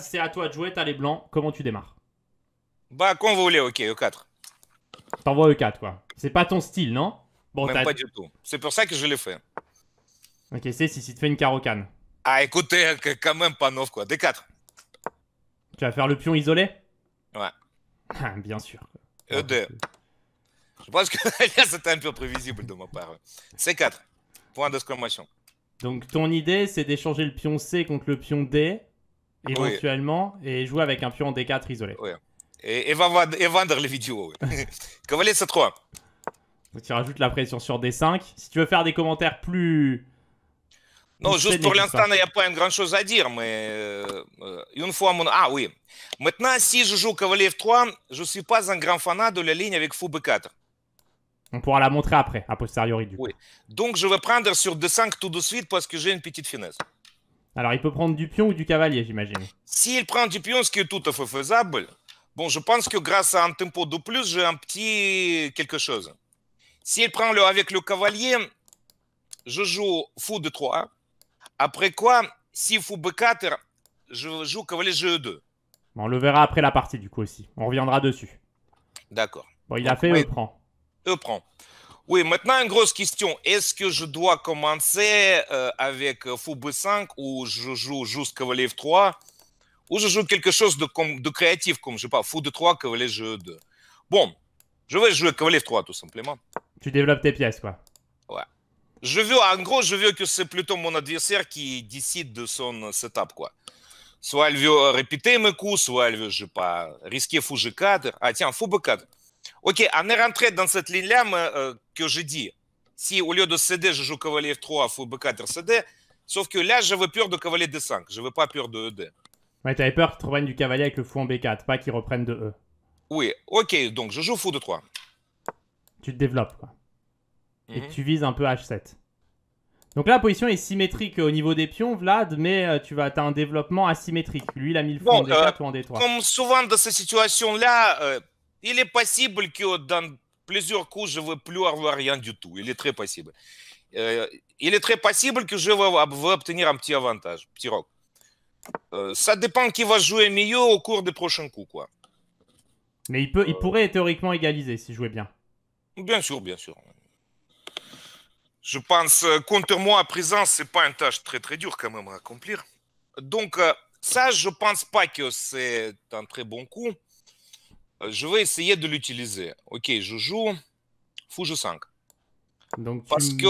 C'est à toi de jouer, t'as les blancs. Comment tu démarres Bah, quand vous voulez, ok, E4. T'envoies E4, quoi. C'est pas ton style, non bon, pas du tout. C'est pour ça que je l'ai fait. Ok, c'est si, si tu fais une carocane. Ah, écoutez, quand même pas neuf, quoi. D4. Tu vas faire le pion isolé Ouais. Ah, bien sûr. E2. Je pense que c'était un peu prévisible de ma part. C4. Point d'exclamation. Donc, ton idée, c'est d'échanger le pion C contre le pion D éventuellement et jouer avec un pion D4 isolé. Et, va, vendre les vidéos. Oui. Cavalier C3. Donc tu rajoutes la pression sur D5. Si tu veux faire des commentaires plus... Non, juste pour l'instant, il n'y a pas une grande chose à dire, mais euh, une fois mon... Ah oui. Maintenant, si je joue cavalier F3, je ne suis pas un grand fanat de la ligne avec fou B4. On pourra la montrer après, a posteriori du coup. Donc je vais prendre sur D5 tout de suite parce que j'ai une petite finesse. Alors, il peut prendre du pion ou du cavalier, j'imagine. S'il prend du pion, ce qui est tout à fait faisable, bon, je pense que grâce à un tempo de plus, j'ai un petit quelque chose. S'il prend le avec le cavalier, je joue fou de 3. Après quoi, si fou b4, je joue cavalier g2. on le verra après la partie, du coup, aussi. On reviendra dessus. D'accord. Bon, il a fait E prend. E prend. Oui, maintenant une grosse question. Est-ce que je dois commencer euh, avec euh, Fou B5 ou je joue juste cavalier F3 ou je joue quelque chose de, de créatif comme, je sais pas, Fou D3, cavalier G2 Bon, je vais jouer cavalier F3 tout simplement. Tu développes tes pièces quoi Ouais. Je veux, en gros, je veux que c'est plutôt mon adversaire qui décide de son setup quoi. Soit elle veut euh, répéter mes coups, soit elle veut, je sais pas, risquer Fou G4. Ah tiens, Fou B4. Ok, on est rentré dans cette ligne-là euh, que je dis. Si au lieu de cd je joue cavalier 3 fou B4, cd Sauf que là, j'avais peur de cavalier D5. Je veux pas peur de ED. Ouais, t'avais peur qu'ils reprennent du cavalier avec le fou en B4, pas qu'il reprenne de E. Oui, ok, donc je joue fou de 3. Tu te développes, quoi. Et mhm. tu vises un peu H7. Donc là, la position est symétrique au niveau des pions, Vlad, mais euh, tu vas, as un développement asymétrique. Lui, il a mis le fou en D4 euh, ou en D3. Comme souvent dans ces situations-là, il est possible que dans plusieurs coups, je ne veux plus avoir rien du tout. Il est très possible. il est très possible que je vais, obtenir un petit avantage, petit rock. ça dépend qui va jouer mieux au cours des prochains coups, quoi. Mais il, peut, il pourrait théoriquement égaliser s'il jouait bien. Bien sûr, bien sûr. Je pense, euh, contre moi à présent, c'est pas une tâche très très dure quand même à accomplir. Donc, euh, ça, je pense pas que c'est un très bon coup. Je vais essayer de l'utiliser. Ok, je joue Fou 5. Donc, Parce que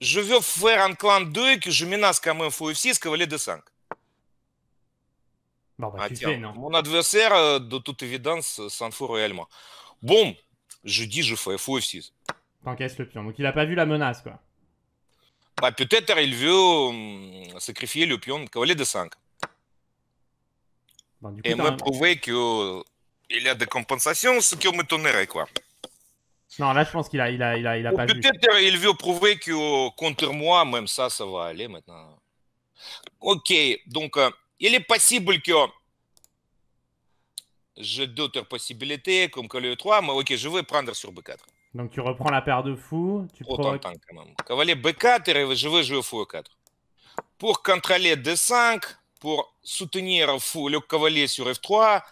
je veux faire un clan 2 que je menace quand même Fou F6, cavalier de 5 bah, ah, Mon adversaire, euh, de toute évidence, euh, s'en fout réellement. Bon, je dis, je fais Fou F6. T'encaisses le pion. Donc, il n'a pas vu la menace, bah, peut-être il veut hum, sacrifier le pion cavalier D5. et me prouver que euh, il y a des compensations, ce qui me tonnerait, quoi. Non, là, je pense qu'il a, il a, il a, pas vu. Peut-être qu'il euh, veut prouver que euh, contre moi, même ça, ça va aller maintenant. Ok, donc, euh, il est possible que j'ai d'autres possibilités, comme que le 3, e mais ok, je vais prendre sur B4. Donc, tu reprends la paire de fous, tu prends quand même. Cavalier B4, et je veux jouer fou E4. Pour contrôler D5, pour soutenir fou le cavalier sur F3,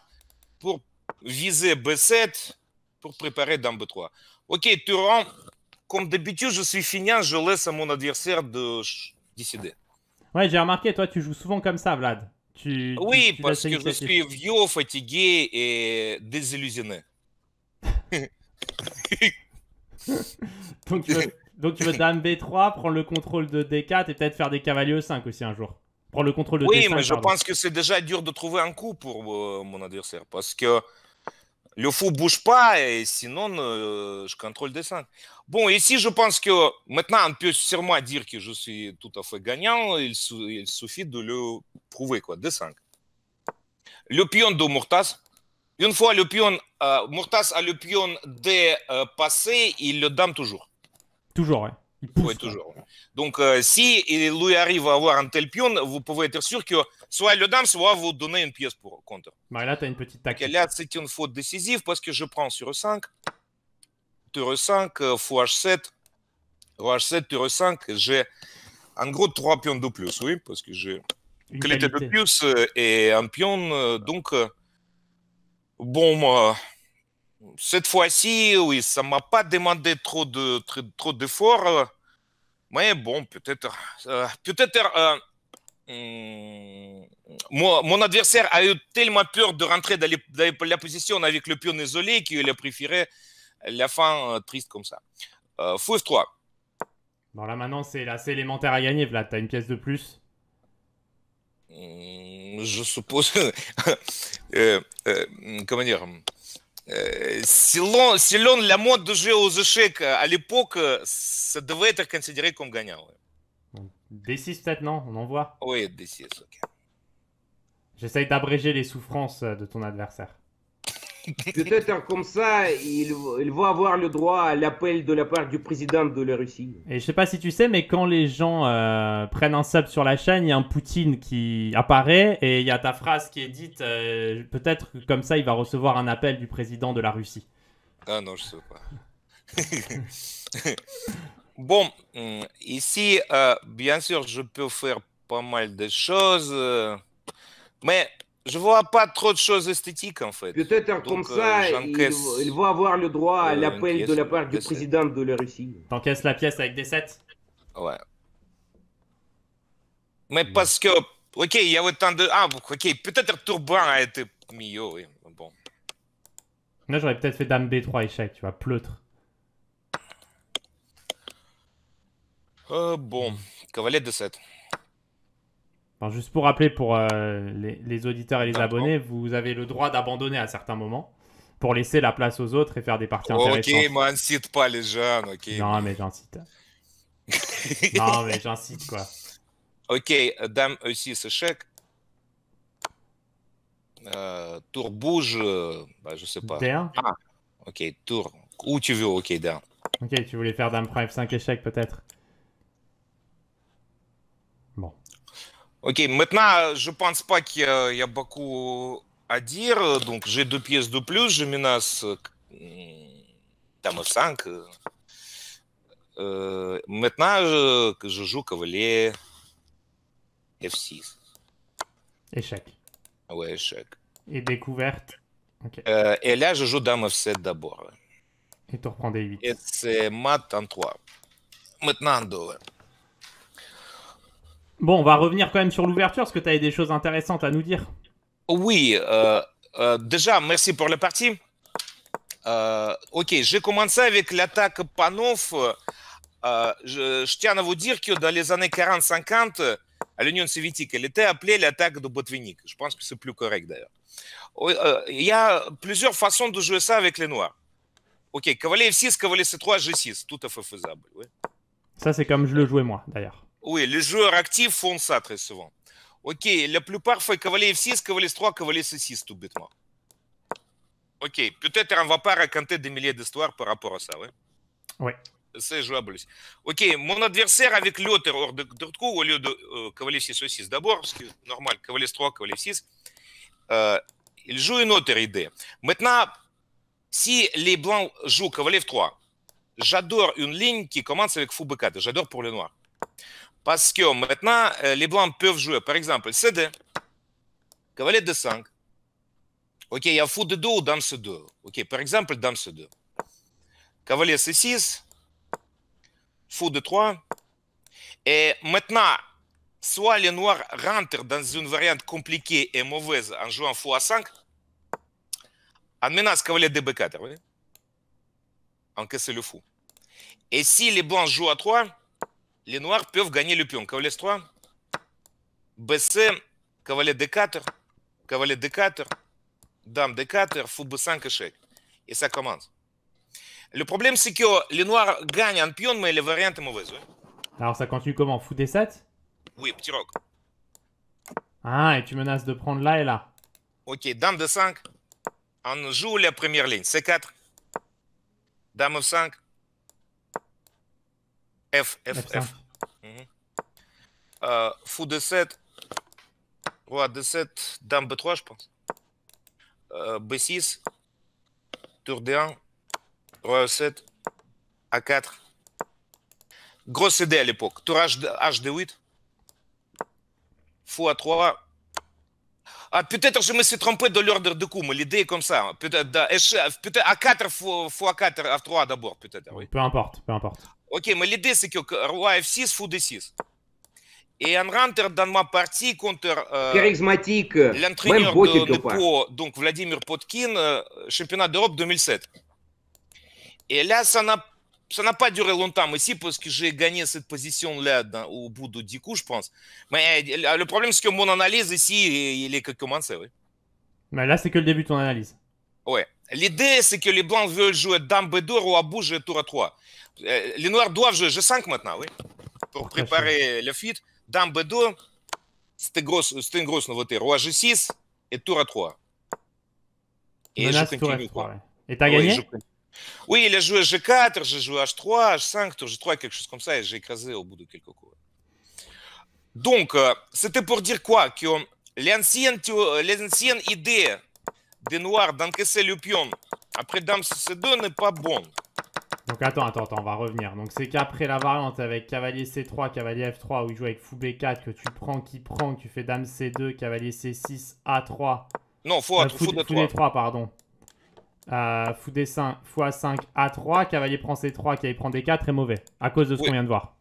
pour viser B7 pour préparer Dame B3. Ok, tu rends comme d'habitude, je suis fini, je laisse à mon adversaire de décider. Ouais, j'ai remarqué, toi, tu joues souvent comme ça, Vlad. Tu, oui, parce que je suis vieux, fatigué et désillusionné. donc, tu veux, donc, tu dame B3, prendre le contrôle de D4 et peut-être faire des cavaliers E5 aussi un jour. Prendre le contrôle de D5. Oui, mais je pense que c'est déjà dur de trouver un coup pour euh, mon adversaire parce que le fou bouge pas, et sinon, euh, je contrôle des 5. Bon, ici, je pense que maintenant, on peut sûrement dire que je suis tout à fait gagnant. Il, suffit de le prouver, quoi, D5. Le pion de Murtas. Une fois le pion, euh, Murtas a le pion de euh, il le dame toujours. Toujours, Il toujours. Donc, euh, si lui arrive à avoir un tel pion, vous pouvez être sûr que soit le dame, soit vous donnez une pièce pour contre. Mais bah, là, tu as une petite tactique. là, c'est une faute décisive parce que je prends sur 5 e 5 fois H7, Roi H7, e 5 j'ai en gros trois pions de plus, oui, parce que j'ai une clé de plus euh, et un pion. Euh, donc, bon, moi cette fois-ci, oui, ça m'a pas demandé trop de trop d'efforts mais bon, peut-être. Euh, peut-être. Euh, hmm, mon, adversaire a eu tellement peur de rentrer dans, la position avec le pion isolé qu'il a préféré la fin euh, triste comme ça. Euh, 3. Bon, là maintenant, c'est assez élémentaire à gagner. Vlad, t'as une pièce de plus hmm, Je suppose. Euh, comment dire hmm, si l'on si la monte déjà aux échecs à l'époque, ça devait être considéré comme gagnant. D6 peut-être, non On en voit Oui, D6, ok. J'essaye d'abréger les souffrances euh, de ton adversaire. Peut-être comme ça, il va avoir le droit à l'appel de la part du président de la Russie. Et je sais pas si tu sais, mais quand les gens euh, prennent un sub sur la chaîne, il y a un Poutine qui apparaît et il y a ta phrase qui est dite. Euh, peut-être comme ça, il va recevoir un appel du président de la Russie. Ah non, je sais pas. bon, mm, ici, euh, bien sûr, je peux faire pas mal de choses, mais je vois pas trop de choses esthétiques en fait. Peut-être comme ça, euh, il, va avoir le droit à l'appel de la part du président de la Russie. T'encaisses la pièce avec des 7 Ouais. Hmm. Mais parce que, ok, il y a autant de... Ah, ok, peut-être Turban a été mieux, oui. Bon. Là, j'aurais peut-être fait Dame B3 échec, tu vois, pleutre. Euh, bon, cavalier de 7 juste pour rappeler pour euh, les, auditeurs et les abonnés, vous avez le droit d'abandonner à certains moments pour laisser la place aux autres et faire des parties intéressantes. Ok, moi, on ne cite pas les jeunes, ok. Non, mais j'incite. non, mais j'incite, quoi. Ok, dame E6 échec. Euh, tour bouge, bah, je sais pas. d ah, ok, tour. Où tu veux, ok, d Ok, tu voulais faire dame prime 5 échec peut-être Окей, maintenant, je pense pas qu'il y, y a beaucoup à dire. Donc, j'ai deux pièces de plus. Je menace dame 5. Euh, maintenant, je, je joue cavalier F6. Échec. Ouais, échec. Et découverte. Okay. Euh, et là, je joue dame F7 d'abord. Et tu reprends D8. Et c'est mat en 3. Maintenant, en 2. Bon, on va revenir quand même sur l'ouverture, parce que tu as des choses intéressantes à nous dire. Oui, euh, euh, déjà, merci pour la partie. Euh, ok, j'ai commencé avec l'attaque Panov. Je, tiens à vous dire que dans les années 40-50, à l'Union soviétique, elle était appelée l'attaque de Botvinnik. Je pense que c'est plus correct d'ailleurs. Il y a plusieurs façons de jouer ça avec les Noirs. Ok, cavalier F6, cavalier C3, G6, tout à fait faisable. Ça, c'est comme je le jouais moi, d'ailleurs. Oui, les joueurs actifs font ça très souvent. Ok, la plupart fait cavalier F6, cavalier 3 cavalier C6 tout bêtement. Ok, peut-être on ne va pas raconter des milliers d'histoires par rapport à ça, oui Oui. C'est jouable. Ok, mon adversaire avec l'autre hors de, de au lieu de euh, cavalier 6 ou 6 d'abord, parce que normal, cavalier 3, cavalier 6, il joue une autre idée. Maintenant, si les blancs jouent cavalier 3, j'adore une ligne qui commence avec fou 4 j'adore pour les noirs. Parce que maintenant, euh, les blancs peuvent jouer, par exemple, CD, cavalier de 5. Ok, il y a fou de 2 ou dame C2. Ok, par exemple, dame C2. Cavalier C6, fou de 3. Et maintenant, soit les noirs rentrent dans une variante compliquée et mauvaise en jouant fou à 5, en menace cavalier DB4, vous casse le fou. Et si les blancs jouent à 3, les noirs peuvent gagner le pion. Cavalier 3, BC, cavalier 4 cavalier 4 dame 4 fou B5 échec. Et ça commence. Le problème, c'est que les noirs gagnent un pion, mais les variantes mauvaises. Alors ça continue comment Fou D7 Oui, petit roc. Ah, et tu menaces de prendre là et là. Ok, dame D5. On joue la première ligne. C4. Dame F5. F, F, F. Mhm. Euh, fou de 7 Roi de 7 Dame B3, je pense. Euh, B6, Tour D1, Roi 7 A4. Grosse idée à l'époque. Tour H, 8 Fou A3. Ah, peut-être que je me suis trompé de l'ordre de coup, mais l'idée est comme ça. Hein. Peut-être peut être a 4 fou a 4, A3 d'abord, peut-être. Oui. Peu importe, peu importe. Ok, mais l'idée, c'est que roi f6, fou d6. Et on rentre dans ma partie contre charismatique, l'entraîneur de, donc Vladimir Potkin, championnat d'Europe 2007. Et là, ça n'a ça pas duré longtemps ici parce que j'ai gagné cette position-là au bout de 10 coups, je pense. Mais le problème, c'est que mon analyse ici, il est que commencé, oui. Mais là, c'est que le début de ton analyse. Ouais. L'idée, c'est que les Blancs veulent jouer Dame B2, Roi bouge tour à 3. Euh, les Noirs doivent jouer G5 maintenant, oui, pour préparer le fuite. Dame B2, c'était une grosse nouveauté. Roi G6 et tour à 3. Et je Tour à 3 Et t'as ah oui, gagné Oui, il a joué G4, j'ai joué H3, H5, tour G3, quelque chose comme ça, et j'ai écrasé au bout de quelques coups. Donc, euh, c'était pour dire quoi Que les anciennes idées, des noirs d'encaisser le pion après dame c2 n'est pas bon. Donc attends, attends, attends, on va revenir. Donc c'est qu'après la variante avec cavalier c3, cavalier f3, où il joue avec fou b4, que tu prends, qui prend, que tu fais dame c2, cavalier c6, a3. Non, fou, euh, d3. pardon. Euh, fou d5, fou a5, a3, cavalier prend c3, cavalier prend d4 est mauvais, à cause de ce qu'on vient de voir.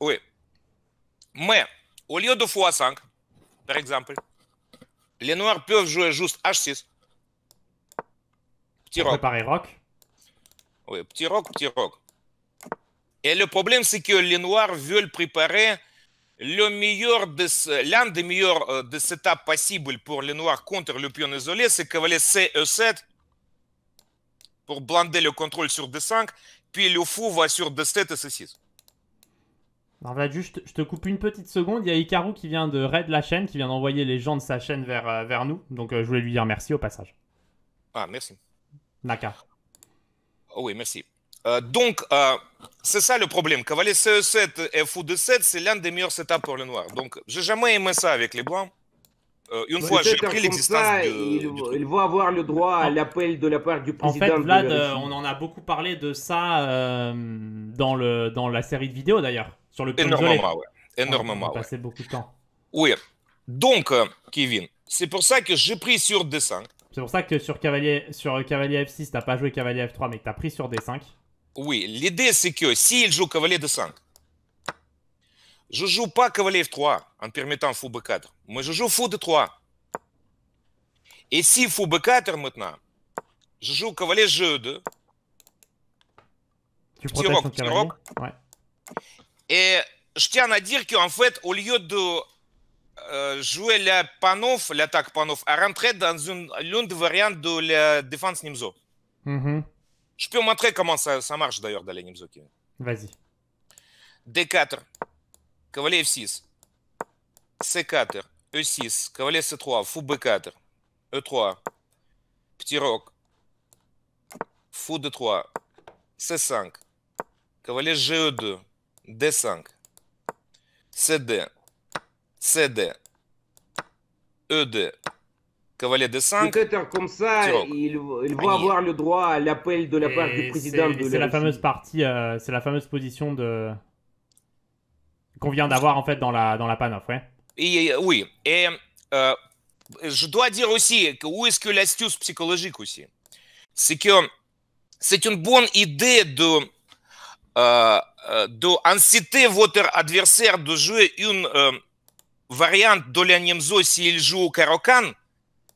Oui. Mais, au lieu de fou 5 par exemple, les noirs peuvent jouer juste h6 rock. Oui, petit rock, petit rock. Et le problème, c'est que les Noirs veulent préparer le meilleur de l'un des meilleurs euh, de des setups possibles pour les Noirs contre le pion isolé, c'est cavalier C 7 e pour blinder le contrôle sur D5, puis le fou va sur D7 et C6. Alors juste, je te, coupe une petite seconde. Il y a Ikaru qui vient de raid la chaîne, qui vient d'envoyer les gens de sa chaîne vers, euh, vers nous. Donc euh, je voulais lui dire merci au passage. Ah, merci. Naka. Oh oui, merci. Euh, donc, euh, c'est ça le problème. Cavalier CE7 et Fou de 7, c'est l'un des meilleurs setups pour le noir. Donc, j'ai jamais aimé ça avec les blancs. Euh, une fois j'ai pris l'existence de... Ils vont avoir le droit à l'appel de la part du président. En Vlad, on en a beaucoup parlé de ça dans, le, dans la série de vidéos d'ailleurs. Sur le Énormément, Énormément. On a passé beaucoup de temps. Oui. Donc, Kevin, c'est pour ça que j'ai pris sur dessin c'est pour ça que sur Cavalier, sur euh, Cavalier F6, tu t'as pas joué Cavalier F3, mais tu as pris sur D5. Oui, l'idée c'est que s'il joue Cavalier D5, je joue pas Cavalier F3 en permettant Fou B4, mais je joue Fou D3. Et si Fou B4 maintenant, je joue Cavalier G2. Tu protèges ton cavalier ouais. Et je tiens à dire qu'en fait, au lieu de jouer l'attaque Panov, à rentrer dans l'un des variants de la défense Nimzo. Mm -hmm. Je peux montrer comment ça, ça marche d'ailleurs dans les Nimzo. Vas-y. D4, cavalier F6, C4, E6, cavalier C3, fou B4, E3, petit roc, fou D3, C5, cavalier GE2, D5, CD, CD, ED, cavalier de 5. comme ça, il, il, va avoir le droit à l'appel de la part du président de la C'est la fameuse partie, euh, c'est la fameuse position de qu'on vient d'avoir en fait dans la dans la panoff, ouais. Et, oui. Et euh, je dois dire aussi que où est-ce que l'astuce psychologique aussi, c'est que c'est une bonne idée de euh, euh de inciter votre adversaire de jouer une euh, variante de si s'il joue au Karokan,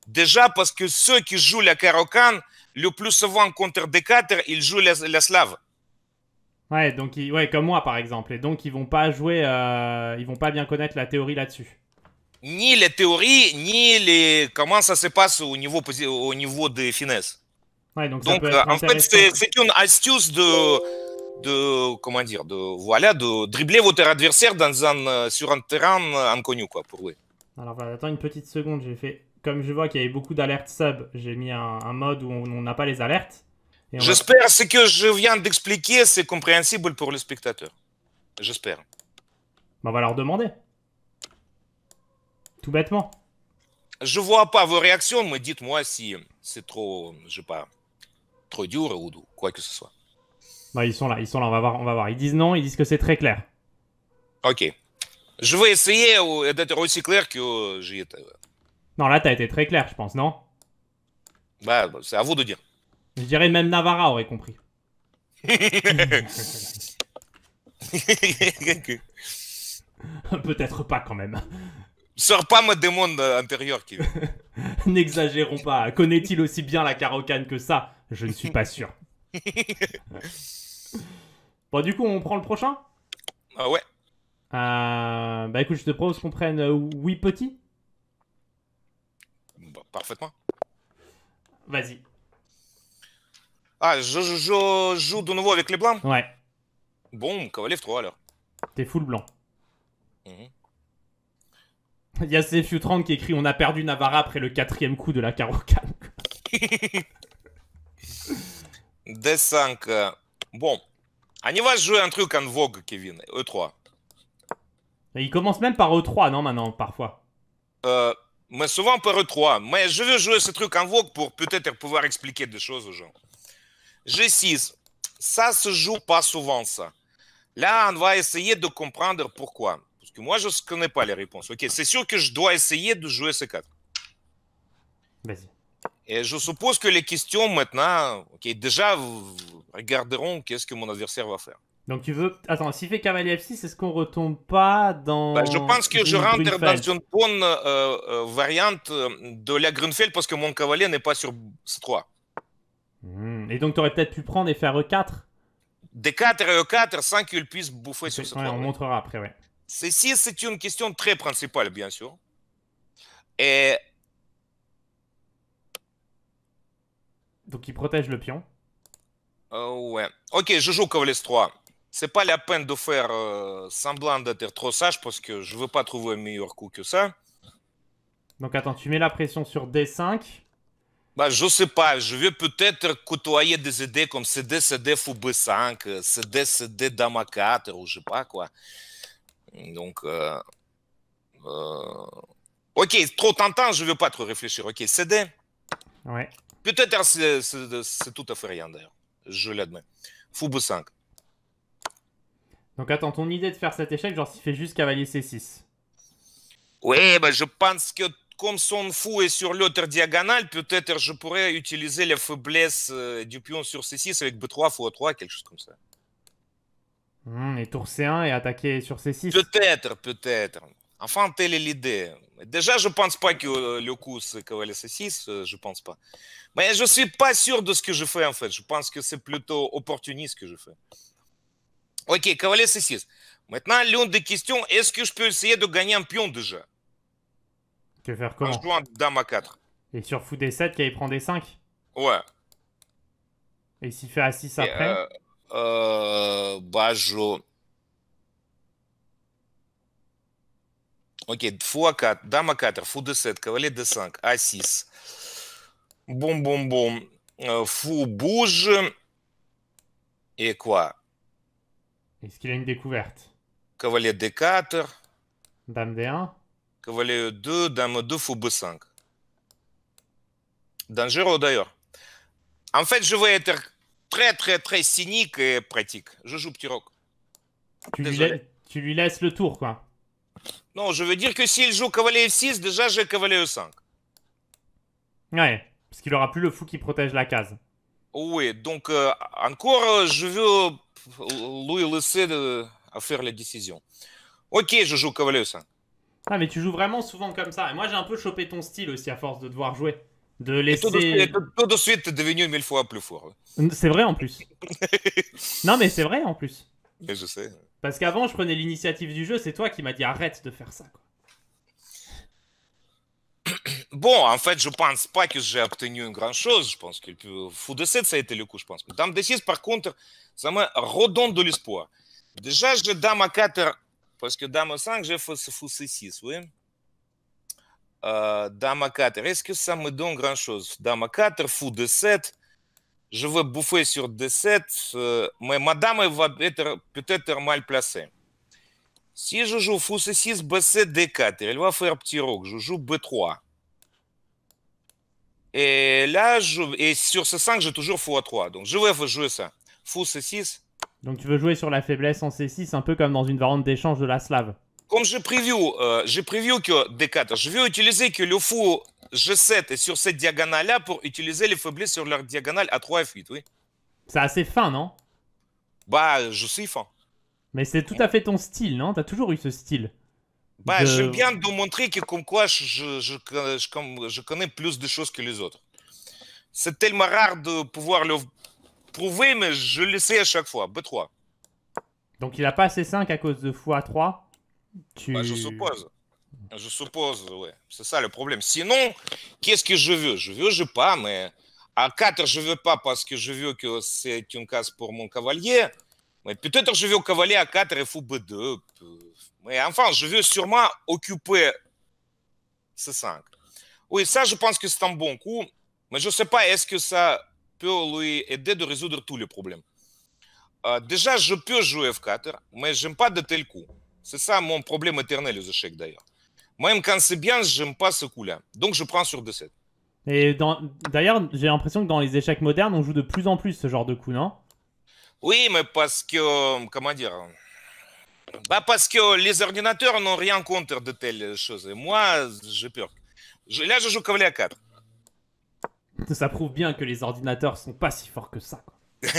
déjà parce que ceux qui jouent la Karokan, le plus souvent contre des ils jouent les la Slave. Ouais, donc ils, ouais, comme moi par exemple. Et donc ils vont pas jouer, euh, ils vont pas bien connaître la théorie là-dessus. Ni les théories, ni les comment ça se passe au niveau au niveau des finesses. donc, euh, en fait c'est une astuce de de comment dire de voilà de dribbler votre adversaire dans un, euh, sur un terrain euh, inconnu quoi pour lui. Alors attends une petite seconde, j'ai fait comme je vois qu'il y avait beaucoup d'alertes sub, j'ai mis un, mode où on n'a pas les alertes. J'espère que ce que je viens d'expliquer, c'est compréhensible pour le spectateur. J'espère. Bah, on va leur demander. Tout bêtement. Je vois pas vos réactions, mais dites-moi si c'est trop, je sais pas, trop dur ou quoi que ce soit. Bah, ils sont là, ils sont là, on va voir, on va voir. Ils disent non, ils disent que c'est très clair. Ok. Je vais essayer d'être aussi clair que euh, j'ai été. Non, là, t'as été très clair, je pense, non Bah, c'est à vous de dire. Je dirais même Navarra aurait compris. Peut-être pas quand même. Sors pas des mondes euh, intérieure qui. N'exagérons pas. Connaît-il aussi bien la carocane que ça Je ne suis pas sûr. Bon, du coup, on prend le prochain Ah ouais. Euh, bah écoute, je te propose qu'on prenne euh, Oui Petit. Bah, parfaitement. Vas-y. Ah, je, joue de nouveau avec les blancs Ouais, Bon, cavalier F3 alors. t'es full blanc. Y'a mhm. Il 30 qui écrit On a perdu Navarra après le quatrième coup de la carocane. D5, Bon. y va jouer un truc en vogue, Kevin. E3. il commence même par E3, э non, maintenant, parfois Mais э, souvent par E3. Э Mais je veux jouer ce truc en vogue pour peut-être pouvoir expliquer des choses aux gens. G6. Ça se joue pas souvent, ça. Là, on va essayer de comprendre pourquoi. Parce que moi, je ne connais pas les réponses. Ok, c'est sûr que je dois essayer de jouer C4. Vas-y. Et je suppose que les questions maintenant, ok, déjà regarderont qu'est-ce que mon adversaire va faire. Donc tu veux. Attends, s'il fait cavalier F6, est-ce qu'on retombe pas dans. Ben, je pense que je rentre dans une bonne euh, euh, variante euh, de la Grunfeld parce que mon cavalier n'est pas sur C3. Hmm. Et donc tu aurais peut-être pu prendre et faire E4 D4 et E4 sans qu'il puisse bouffer sur C3. on montrera après, ouais. si c'est une question très principale, bien sûr. Et Donc il protège le pion. Oh, ouais. Ok, je joue cavalier 3. C'est pas la peine de faire euh, semblant d'être trop sage parce que je veux pas trouver un meilleur coup que ça. Donc attends, tu mets la pression sur D5. Bah, je sais pas, je veux peut-être côtoyer des idées comme CD, CD, fou 5 CD, CD, Dama 4, ou je sais pas quoi. Donc, euh, euh, ok, trop tentant, je veux pas trop réfléchir. Ok, CD. Ouais. Peut-être hein, c'est tout à fait rien d'ailleurs, je l'admets. b 5. Donc attends, ton idée de faire cet échec, genre s'il fait juste cavalier C6. Oui, bah, je pense que comme son fou est sur l'autre diagonale, peut-être je pourrais utiliser la faiblesse euh, du pion sur C6 avec B3, fois 3 quelque chose comme ça. Hum, et tour C1 et attaquer sur C6. Peut-être, peut-être. Enfin, telle est l'idée. Déjà, je pense pas que euh, le coup c'est cavalier c 6 je pense pas. Mais je suis pas sûr de ce que je fais en fait. Je pense que c'est plutôt opportuniste que je fais. Ok, cavalier C6. Maintenant, l'une des questions, est-ce que je peux essayer de gagner un pion déjà Tu veux faire comment Je jouant un dame à 4. Et sur fou D7, il prend D5 Ouais. Et s'il fait A6 après euh, euh, Bah, je... Ok, fou-A4, Dame-A4, fou-D7, cavalier D5, A6. Boum, boum, boum. fou bouge. Et quoi Est-ce qu'il a une découverte Cavalier D4. Dame D1. Cavalier E2, Dame E2, fou B5. Dangereux d'ailleurs. En fait, je vais être très, très, très cynique et pratique. Je joue petit rock. tu lui laisses le tour, quoi. Non, je veux dire que s'il joue cavalier F6, déjà j'ai cavalier E5. Ouais, parce qu'il aura plus le fou qui protège la case. Oui, donc euh, encore, euh, je veux euh, lui laisser faire la décision. Ok, je joue cavalier E5. Ah, mais tu joues vraiment souvent comme ça. Et moi, j'ai un peu chopé ton style aussi à force de devoir jouer. De laisser... tout, de suite, tout devenu mille fois plus fort. C'est vrai en plus. non, mais c'est vrai en plus. Mais je sais. Parce qu'avant, je prenais l'initiative du jeu, c'est toi qui m'as dit arrête de faire ça. Bon, en fait, je pense pas que j'ai obtenu une grande chose. Je pense que fou de 7, ça a été le coup, je pense. Dame de 6 par contre, ça me redonne de l'espoir. Déjà, je Dame à 4 parce que Dame 5, j'ai fou C6, oui. Euh, dame à 4 est-ce que ça me donne grand chose Dame à 4 fou de 7 je veux bouffer sur D7, Ma euh, mais madame va être peut-être mal placée. Si je joue fou 6 B7, D4, elle va faire petit rock. je joue B3. Et là, sur C5, j'ai toujours fou A3, donc je vais jouer ça. Fou C6. Donc tu veux jouer sur la faiblesse en C6, un peu comme dans une variante d'échange de la slave. Comme je prévu, euh, j'ai prévu que D4, je vais utiliser que le fou G7 et sur cette diagonale-là pour utiliser les faiblesses sur leur diagonale à 3 f8, oui. C'est assez fin, non Bah, je suis fin. Mais c'est tout à fait ton style, non T'as toujours eu ce style. Bah, de... j'aime bien montrer que comme quoi je, connais plus de choses que les autres. C'est tellement rare de pouvoir le prouver, mais je le sais à chaque fois. B3. Donc il a pas assez 5 à cause de x3 tu... Bah, je suppose. Je suppose, oui. C'est ça le problème. Sinon, qu'est-ce que je veux Je veux, je pas, mais à 4, je veux pas parce que je veux que c'est une case pour mon cavalier. Mais peut-être je veux cavalier à 4 et fou B2. Euh, mais enfin, je veux sûrement occuper C5. Oui, ça, je pense que c'est un bon coup. Mais je ne sais pas, est-ce que ça peut lui aider de résoudre tous les problèmes euh, Déjà, je peux jouer F4, mais je n'aime pas de tel coup. C'est ça mon problème éternel les échecs d'ailleurs. Même quand c'est bien, j'aime pas ce coup-là. Donc je prends sur 2-7. Et d'ailleurs, j'ai l'impression que dans les échecs modernes, on joue de plus en plus ce genre de coup, non Oui, mais parce que, comment dire bah Parce que les ordinateurs n'ont rien contre de telles choses. Et moi, j'ai peur. là, je joue cavalier à 4. Ça prouve bien que les ordinateurs sont pas si forts que ça.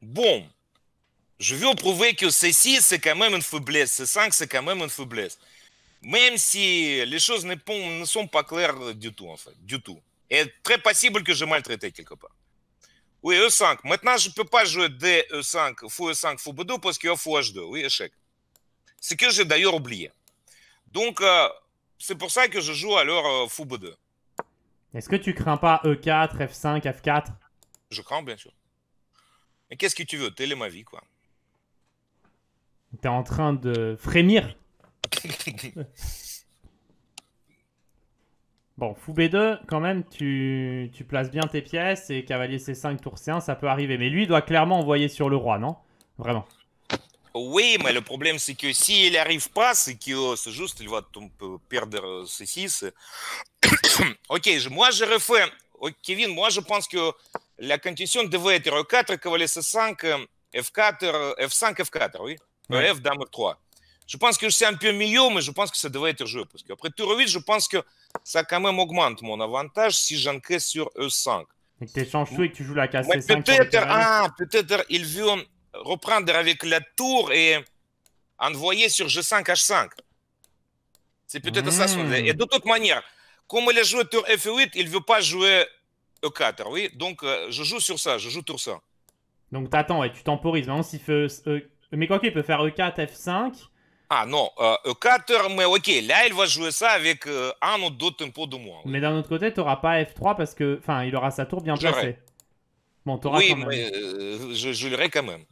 bon, je veux prouver que C6, c'est quand même une faiblesse. C5, c'est quand même une faiblesse même si les choses ne, ne sont pas claires du tout, en fait, du tout. Et très possible que j'ai maltraité quelque part. Oui, E5. Maintenant, je ne peux pas jouer DE5, fou E5, fou B2 parce qu'il y a fou 2 Oui, échec. Ce que j'ai d'ailleurs oublié. Donc, c'est pour ça que je joue alors euh, fou 2 Est-ce que tu crains pas E4, F5, F4 Je crains, bien sûr. Mais qu'est-ce que tu veux Télé ma vie, quoi. tu es en train de frémir Bon, fou B2, quand même, tu, tu places bien tes pièces et cavalier C5, tour C1, ça peut arriver. Mais lui, il doit clairement envoyer sur le roi, non Vraiment. Oui, mais le problème, c'est que s'il n'arrive pas, c'est que oh, juste, il va perdre euh, C6. ok, moi, je refais. Kevin, moi, je pense que la condition devait être E4, cavalier C5, F4, F5, F4, oui. Euh, F, dame 3 je pense que c'est un peu mieux, mais je pense que ça devrait être joué. Parce qu'après tour 8, je pense que ça quand même augmente mon avantage si j'encaisse sur E5. Mais tu échanges tout et que tu joues la case 5 Peut-être, ah, peut il veut reprendre avec la tour et envoyer sur G5, H5. C'est peut-être ça son hmm. Et de toute manière, comme il a joué tour F8, il ne veut pas jouer E4, oui. Donc, euh, je joue sur ça, je joue tour ça. Donc, t'attends et tu temporises. Maintenant, fait... E, e, mais quoi qu'il peut faire E4, F5... Ah non, euh, 4 mais ok, là il va jouer ça avec э, un ou deux tempos de moins. Mais d'un autre côté, t'auras pas F3 parce que, enfin, il aura sa tour bien placée. Bon, t'auras oui, quand même. mais euh, je, je quand même.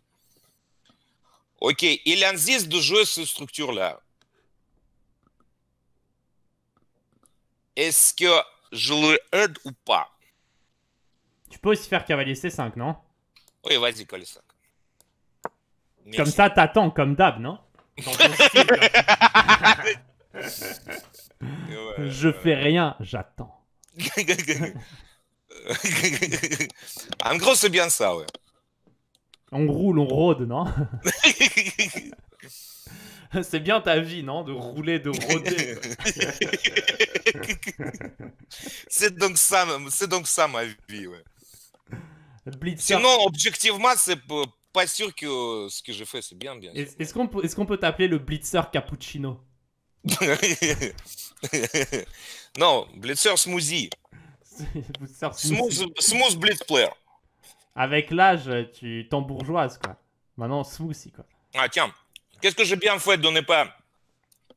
Ok, il insiste de jouer cette structure-là. Est-ce que je le aide ou pas Tu peux aussi faire cavalier C5, non Oui, vas-y, cavalier 5. Comme ça, t'attends, comme d'hab, non je fais rien, j'attends. en gros, c'est bien ça, ouais. On roule, on rôde, non C'est bien ta vie, non De rouler, de rôder. c'est donc ça, c'est donc ça ma vie, ouais. Sinon, objectivement, c'est pas sûr que euh, ce que je fais, c'est bien, bien Est-ce qu'on peut, est peut t'appeler le Blitzer Cappuccino Non, Blitzer Smoothie. Smooth, smooth Blitz Avec l'âge, tu t'embourgeoises quoi. Maintenant, smoothie, quoi. Ah, tiens, qu'est-ce que j'ai bien fait de ne pas,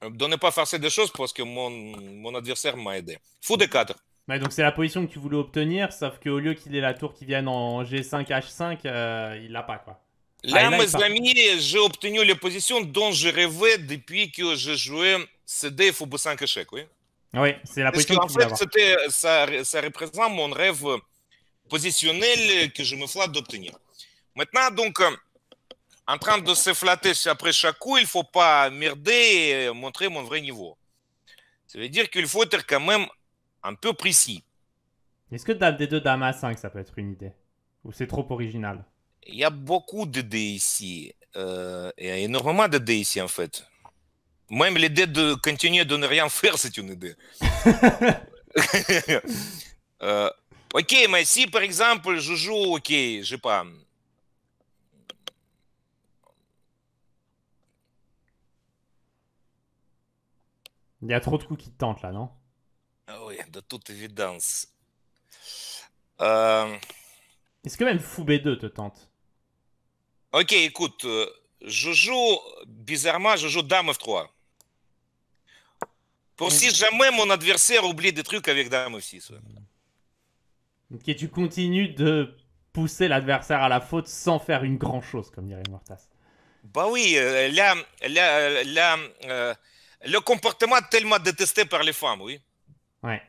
de pas forcer des choses parce que mon, adversaire m'a aidé. Fou des 4. Ouais, donc c'est la position que tu voulais obtenir, sauf qu'au lieu qu'il ait la tour qui vienne en G5, H5, euh, il l'a pas quoi. Là, mes amis, j'ai obtenu les position dont je rêvais depuis que je jouais CD Faubourg 5 oui. Oui, c'est la position Parce qu'en que fait, ça, représente mon rêve positionnel que je me flatte d'obtenir. Maintenant, donc, euh, en train de se flatter après chaque coup, il ne faut pas merder et euh, montrer mon vrai niveau. Ça veut dire qu'il faut être quand même un peu précis. Est-ce que des deux dames 5, ça peut être une idée Ou c'est trop original il y a beaucoup de dés ici. Euh, il y a énormément de dés ici, en fait. Même l'idée de continuer de ne rien faire, c'est une idée. Euh, ok, mais si, par exemple, je joue, ok, je sais pas. Il y a trop de coups qui te tentent, là, non ah Oui, de toute évidence. Euh, Est-ce que même Foubé 2 te tente Ok, écoute, euh, je joue, bizarrement, je joue Dame of 3 Pour si jamais mon adversaire oublie des trucs avec Dame aussi 6 Ok, tu continues de pousser l'adversaire à la faute sans faire une grand chose, comme dirait Mortas. Bah oui, euh, euh, le comportement tellement détesté par les femmes, oui. Ouais.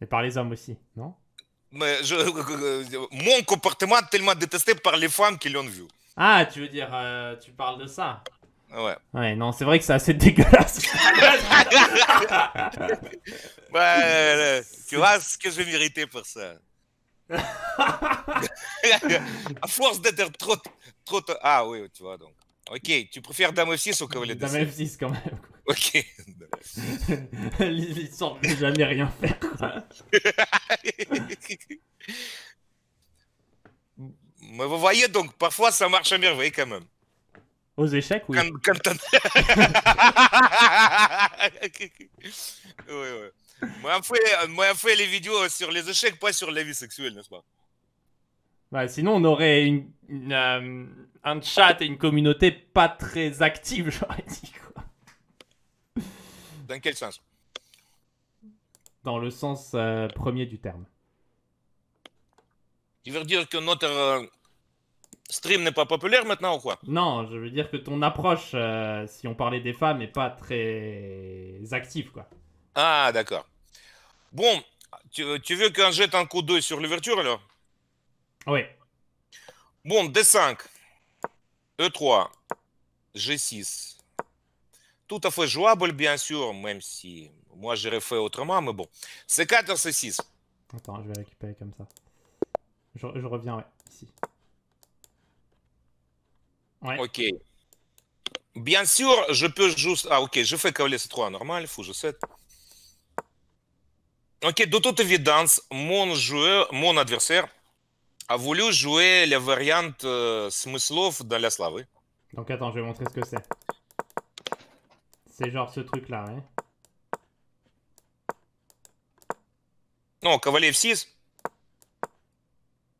Et par les hommes aussi, non Mais Mon comportement tellement détesté par les femmes qui l'ont vu. Ah, tu veux dire, euh, tu parles de ça Ouais. Ouais, non, c'est vrai que c'est assez dégueulasse. ouais, tu vois ce que je vais mériter pour ça. à force d'être trop, trop, Ah oui, tu vois donc. Ok, tu préfères Dame 6 ou Cavalier Dame F6 quand même. Ok. Ils ne jamais rien faire. Mais vous voyez donc, parfois ça marche à merveille quand même. Aux échecs, oui. Comme Ouais, ouais. Moi, on fait, fait les vidéos sur les échecs, pas sur la vie sexuelle, n'est-ce pas bah, sinon, on aurait une, euh, un chat et une communauté pas très active, j'aurais dit. Quoi. Dans quel sens Dans le sens euh, premier du terme. Tu veux dire que notre, euh, Stream n'est pas populaire maintenant ou quoi Non, je veux dire que ton approche, euh, si on parlait des femmes, n'est pas très active, quoi. Ah, d'accord. Bon, tu, veux qu'on jette un coup d'œil sur l'ouverture, alors Oui. Bon, D5, E3, G6. Tout à fait jouable, bien sûr, même si moi j'aurais fait autrement, mais bon. C4, C6. Attends, je vais récupérer comme ça. Je, je reviens, ouais, ici. Ok. Bien sûr, je peux juste... Ah, ok, je fais cavalier C3, normal, fou 7 Ok, de toute évidence, mon joueur, mon adversaire a voulu jouer la variante euh, Smyslov dans la Slavie. Hein. Donc attends, je vais montrer ce que c'est. C'est genre ce truc-là, hein Non, cavalier F6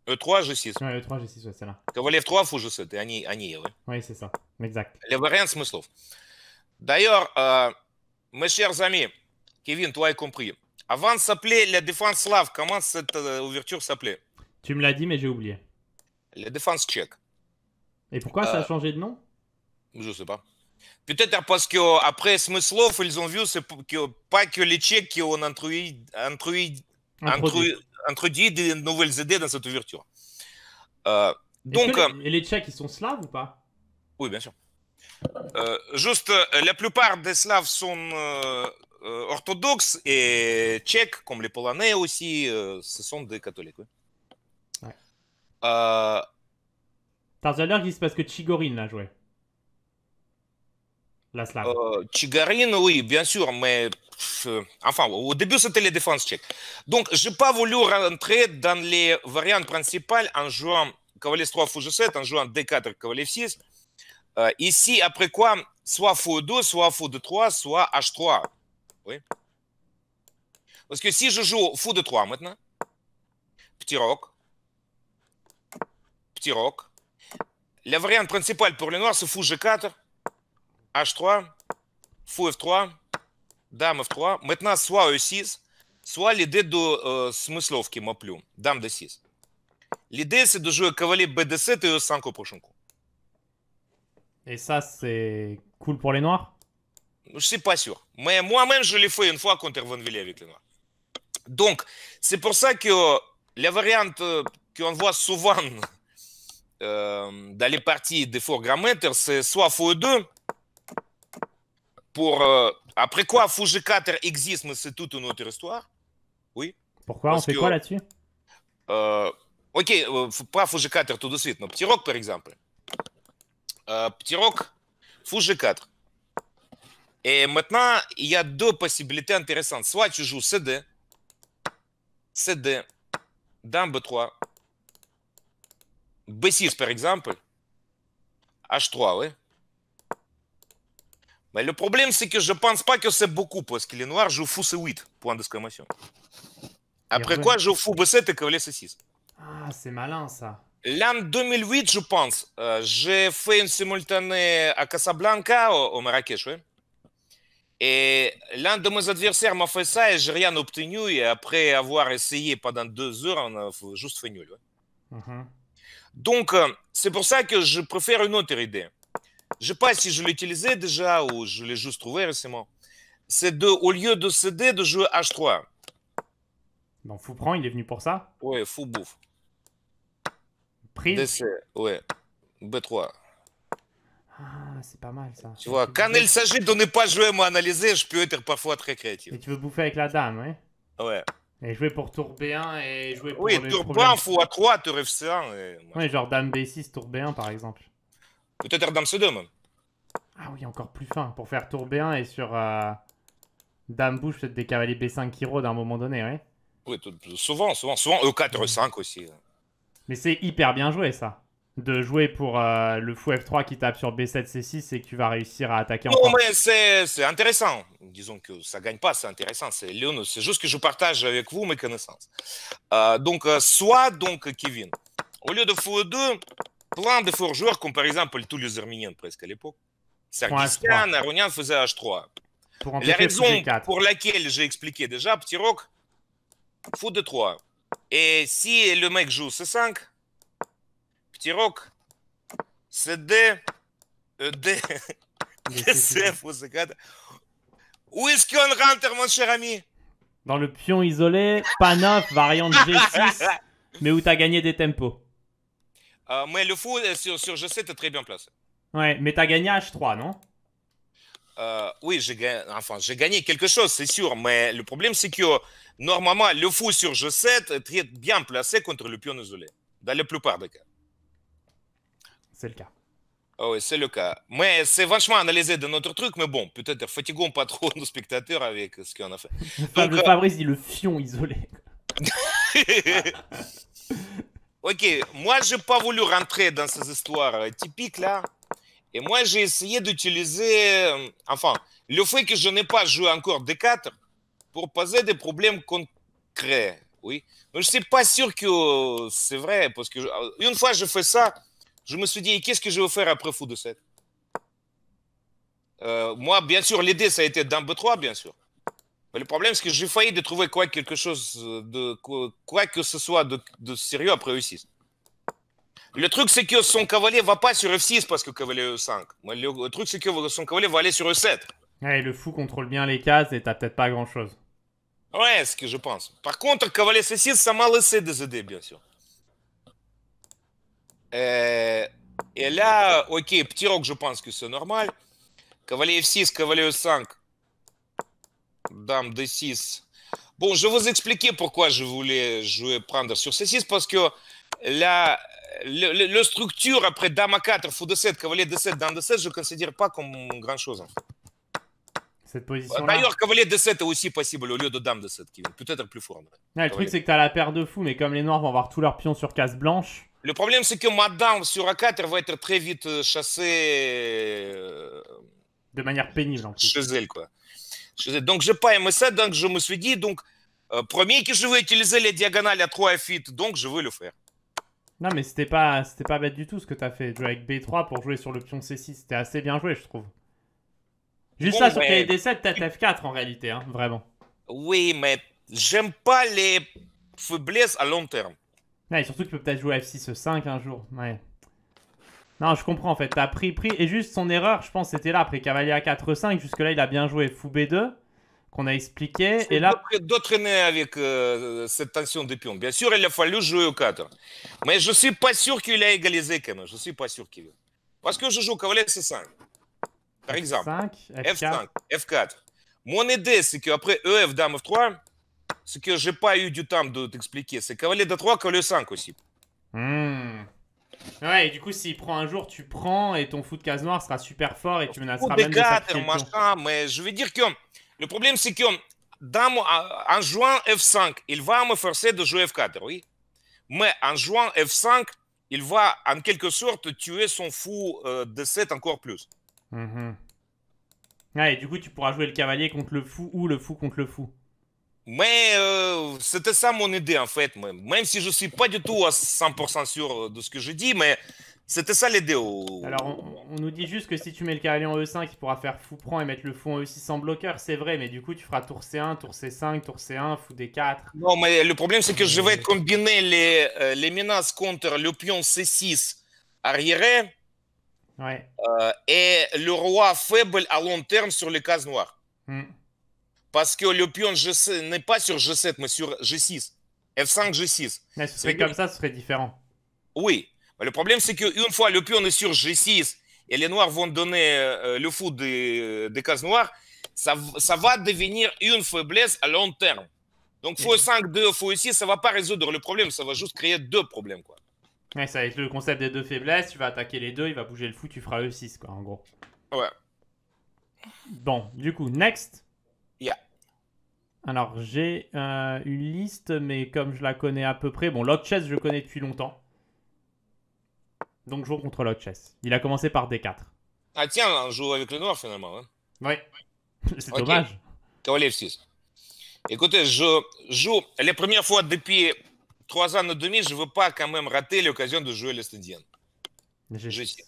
e3, g6. Ouais, e3, g6, ouais, c'est là. Le 3, фу g7, et они, они Oui, c'est ça, exact. variant Smyslov. D'ailleurs, euh, mes chers amis, Kevin, toi as compris, avant de s'appeler la défense slave, comment cette euh, ouverture s'appelait Tu me l'as dit, mais j'ai oublié. La défense tchèque. Et pourquoi ça a euh, changé de nom Je ne sais pas. Peut-être parce qu'après après Smyslov, ils ont vu que pas que les Tchèques qui ont introduit, introduit, introduit, introduit des nouvelles idées dans cette ouverture. Euh, donc, et les Tchèques, ils sont slaves ou pas Oui, bien sûr. Euh, juste, euh, la plupart des Slaves sont orthodoxes et Tchèques, comme les Polonais aussi, ce sont des catholiques. Oui. Ouais. Tarzaleur, il se passe que Chigorin l'a joué la Euh, oui, bien sûr, mais euh, enfin, au début, c'était les défenses tchèques. Donc, je n'ai pas voulu rentrer dans les variantes principales en jouant cavalier 3 fou 7 en jouant d4 cavalier 6. ici, après quoi, soit fou 2, soit fou 3, soit h3. Oui. Parce que si je joue fou 3 maintenant, petit rock petit rock la variante principale pour les noirs, c'est fou g4, H3, Fou F3, Dame F3. Maintenant, soit E6, soit l'idée de qui m'a моплю. Dame D6. L'idée, c'est de jouer cavalier BD7 et E5 au prochain coup. Et ça, c'est cool pour les noirs Je suis pas sûr. Mais moi-même, je l'ai fait une fois contre Von Villiers avec les noirs. Donc, c'est pour ça que euh, la variante euh, qu'on voit souvent euh, dans les parties des forts c'est soit e 2 pour. Euh, après quoi, Fuji 4 existe, mais c'est toute une autre histoire. Oui. Pourquoi On fait quoi là-dessus euh, Ok, euh, pas Fuji 4 tout de suite, mais Petit Rock, par exemple. Euh, Petit Rock, Fuji 4. Et maintenant, il y a deux possibilités intéressantes. Soit tu joues CD, CD, Dame 3 B6 par exemple, H3, oui. Bah, le problème, c'est que je ne pense pas que c'est beaucoup, parce que les noirs jouent fous ces 8, point d'exclamation. Après quoi, je fous B7 et cavalier 6 Ah, c'est malin ça. L'an 2008, je pense, euh, j'ai fait une simultanée à Casablanca, au, Marrakech, oui. Et l'un de mes adversaires m'a fait ça et j'ai rien obtenu. Et après avoir essayé pendant deux heures, on a juste fait nul. Mhm. Donc, euh, c'est pour ça que je préfère une autre idée je sais pas si je l'utilisais déjà ou je l'ai juste trouvé récemment. C'est de, au lieu de CD, de jouer H3. Donc prend, il est venu pour ça Ouais, Fou Prise DC, ouais. B3. Ah, c'est pas mal ça. Tu vois, quand il s'agit de ne pas jouer, moi, analyser, je peux être parfois très créatif. Et tu veux bouffer avec la dame, ouais Ouais. Et jouer pour tour B1 et jouer pour. Oui, tour B1, fou A3, tour F1. Et... Ouais, genre dame B6, tour B1 par exemple. Peut-être Dame-C2, sodom Ah oui, encore plus fin. Pour faire tour B1 et sur euh, Dame-Bouche, peut-être des cavaliers B5 qui rôdent à un moment donné, ouais. Oui, souvent, souvent, souvent E4, E5 aussi. Mais c'est hyper bien joué ça. De jouer pour euh, le fou F3 qui tape sur B7, C6 et que tu vas réussir à attaquer en Non, mais c'est intéressant. Disons que ça gagne pas, c'est intéressant. C'est c'est juste que je partage avec vous mes connaissances. Euh, donc, soit donc Kevin, au lieu de fou E2, plein de forts joueurs, comme par exemple tous les Arméniens presque à l'époque. Sarkissian, Aronian faisait H3. Pour la raison pour laquelle j'ai expliqué déjà, Petit Rock, de 3. Et si le mec joue C5, Petit Rock, CD, d ou C4. Où est-ce qu'on rentre, mon cher ami Dans le pion isolé, pas 9, variante G6, mais où tu as gagné des tempos. Euh, mais le fou euh, sur, G7 est très bien placé. Ouais, mais tu as gagné H3, non euh, Oui, j'ai gagné, enfin, j'ai gagné quelque chose, c'est sûr. Mais le problème, c'est que normalement, le fou sur G7 est très bien placé contre le pion isolé, dans la plupart des cas. C'est le cas. Ah oui, c'est le cas. Mais c'est vachement analysé de notre truc, mais bon, peut-être fatiguons pas trop nos spectateurs avec ce qu'on a fait. Donc, Fabrice dit le fion isolé. Ok, moi, je n'ai pas voulu rentrer dans ces histoires typiques là. Et moi, j'ai essayé d'utiliser, euh, enfin, le fait que je n'ai pas joué encore D4 pour poser des problèmes concrets. Oui. Mais je ne suis pas sûr que euh, c'est vrai. Parce que euh, une fois je fais ça, je me suis dit, qu'est-ce que je vais faire après Fou de 7 Moi, bien sûr, l'idée, ça a été d'un b 3, bien sûr le problème, c'est que j'ai failli de trouver quoi quelque chose euh, de quoi, que ce soit de, sérieux après E6. Le truc, c'est que son cavalier va pas sur F6 parce que cavalier E5. Le, truc, c'est que son cavalier va aller sur E7. Et le fou contrôle bien les cases et t'as peut-être pas grand-chose. Ouais, ce que je pense. Par contre, cavalier C6, ça m'a laissé des idées, bien sûr. Euh, et là, ok, petit rock, je pense que c'est normal. Cavalier F6, cavalier E5, Dame D6. Bon, je vais vous expliquer pourquoi je voulais jouer prendre sur C6, parce que la, le, structure après Dame A4, Fou de 7 Cavalier D7, Dame D7, je ne considère pas comme grand-chose. Cette position bah, D'ailleurs, cavalier D7 est aussi possible au lieu de dame D7, qui est peut-être plus fort. le truc, c'est que tu as la paire de fous, mais comme les noirs vont avoir tous leurs pions sur case blanche. Le problème, c'est que ma Dame sur A4 va être très vite euh, chassée. Euh, de manière pénible, en plus. Chez elle, quoi. Donc, je pas ça donc je me suis dit, donc, premier que je veux utiliser les diagonales à 3 F8, donc je veux le faire. Non, mais c'était pas, c'était pas bête du tout ce que t'as fait. Jouer avec B3 pour jouer sur le pion C6, c'était assez bien joué, je trouve. Juste ça sur KD7, tête F4 en réalité, hein, vraiment. Oui, mais j'aime pas les faiblesses à long terme. Ouais, et surtout, tu peux peut-être jouer F6-5 euh, un jour. Ouais. Non, je comprends en fait. T'as pris, pris. Et juste son erreur, je pense, c'était là. Après cavalier à 4-5, jusque-là, il a bien joué fou B2, qu'on a expliqué. Et là. D'entraîner avec euh, cette tension de pion. Bien sûr, il a fallu jouer au 4. Mais je suis pas sûr qu'il a égalisé quand même. Je suis pas sûr qu'il Parce que je joue cavalier C5. Par exemple. F5, F4. 5 F4. Mon idée, c'est qu'après EF, dame F3, ce que j'ai pas eu du temps de t'expliquer, c'est cavalier D3, cavalier 5 aussi. Hum... Ouais, et du coup, s'il prend un jour, tu prends et ton fou de case noire sera super fort et tu menaceras même de machin, mais je veux dire que le problème, c'est que en jouant F5, il va me forcer de jouer F4, oui. Mais en jouant F5, il va en quelque sorte tuer son fou euh, de 7 encore plus. Mhm. Ouais, et du coup, tu pourras jouer le cavalier contre le fou ou le fou contre le fou. Mais euh, c'était ça mon idée, en fait. Même si je ne suis pas du tout à 100% sûr euh, de ce que je dis, mais c'était ça l'idée. Alors, on, nous dit juste que si tu mets le cavalier en E5, il pourra faire fou prend et mettre le fou e en E6 sans bloqueur. C'est vrai, mais du coup, tu feras tour C1, tour C5, tour C1, fou D4. Non, mais le problème, c'est que je vais combiner les, euh, les menaces contre le pion C6 arriéré et le roi faible à long terme sur les cases noires. Hmm. Parce que le pion g n'est pas sur G7, mais sur G6. F5, G6. Mais si serait comme ça, ce serait différent. Oui. le problème, c'est qu'une fois le pion est sur G6 et les noirs vont donner euh, le fou euh, des, cases noires, ça, ça, va devenir une faiblesse à long terme. Donc, f 5, 2, f 6, ça va pas résoudre le problème, ça va juste créer deux problèmes. Quoi. Mais ça va le concept des deux faiblesses, tu vas attaquer les deux, il va bouger le fou, tu feras e 6, quoi, en gros. Ouais. Bon, du coup, next. Alors, j'ai euh, une liste, mais comme je la connais à peu près... Bon, Chess, je connais depuis longtemps. Donc, je joue contre Chess. Il a commencé par D4. Ah tiens, on joue avec le noir, finalement. Hein? Oui. C'est dommage. Cavalier 6. Écoutez, je joue... La première fois depuis trois ans et demi, je ne veux pas quand même rater l'occasion de jouer l'Estadienne. Je sais.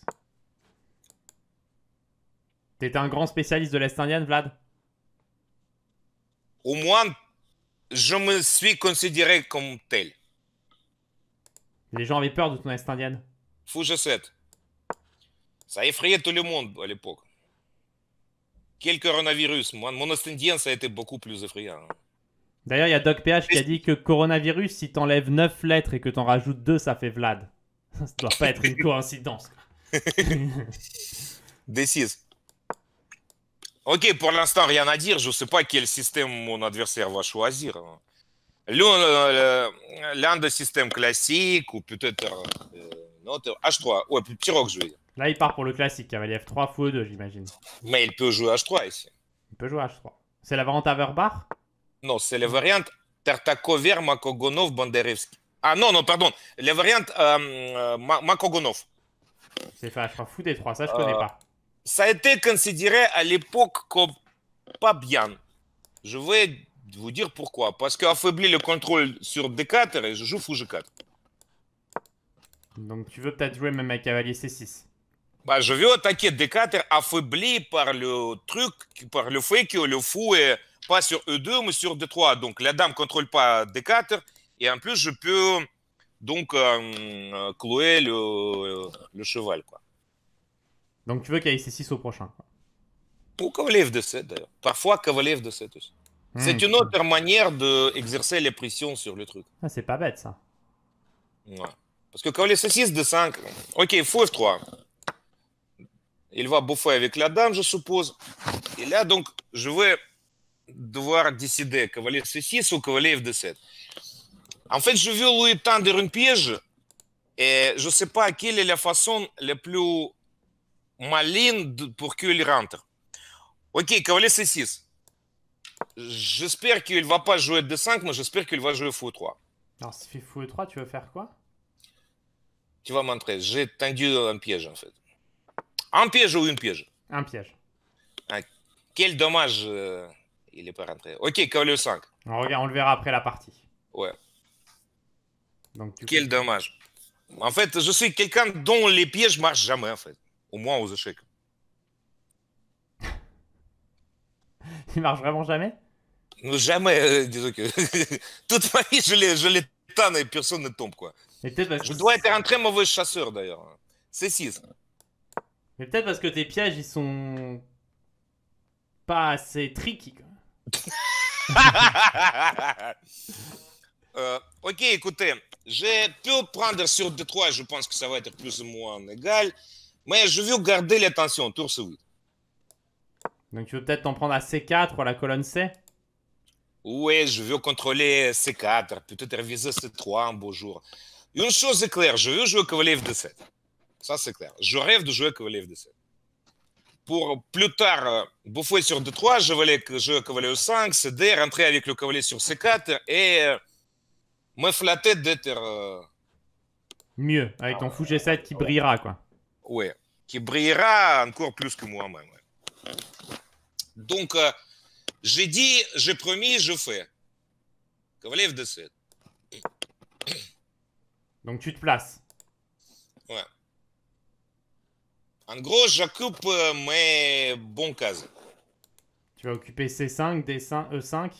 T'étais un grand spécialiste de l'Est indienne, Vlad au moins, je me suis considéré comme tel. Les gens avaient peur de ton est indienne. Fou, je sais. Ça effrayait tout le monde à l'époque. Quel coronavirus Mon est indien, ça a été beaucoup plus effrayant. D'ailleurs, il y a Doc PH qui a dit que coronavirus, si t'enlèves 9 lettres et que t'en rajoutes deux, ça fait Vlad. Ça ne doit pas être une coïncidence. Décise. Ok, pour l'instant, rien à dire. Je ne sais pas quel système mon adversaire va choisir. L'un des systèmes classiques ou peut-être euh, H3. Ouais, petit rock, je veux dire. Là, il part pour le classique, cavalier F3, fou 2, j'imagine. Mais il peut jouer H3 ici. Il peut jouer H3. C'est la variante Averbar Non, c'est la variante Tartakover, Makogonov, Banderevski. Ah non, non, pardon. La variante euh, euh, Makogonov. C'est fait H3 fou des 3, ça je connais euh, pas ça a été considéré à l'époque comme pas bien. Je vais vous dire pourquoi. Parce affaiblir le contrôle sur D4 et je joue fou G4. Donc tu veux peut-être jouer même à cavalier C6 bah, Je veux attaquer D4 affaibli par le truc, par le fait que le fou est pas sur E2 mais sur D3. Donc la dame contrôle pas D4 et en plus je peux donc euh, clouer le, le cheval. Donc tu veux qu'il y ait c 6 au prochain. Ou Pour Kovalev de 7 d'ailleurs. Parfois cavalier de 7 aussi. Hmm. c'est une autre manière d'exercer la les pressions sur le truc. Ah, c'est pas bête ça. Ouais. Parce que cavalier c 6 de 5. Ok, fou F3. Il va bouffer avec la dame, je suppose. Et là, donc, je vais devoir décider cavalier C6 ou cavalier F7. En fait, je veux lui tendre une piège et je ne sais pas quelle est la façon la plus Malin pour qu'il rentre. Ok, cavalier C6. J'espère qu'il va pas jouer de 5 mais j'espère qu'il va jouer fou 3 Alors, si fait fou 3 tu veux faire quoi Tu vas montrer. J'ai tendu un piège, en fait. Un piège ou une piège Un piège. Ah, quel dommage euh, il n'est pas rentré. Ok, cavalier 5. On, regarde, on le verra après la partie. Ouais. Donc, Quel dommage. En fait, je suis quelqu'un dont les pièges marchent jamais, en fait au moins aux échecs. Il marche vraiment jamais Jamais, euh, disons que. Toute ma vie, je les, je et personne ne tombe, quoi. je dois être un très mauvais chasseur, d'ailleurs. C'est 6. Mais peut-être parce que tes pièges, ils sont. pas assez tricky, euh, ok, écoutez, je peux prendre sur 2-3, je pense que ça va être plus ou moins égal. Mais je veux garder l'attention, tour c'est 8 Donc tu veux peut-être t'en prendre à C4 ou à la colonne C Oui, je veux contrôler C4, peut-être réviser C3 un beau jour. Une chose est claire, je veux jouer cavalier F7. Ça, c'est clair. Je rêve de jouer cavalier F7. Pour plus tard, euh, bouffer sur D3, je voulais jouer cavalier E5, CD, rentrer avec le cavalier sur C4 et euh, me flatter d'être... Euh, Mieux, avec ton ah. fou G7 qui brillera, quoi ouais, qui brillera encore plus que moi-même. Donc, euh, j'ai dit, j'ai promis, je fais. Donc, tu te places. Ouais. En gros, j'occupe euh, mes bons cases. Tu vas occuper C5, D5, E5.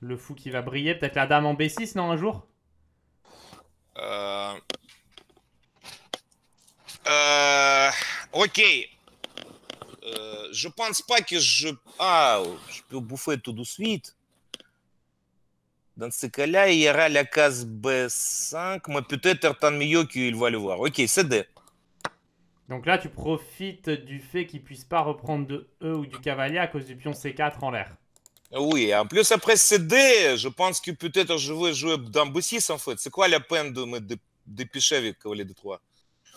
Le fou qui va briller. Peut-être la dame en B6, non, un jour euh, euh, ok. Euh, je pense pas que je... Ah, je peux bouffer tout de suite. Dans ce cas-là, il y aura la case B5, mais peut-être tant mieux qu'il va le voir. Ok, c'est D. Donc là, tu profites du fait qu'il puisse pas reprendre de E ou du cavalier à cause du pion C4 en l'air. Euh, oui, en plus après CD, je pense que peut-être je vais jouer dans B6 en fait. C'est quoi la peine de me dépêcher avec cavalier de 3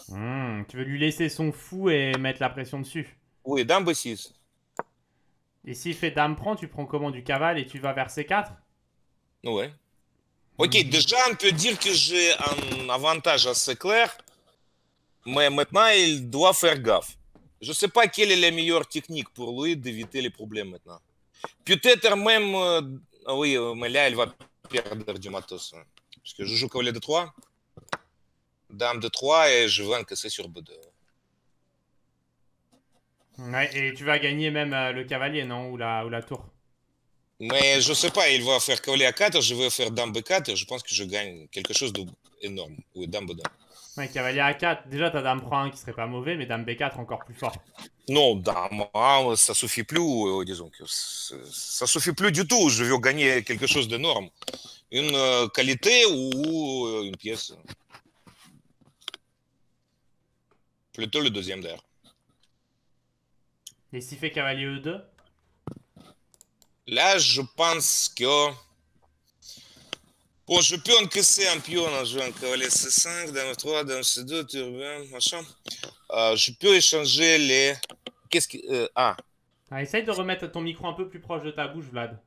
Hmm, tu veux lui laisser son fou et mettre la pression dessus Oui, dame b Et s'il fait dame prend, tu prends comment du caval et tu vas vers C4 Oui. Ok, mhm. déjà on peut dire que j'ai un avantage assez clair, mais maintenant il doit faire gaffe. Je ne sais pas quelle est la meilleure technique pour lui d'éviter les problèmes maintenant. Peut-être même... Euh, ah oui, euh, mais là, il va perdre du matos. Hein. Parce que je joue cavalier de 3. Dame de 3 et je veux encaisser sur B2. et tu vas gagner même euh, le cavalier, non ou la, ou la tour Mais je sais pas, il va faire cavalier à 4, je vais faire dame B4 et je pense que je gagne quelque chose d'énorme. Oui, dame B2. cavalier à 4 déjà ta dame prend 1 qui serait pas mauvais, mais dame B4 encore plus fort. Non, dame 1, ça suffit plus, euh, disons que ça suffit plus du tout. Je veux gagner quelque chose d'énorme. Une euh, qualité ou une pièce. Plutôt le deuxième d'ailleurs. Les six cavalier E2 Là, je pense que... Bon, je peux encaisser un pion en jouant cavalier C5, Dame 3, Dame C2, Turbin, machin. Euh, je peux échanger les... Qu'est-ce que... Euh, ah. ah. Essaye de remettre ton micro un peu plus proche de ta bouche, Vlad.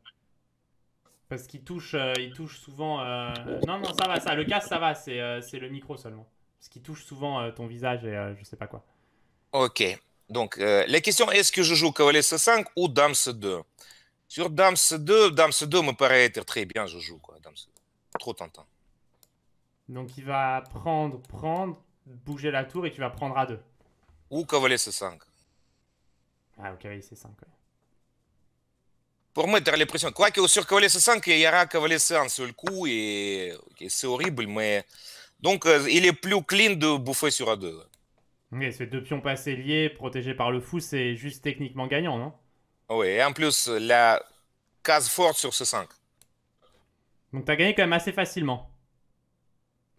Parce qu'il touche, euh, il touche souvent... Euh, non, non, ça va, ça. Le casque, ça va. C'est le micro seulement ce qui touche souvent euh, ton visage et euh, je sais pas quoi. Ok. Donc, euh, la question est-ce que je joue cavalier C5 ou dame C2 Sur dame C2, dame C2 me paraît être très bien, je joue. Quoi, dame 2 Trop tentant. Donc, il va prendre, prendre, bouger la tour et tu vas prendre à 2 Ou cavalier C5. Ah, ou cavalier C5, ouais. Pour mettre les pressions. Quoique sur cavalier C5, il y aura cavalier C1 seul coup et c'est horrible, mais donc, euh, il est plus clean de bouffer sur A2. mais ces deux pions passés liés, protégés par le fou, c'est juste techniquement gagnant, non ah Oui, et en plus, la case forte sur ce 5. Donc, tu as gagné quand même assez facilement.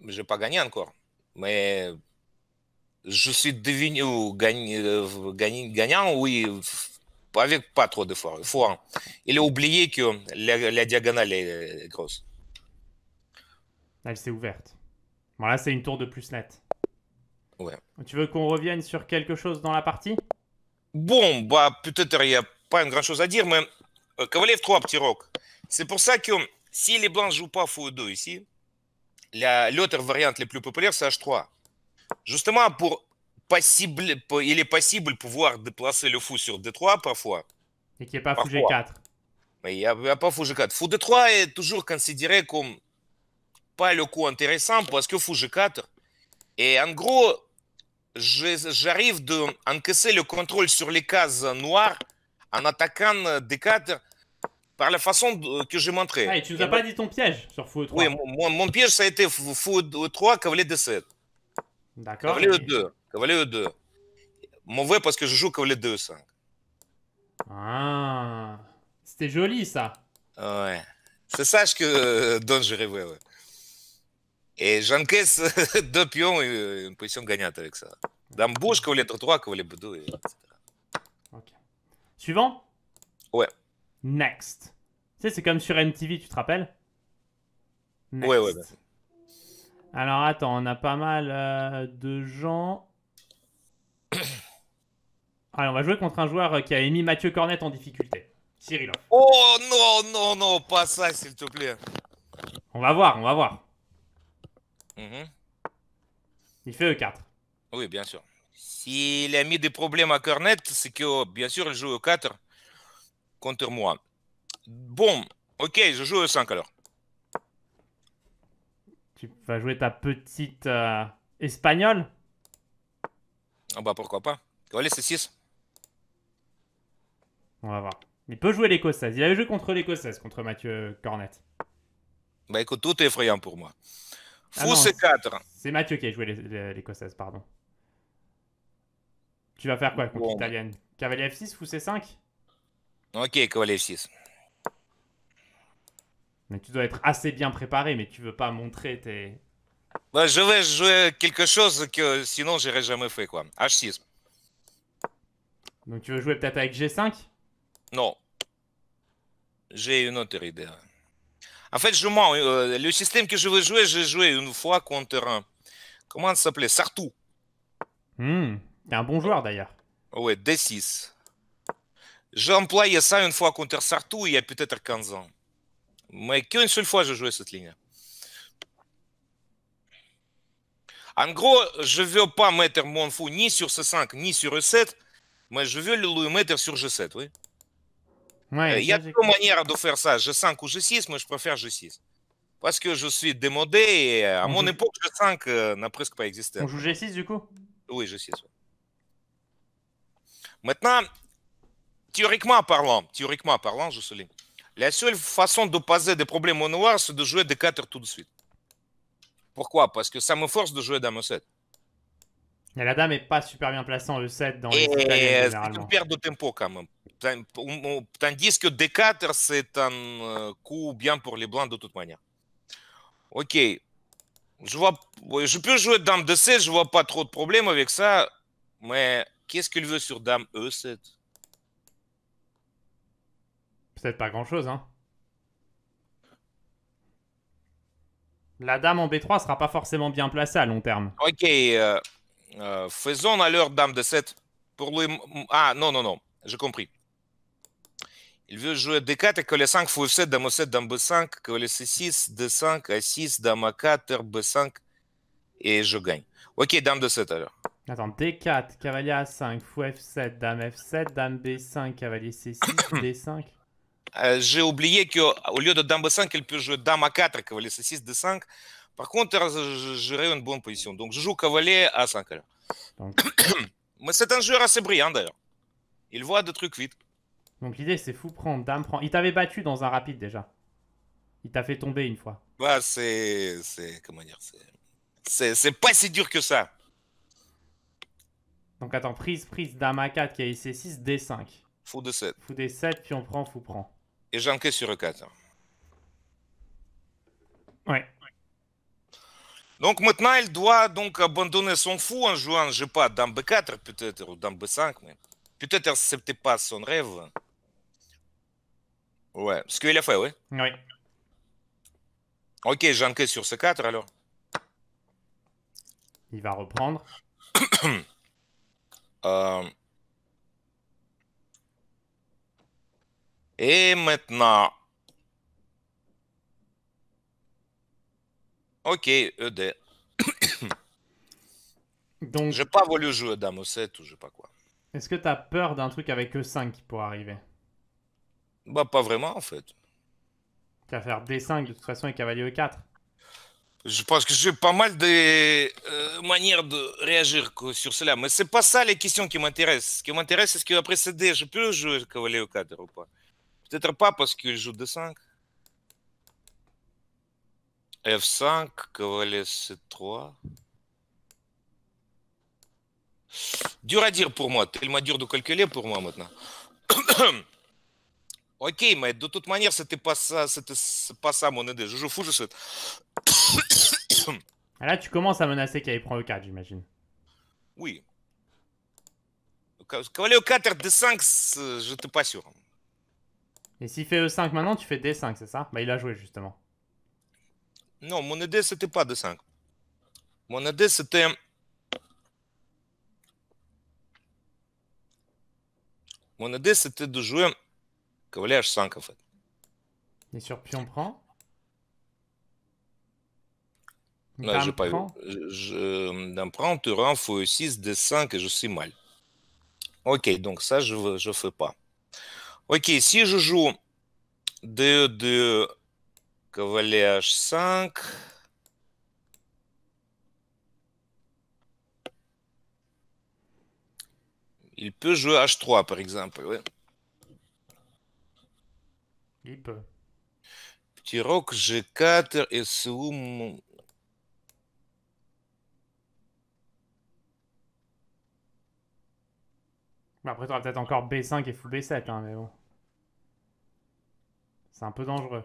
J'ai pas gagné encore. Mais je suis devenu euh, gagnant, oui, avec pas trop d'efforts. Il faut, hein. il a oublié que la, la diagonale est euh, grosse. Elle s'est ouverte. Bon, là, c'est une tour de plus net. Ouais. Tu veux qu'on revienne sur quelque chose dans la partie Bon, bah, peut-être il n'y a pas une grand-chose à dire, mais euh, 3 petit rock. C'est pour ça que euh, si les blancs ne jouent pas fou 2 ici, l'autre variante la plus populaire, c'est H3. Justement, pour possible, il est possible de pouvoir déplacer le fou sur D3 parfois. Et qu'il n'y ait pas fou G4. Mais il n'y a, a, pas fou G4. Fou D3 est toujours considéré comme pas le coup intéressant parce que fou g 4. Et en gros, j'arrive d'encaisser le contrôle sur les cases noires en attaquant des 4 par la façon que j'ai montré. Ah, et tu nous as pas dit ton piège sur Fou 3 e Oui, mon, piège, ça a été Fou 3, e Cavalier D7. D'accord. Cavalier mais... E2. Cavalier e Mauvais parce que je joue Cavalier D5. Ah, c'était joli, ça. Ouais. C'est ça que, euh, donne, je rêvais, et j'encaisse deux pions et euh, une position gagnante avec ça. Dame bouche, ah, cavalier 3, trois être 2 etc. Ok. Suivant Ouais. Next. Tu sais, c'est comme sur MTV, tu te rappelles Ouais, ouais. Alors attends, on a pas mal euh, de gens. Allez, on va jouer contre un joueur euh, qui a émis Mathieu Cornette en difficulté. Cyril. Oh non, non, non, pas ça, s'il te plaît. On va voir, on va voir. Mhm. Il fait E4. Oui, bien sûr. S'il a mis des problèmes à Cornet, c'est que, oh, bien sûr, il joue E4 contre moi. Bon, ok, je joue E5 alors. Tu vas jouer ta petite euh, espagnole Ah bah pourquoi pas. Allez, c'est 6. On va voir. Il peut jouer l'écossaise. Il avait joué contre l'écossaise, contre Mathieu Cornet. Bah écoute, tout est effrayant pour moi. Ah fou 4. C'est Mathieu qui a joué l'écossaise, pardon. Tu vas faire quoi contre l'italienne Cavalier F6, fou C5 Ok, cavalier F6. Mais tu dois être assez bien préparé, mais tu veux pas montrer tes... Bah, je vais jouer quelque chose que sinon j'aurais jamais fait, quoi. H6. Donc tu veux jouer peut-être avec G5 Non. J'ai une autre idée. En fait, je mens. Euh, le système que je veux jouer, j'ai joué une fois contre un. Comment ça s'appelait Sartou. Hmm, un bon joueur d'ailleurs. Oui, D6. J'ai employé ça une fois contre Sartou il y a peut-être 15 ans. Mais qu'une seule fois, j'ai joué cette ligne. En gros, je ne veux pas mettre mon fou ni sur C5 ni sur E7, mais je veux le mettre sur G7, oui. Euh, il y a deux manières de faire ça. G5 ou G6, mais je préfère G6. Parce que je suis démodé et euh, à mon époque, G5 n'a presque pas existé. On joue G6 du coup Oui, G6. Maintenant, théoriquement parlant, théoriquement parlant, je souligne, la seule façon de poser des problèmes au noir, c'est de jouer d 4 tout de suite. Pourquoi Parce que ça me force de jouer dame 7 la dame n'est pas super bien placée en E7 dans les C'est une perte de tempo quand même tandis que D4, c'est un euh, coup bien pour les blancs de toute manière. Ok. Je, vois, je peux jouer Dame de 7 je vois pas trop de problème avec ça. Mais qu'est-ce qu'il veut sur Dame E7 Peut-être pas grand-chose, hein. La dame en B3 sera pas forcément bien placée à long terme. Ok, euh, euh, faisons alors dame de 7 pour lui. Ah non, non, non, j'ai compris. Il veut jouer D4 et les 5 7 f 7, Dame B5, c 6 D5, A6, dame A4, B5 et je gagne. Ok, dame de 7 alors. Attends, D4, cavalier A5, fou F7, dame F7, dame B5, cavalier C6, D5. Euh, j'ai oublié qu'au lieu de dame B5, il peut jouer dame A4, cavalier C6, D5. Par contre, j'aurai une bonne position. Donc, je joue cavalier A5 alors. Mais c'est un joueur assez brillant d'ailleurs. Il voit des trucs vite. Donc l'idée c'est fou prendre, dame prend. Il t'avait battu dans un rapide déjà. Il t'a fait tomber une fois. Bah c'est. c'est comment dire c'est, pas si dur que ça. Donc attends, prise, prise, dame A4 qui a IC6, D5. Fou de 7. Fou D7, puis on prend, fou prend. Et j'enquête sur E4. Ouais. Donc maintenant, elle doit donc abandonner son fou en jouant, je sais pas, dame B4 peut-être, ou dame B5, mais peut-être accepter pas son rêve. Ouais. ce qu'il foi, ouais. Oui. Ok, j'encaisse sur ce 4 alors. Il va reprendre. Euh. Et maintenant. Ok, ED. Donc. J'ai pas voulu jouer Dame 7 ou je sais pas quoi. Est-ce que t'as peur d'un truc avec E5 qui pourrait arriver bah, pas vraiment, en fait. Tu vas faire D5 de toute façon et cavalier E4. Je pense que j'ai pas mal de euh, manières de réagir sur cela, mais c'est pas ça les questions qui m'intéressent. Ce qui m'intéresse, c'est ce va précéder, je peux jouer cavalier E4 ou pas Peut-être pas parce qu'il joue D5. F5, cavalier C3. Dur à dire pour moi, tellement dur de calculer pour moi maintenant. Ok mais de toute manière c'était pas ça, se mon idée, Je fous, je saute. Là, tu commences à menacer qu'il prend e 4, j'imagine. Oui. Cavalier E4, D5, je te pas sûr. Et s'il fait E5 maintenant, tu fais D5, c'est ça Bah, il a joué justement. Non, mon idée c'était pas D5. Mon idée c'était. Mon idée c'était de jouer Cavalier H5 en fait. Et sur pion prend Non, je pas prend. Je, prend, Turin, 6, D5 et je suis mal. Ok, donc ça je ne fais pas. Ok, si je joue D2, cavalier H5. Il peut jouer H3 par exemple. Oui. Petit rock G4 et Soum. Après, tu peut-être encore B5 et full B7, hein, mais bon. C'est un peu dangereux.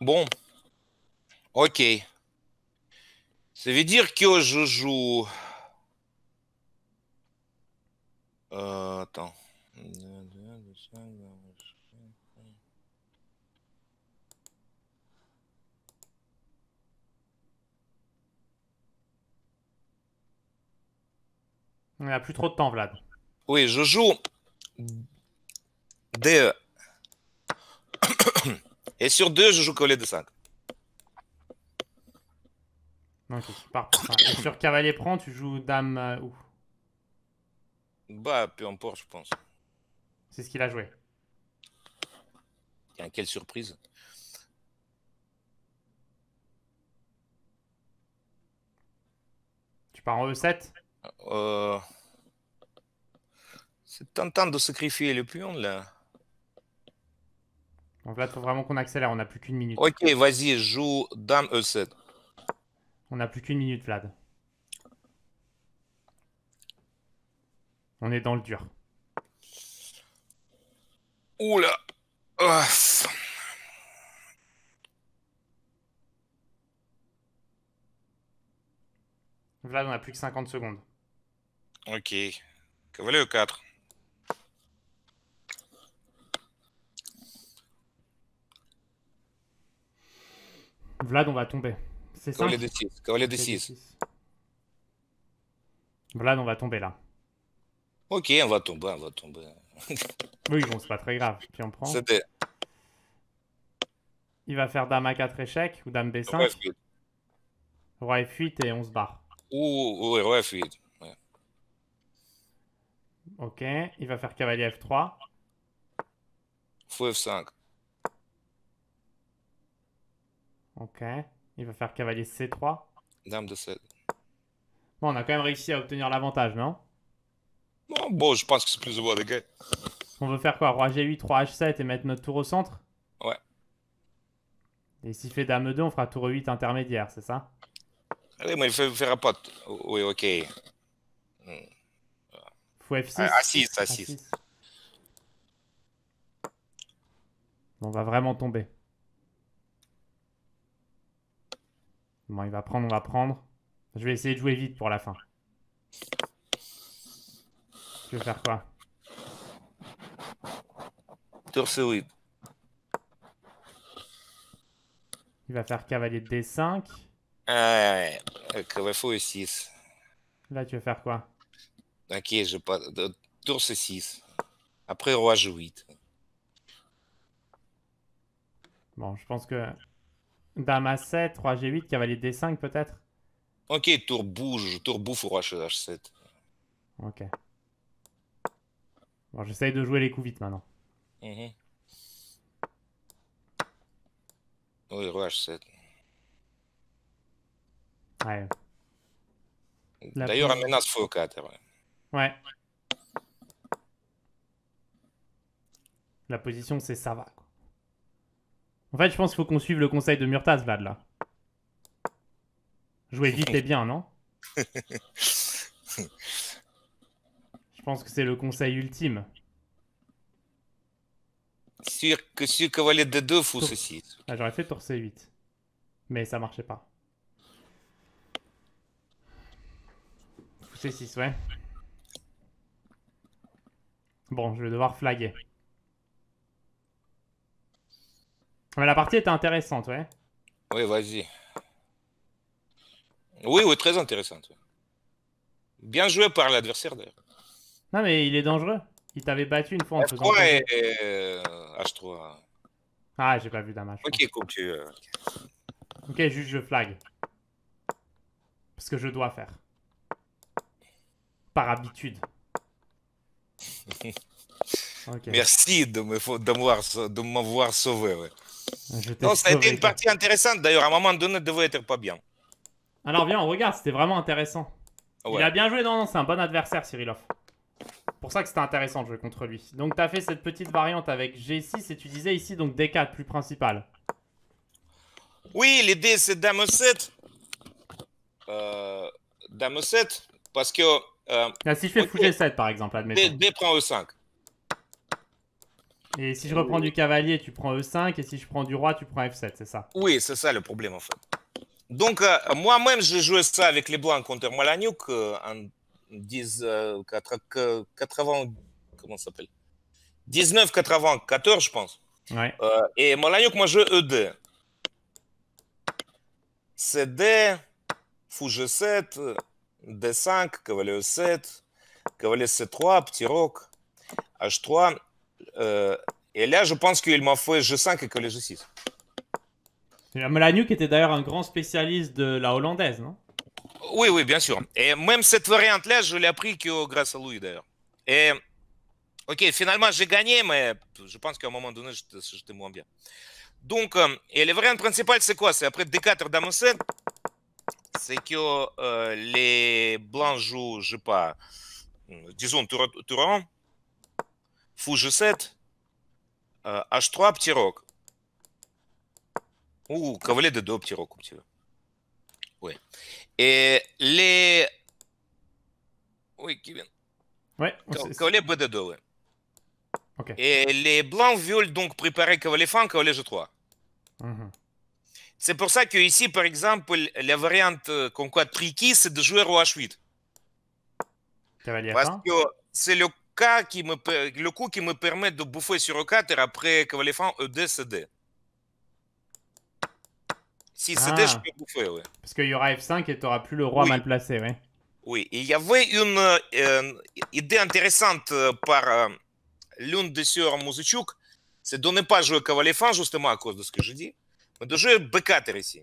Bon. Ok. Ça veut dire que je joue... Euh, attends. On n'a plus trop de temps, Vlad. Oui, je joue DE. Euh, et sur 2, je joue coller de 5. Ok, ça Et sur cavalier prend, tu joues dame ou euh, où Bah, peu importe, je pense. C'est ce qu'il a joué. Quelle surprise. Tu pars en E7 euh, C'est tentant de sacrifier le pion là. On là, vraiment qu'on accélère, on n'a plus qu'une minute. Ok, vas-y, joue Dame E7. On n'a plus qu'une minute, Vlad. On est dans le dur. Oula. là Vlad, on a plus que 50 secondes. Ok. Cavalier 4. Vlad, on va tomber. C'est ça Cavalier de 6. de 6. Vlad, on va tomber là. Ok, on va tomber, on va tomber. oui, bon, c'est pas très grave. Puis on prend. C'était. Il va faire dame A4 échec ou dame B5. Roi F8. et on se barre. Ouh, Roi F8. Ok, il va faire cavalier F3. Fou F5. Ok, il va faire cavalier C3. Dame de 7. Bon, on a quand même réussi à obtenir l'avantage, non bon, je pense que c'est plus ou moins le On veut faire quoi Roi G8, 3 H7 et mettre notre tour au centre Ouais. Et s'il fait Dame 2, on fera tour 8 intermédiaire, c'est ça Allez, mais il fait faire un pote. Oh, oui, ok. Fou f 6 ah, ah, ah, On va vraiment tomber. Bon, il va prendre, on va prendre. Je vais essayer de jouer vite pour la fin. Tu veux faire quoi 8. Il va faire cavalier de D5. Ah, ouais, ouais, euh, ouais. 6. Là, tu veux faire quoi Ok, je pas. Euh, tour C6. Après, roi G8. Bon, je pense que. Dame A7, roi G8, cavalier D5 peut-être Ok, tour bouge, tour bouffe, roi H7. Ok. Bon, j'essaye de jouer les coups vite maintenant. Mhm. Oui, roi H7. Ouais. D'ailleurs, menace faux 4. Ouais. La position, c'est ça va. En fait, je pense qu'il faut qu'on suive le conseil de Murtaz, Vlad, là. Jouer vite et bien, non Je pense que c'est le conseil ultime. Sur, que, sur cavalier de 2 fou ceci. 6 ah, J'aurais fait tour C8. Mais ça marchait pas. Fou C6, ouais. Bon, je vais devoir flaguer. la partie était intéressante, ouais. Oui, vas-y. Oui, oui, très intéressante. Bien joué par l'adversaire, d'ailleurs. Non, mais il est dangereux. Il t'avait battu une fois en faisant. Ouais, H3. Euh, ah, j'ai pas vu d'amage. Ok, coupe tu. Euh. Ok, juste je flag. Parce que je dois faire. Par habitude. Merci de m'avoir sauvé. Non, ça a été une partie intéressante d'ailleurs. À un moment donné, devait être pas bien. Alors viens, on regarde, c'était vraiment intéressant. Il a bien joué, non, non c'est un bon adversaire, Cyrilov pour ça que c'était intéressant de jouer contre lui. Donc tu as fait cette petite variante avec G6 et tu disais ici donc D4 plus principal. Oui, les l'idée c'est Dame 7. Euh, dame 7 parce que... Euh, ah, si je fais fou G7 par exemple, admettons. D, prend E5. Et si je reprends du cavalier, tu prends E5, et si je prends du roi, tu prends F7, c'est ça Oui, c'est ça le problème en fait. Donc, euh, moi-même, je joué ça avec les blancs contre la euh, en 19 4, 80, comment je pense. Euh, et Malanyuk, moi, je ED. CD, Fou G7, D5, Cavalier E7, Cavalier C3, Petit Roc, H3. Euh, et là, je pense qu'il m'a fait G5 et Cavalier G6. Malanyuk était d'ailleurs un grand spécialiste de la hollandaise, non oui, oui, bien sûr. Et même cette variante-là, je l'ai appris que grâce à Louis d'ailleurs. Et ok, finalement, j'ai gagné, mais je pense qu'à un moment donné, j'étais moins bien. Donc, et les variantes principales, c'est quoi C'est après D4, Dame 7 c'est que euh, les blancs jouent, je sais pas, disons, tour, tour 1, fou G7, euh, H3, petit roc. Ou cavalier D2, petit roc. Petit roc. Oui. Et les... Oui, Kevin. Ouais. Коли bd доли. Okay. Et les blancs veulent donc préparer cavalier fin, cavalier g3. C'est pour ça que ici, par exemple, la variante euh, qu'on de tricky, c'est de jouer roi h8. Cavalier Parce que c'est le, qui me, le coup qui me permet de bouffer sur e4 après cavalier fin e2, cd. Si c'était, je peux ah. bouffer, oui. Parce qu'il y aura F5 et tu n'auras plus le roi mal placé, oui. Oui, il y avait une euh, idée intéressante euh, par euh, l'une des sœurs c'est de ne pas jouer cavalier fin, justement à cause de ce que je dis, mais de jouer B4 ici.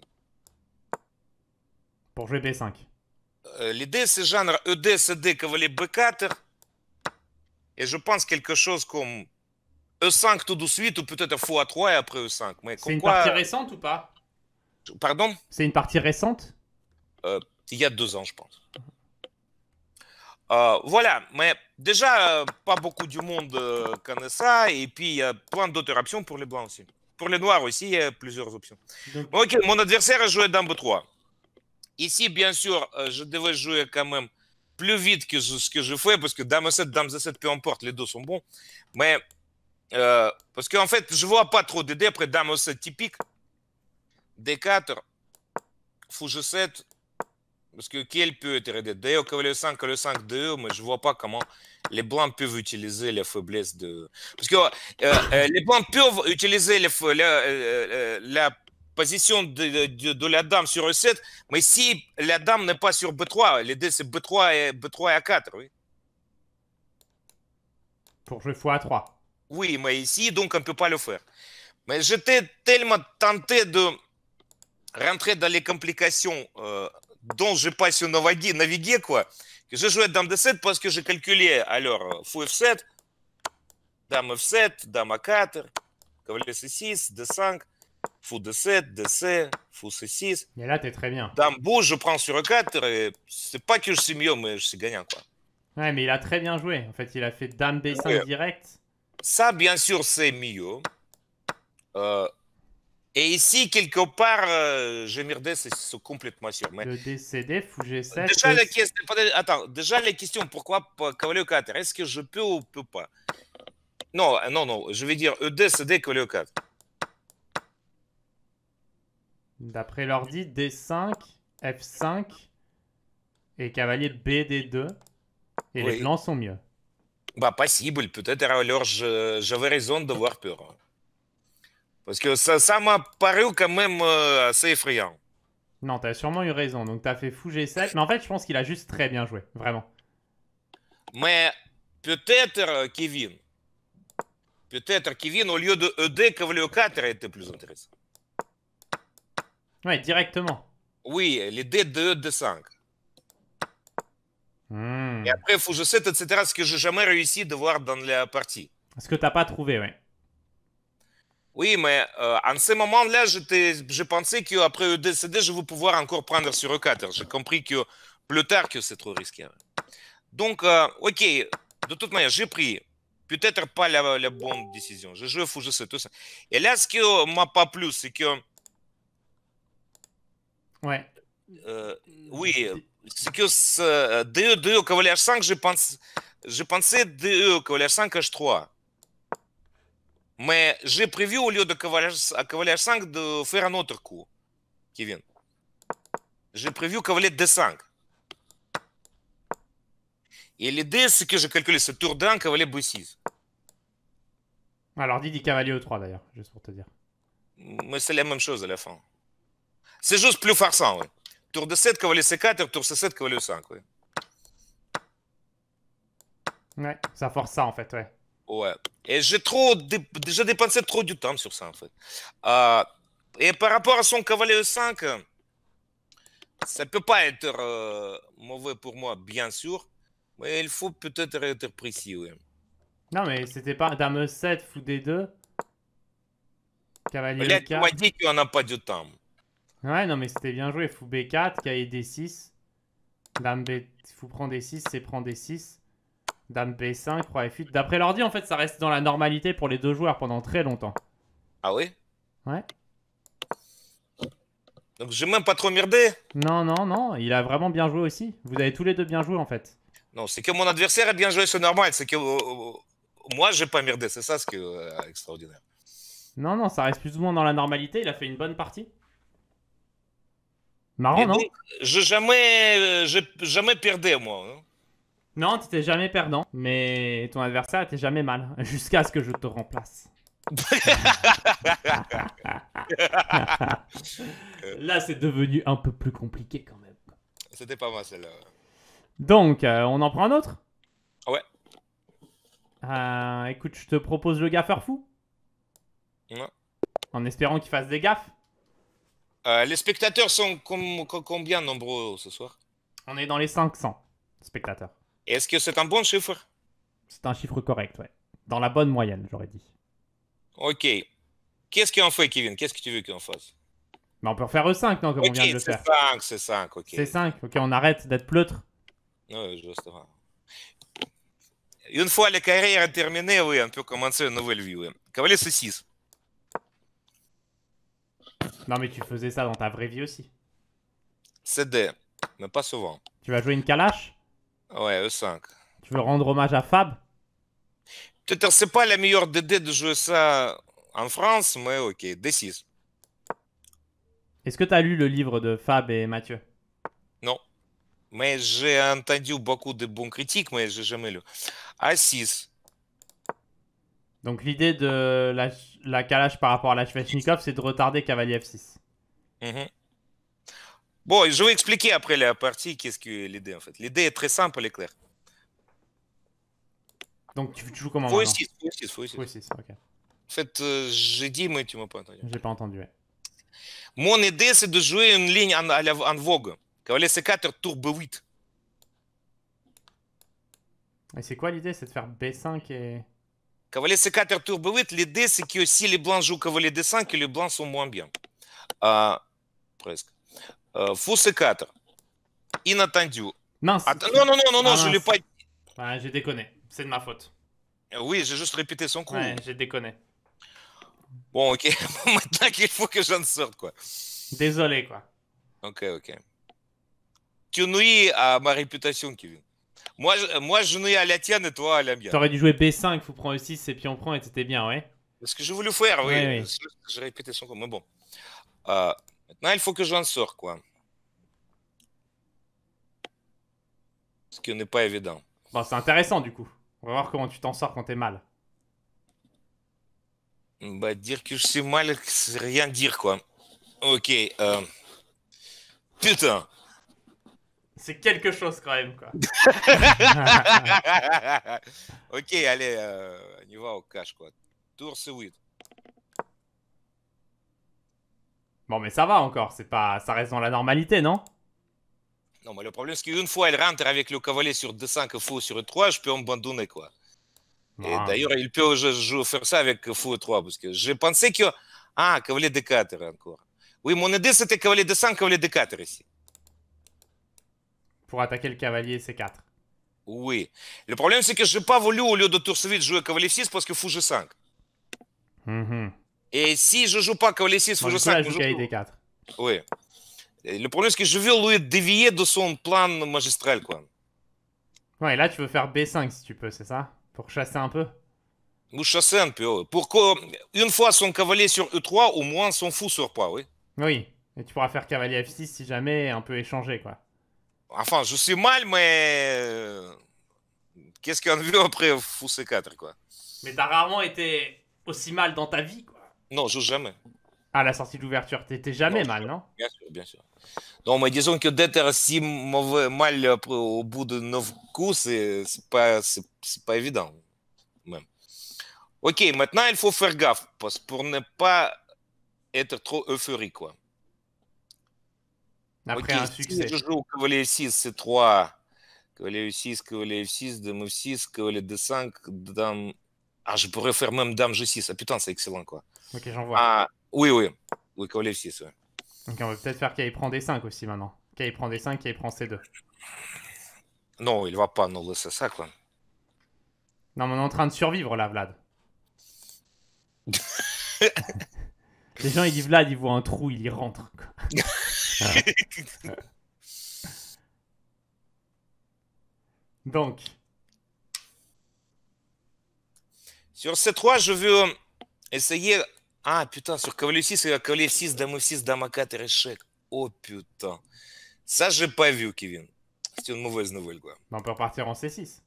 Pour jouer B5. L'idée, c'est genre ED, CD, cavalier B4, et je pense quelque chose comme E5 tout de suite, ou peut-être fois 3 et après E5. C'est une quoi... partie récente ou pas Pardon C'est une partie récente euh, Il y a deux ans, je pense. Euh, voilà, mais déjà, euh, pas beaucoup du monde connaît ça, et puis il y a plein d'autres options pour les blancs aussi. Pour les noirs aussi, il y a plusieurs options. mon adversaire a joué dame 3. Ici, bien sûr, je devais jouer quand même plus vite que ce que je fais, parce que Dame 7, Dame 7, peu importe, les deux sont bons. Mais, parce qu'en fait, je vois pas trop d'idées après Dame 7 typique, D4, fou 7 parce que quel peut être aidé D'ailleurs, cavalier 5, cavalier 5, 2, mais je vois pas comment les blancs peuvent utiliser la faiblesse de. Parce que euh, euh, les blancs peuvent utiliser la, euh, la, position de, la dame sur E7, mais si la dame n'est pas sur B3, l'idée c'est B3 et, B3 et A4, oui. Pour jouer fois A3. Oui, mais ici, donc on ne peut pas le faire. Mais j'étais tellement tenté de rentrer dans les complications euh, dont je passe au naviguer, quoi, que je jouais dame de 7 parce que j'ai calculé alors euh, fou 7 dame F7, dame A4, cavalier C6, D5, fou D7, DC, fou C6. Mais là, tu es très bien. Dame bouge, je prends sur E4 c'est pas que je suis mieux, mais je suis gagnant, quoi. Ouais, mais il a très bien joué. En fait, il a fait dame B5 direct. Ça, bien sûr, c'est mieux. Euh, et ici, quelque part, euh, je merdais, c'est complètement sûr. Le DCD, 7 déjà, la question, Attends, déjà pourquoi cavalier 4 Est-ce que je peux ou peux pas Non, euh, non, non, je vais dire EDCD, euh, cavalier 4. D'après l'ordi, D5, F5 et cavalier BD2. Et les blancs sont mieux. Bah, possible, peut-être alors j'avais raison d'avoir peur. Hein. Parce que ça, ça m'a paru quand même euh, assez effrayant. Non, t'as sûrement eu raison. Donc t'as fait fou G7. Mais en fait, je pense qu'il a juste très bien joué, vraiment. Mais peut-être euh, Kevin. Peut-être Kevin, au lieu de ED, Cavalier 4 était plus intéressant. Ouais, directement. Oui, les de ed 5. Hmm. Et après, fou G7, etc. Ce que j'ai jamais réussi de voir dans la partie. Ce que t'as pas trouvé, ouais. Oui, mais euh, en ce moment-là, je, je, pensais qu'après le décédé, je vais pouvoir encore prendre sur E4. J'ai compris que plus tard, que c'est trop risqué. Hein. Donc, euh, ok, de toute manière, j'ai pris peut-être pas la, bonne décision. Je joue fou, je sais tout ça. Et là, ce qui euh, m'a pas plu, c'est que... Ouais. oui, c'est que ce, 2 e au cavalier H5, je, pense, 2 pensais DE, cavalier H5, H3. Mais j'ai prévu au lieu de cavalier, à 5 de faire un autre coup, Kevin. J'ai prévu cavalier D5. Et l'idée, ce que j'ai calculé, c'est tour D1, cavalier B6. Alors dit dit cavalier E3 d'ailleurs, juste pour te dire. Mais c'est la même chose à la fin. C'est juste plus farçant, oui. Tour D7, cavalier C4, tour C7, cavalier E5, oui. Ouais, ça force ça en fait, ouais. Ouais. Et j'ai trop déjà dépensé trop du temps sur ça, en fait. Euh, et par rapport à son cavalier e 5, ça peut pas être euh, mauvais pour moi, bien sûr, mais il faut peut-être être précis, oui. Non, mais c'était pas dame e 7, fou D2. Cavalier e 4. tu m'as dit qu'on a pas du temps. Ouais, non, mais c'était bien joué. Fou B4, cahier D6. Dame B... Fou prend D6, c'est prend D6. Dame B5, roi F8. D'après l'ordi, en fait, ça reste dans la normalité pour les deux joueurs pendant très longtemps. Ah oui Ouais. Donc j'ai même pas trop merdé Non, non, non, il a vraiment bien joué aussi. Vous avez tous les deux bien joué en fait. Non, c'est que mon adversaire a bien joué, c'est normal. C'est que moi, j'ai pas merdé, c'est ça ce qui est euh, extraordinaire. Non, non, ça reste plus ou moins dans la normalité, il a fait une bonne partie. Marrant, non Je jamais, j'ai jamais euh, perdu, moi. Hein. Non, tu t'es jamais perdant, mais ton adversaire était jamais mal, jusqu'à ce que je te remplace. Là, c'est devenu un peu plus compliqué quand même. C'était pas moi celle-là. Donc, euh, on en prend un autre ah Ouais. Euh, écoute, je te propose le gaffeur fou. En espérant qu'il fasse des gaffes. Euh, les spectateurs sont combien nombreux ce soir On est dans les 500 spectateurs. Est-ce que c'est un bon chiffre C'est un chiffre correct, ouais. Dans la bonne moyenne, j'aurais dit. Ok. Qu'est-ce qu'on fait, Kevin Qu'est-ce que tu veux qu'on fasse Mais on peut refaire E5, non, comme on vient de le faire. C'est 5, c'est 5, ok. C'est 5, ok, on arrête d'être pleutre. Oui, justement. Une fois la carrière terminée, oui, on peut commencer une nouvelle vie, oui. Cavalier C6. Non, mais tu faisais ça dans ta vraie vie aussi. C'est des, mais pas souvent. Tu vas jouer une calache Ouais, E5. Tu veux rendre hommage à Fab Peut-être c'est pas la meilleure idée de jouer ça en France, mais ok, D6. Est-ce que tu as lu le livre de Fab et Mathieu Non. Mais j'ai entendu beaucoup de bonnes critiques, mais j'ai jamais lu. A6. Donc l'idée de la, la calage par rapport à la Shvechnikov, c'est de retarder cavalier F6. Mm mm-hmm. Bon, je vais expliquer après la partie qu'est-ce que l'idée en fait. L'idée est très simple et claire. Donc tu, tu joues comment Faut 6, faut 6, faut 6. ok. En fait, euh, j'ai dit, mais tu m'as pas entendu. J'ai pas entendu, ouais. Mon idée, c'est de jouer une ligne en, vogue. Cavalier C4, tour B8. Et c'est quoi l'idée C'est de faire B5 et... Cavalier C4, tour B8, l'idée, c'est que si les blancs jouent cavalier D5, les blancs sont moins bien. Euh, presque. Fous C4, inattendu. non, non, non, non, non, ah, je l'ai pas. dit. j'ai déconné. C'est de ma faute. Oui, j'ai juste répété son coup. Ouais, j'ai déconné. Bon, ok. Maintenant qu'il faut que j'en sorte, quoi. Désolé, quoi. Ok, ok. Tu nuis à ma réputation, Kevin. Moi, je, moi, je nuis à la tienne et toi à la mienne. aurais dû jouer B5, faut prendre E6 et puis on prend et t'étais bien, ouais. Ce que je voulais faire, oui. J'ai répété son coup, mais bon. Euh, maintenant, il faut que j'en sorte, quoi. ce qui n'est pas évident. Bon, c'est intéressant du coup. On va voir comment tu t'en sors quand t'es mal. Bah, dire que je suis mal, c'est rien dire quoi. Ok. Euh... Putain. C'est quelque chose quand même quoi. ok, allez, euh, on y va au cash quoi. Tour c'est 8. Bon, mais ça va encore, c'est pas, ça reste dans la normalité, non non, mais le problème, c'est qu'une fois, elle rentre avec le cavalier sur D5 fou sur E3, je peux abandonner, quoi. Et ah. d'ailleurs, il peut je, je, faire ça avec fou E3, parce que j'ai pensé que... Ah, cavalier D4 encore. Oui, mon idée, c'était cavalier D5, cavalier D4 ici. Pour attaquer le cavalier C4. Oui. Le problème, c'est que je n'ai pas voulu, au lieu de tour c jouer cavalier 6 parce que fou G5. Mhm. Et si je joue pas cavalier 6, fou G5... Je joue cavalier D4. Oui. Le problème, c'est que je veux lui dévier de son plan magistral, quoi. Ouais, et là, tu veux faire B5 si tu peux, c'est ça Pour chasser un peu Ou chasser un peu, Pour qu'une fois son cavalier sur E3, au moins son fou sur pas, oui. Oui, et tu pourras faire cavalier F6 si jamais un peu échangé, quoi. Enfin, je suis mal, mais. Euh, qu'est-ce qu'on veut après fou C4, quoi Mais t'as rarement été aussi mal dans ta vie, quoi. Non, je jamais. À la sortie d'ouverture, t'étais jamais mal, non Bien sûr, bien sûr. Donc, disons d'être дізон mal au bout de 9 coups, ce n'est pas évident. Ok, maintenant il faut faire gaffe pour ne pas être trop euphorique. Après un succès. Si je joue cavalier 6, c'est 3. Cavalier 6, cavalier 6, dame 6, cavalier d5, dame. Ah, je pourrais faire même dame g6. Ah putain, c'est excellent quoi. Ok, j'en vois. oui, oui. Oui, cavalier 6, oui. Donc on va peut-être faire qu'il prend des 5 aussi maintenant. Qu'il prend des 5, qu'il prend C2. Non, il va pas nous laisser ça, quoi. Non, mais on est en train de survivre là, Vlad. Les gens, ils disent Vlad, ils voient un trou, il y rentre. Donc. Sur ces 3 je veux essayer ah, putain, sur cavalier 6, il y a cavalier 6, dame 6, dame 4 échec. Oh putain. Ça, j'ai pas vu, Kevin. C'est une mauvaise nouvelle, quoi. on peut repartir en C6.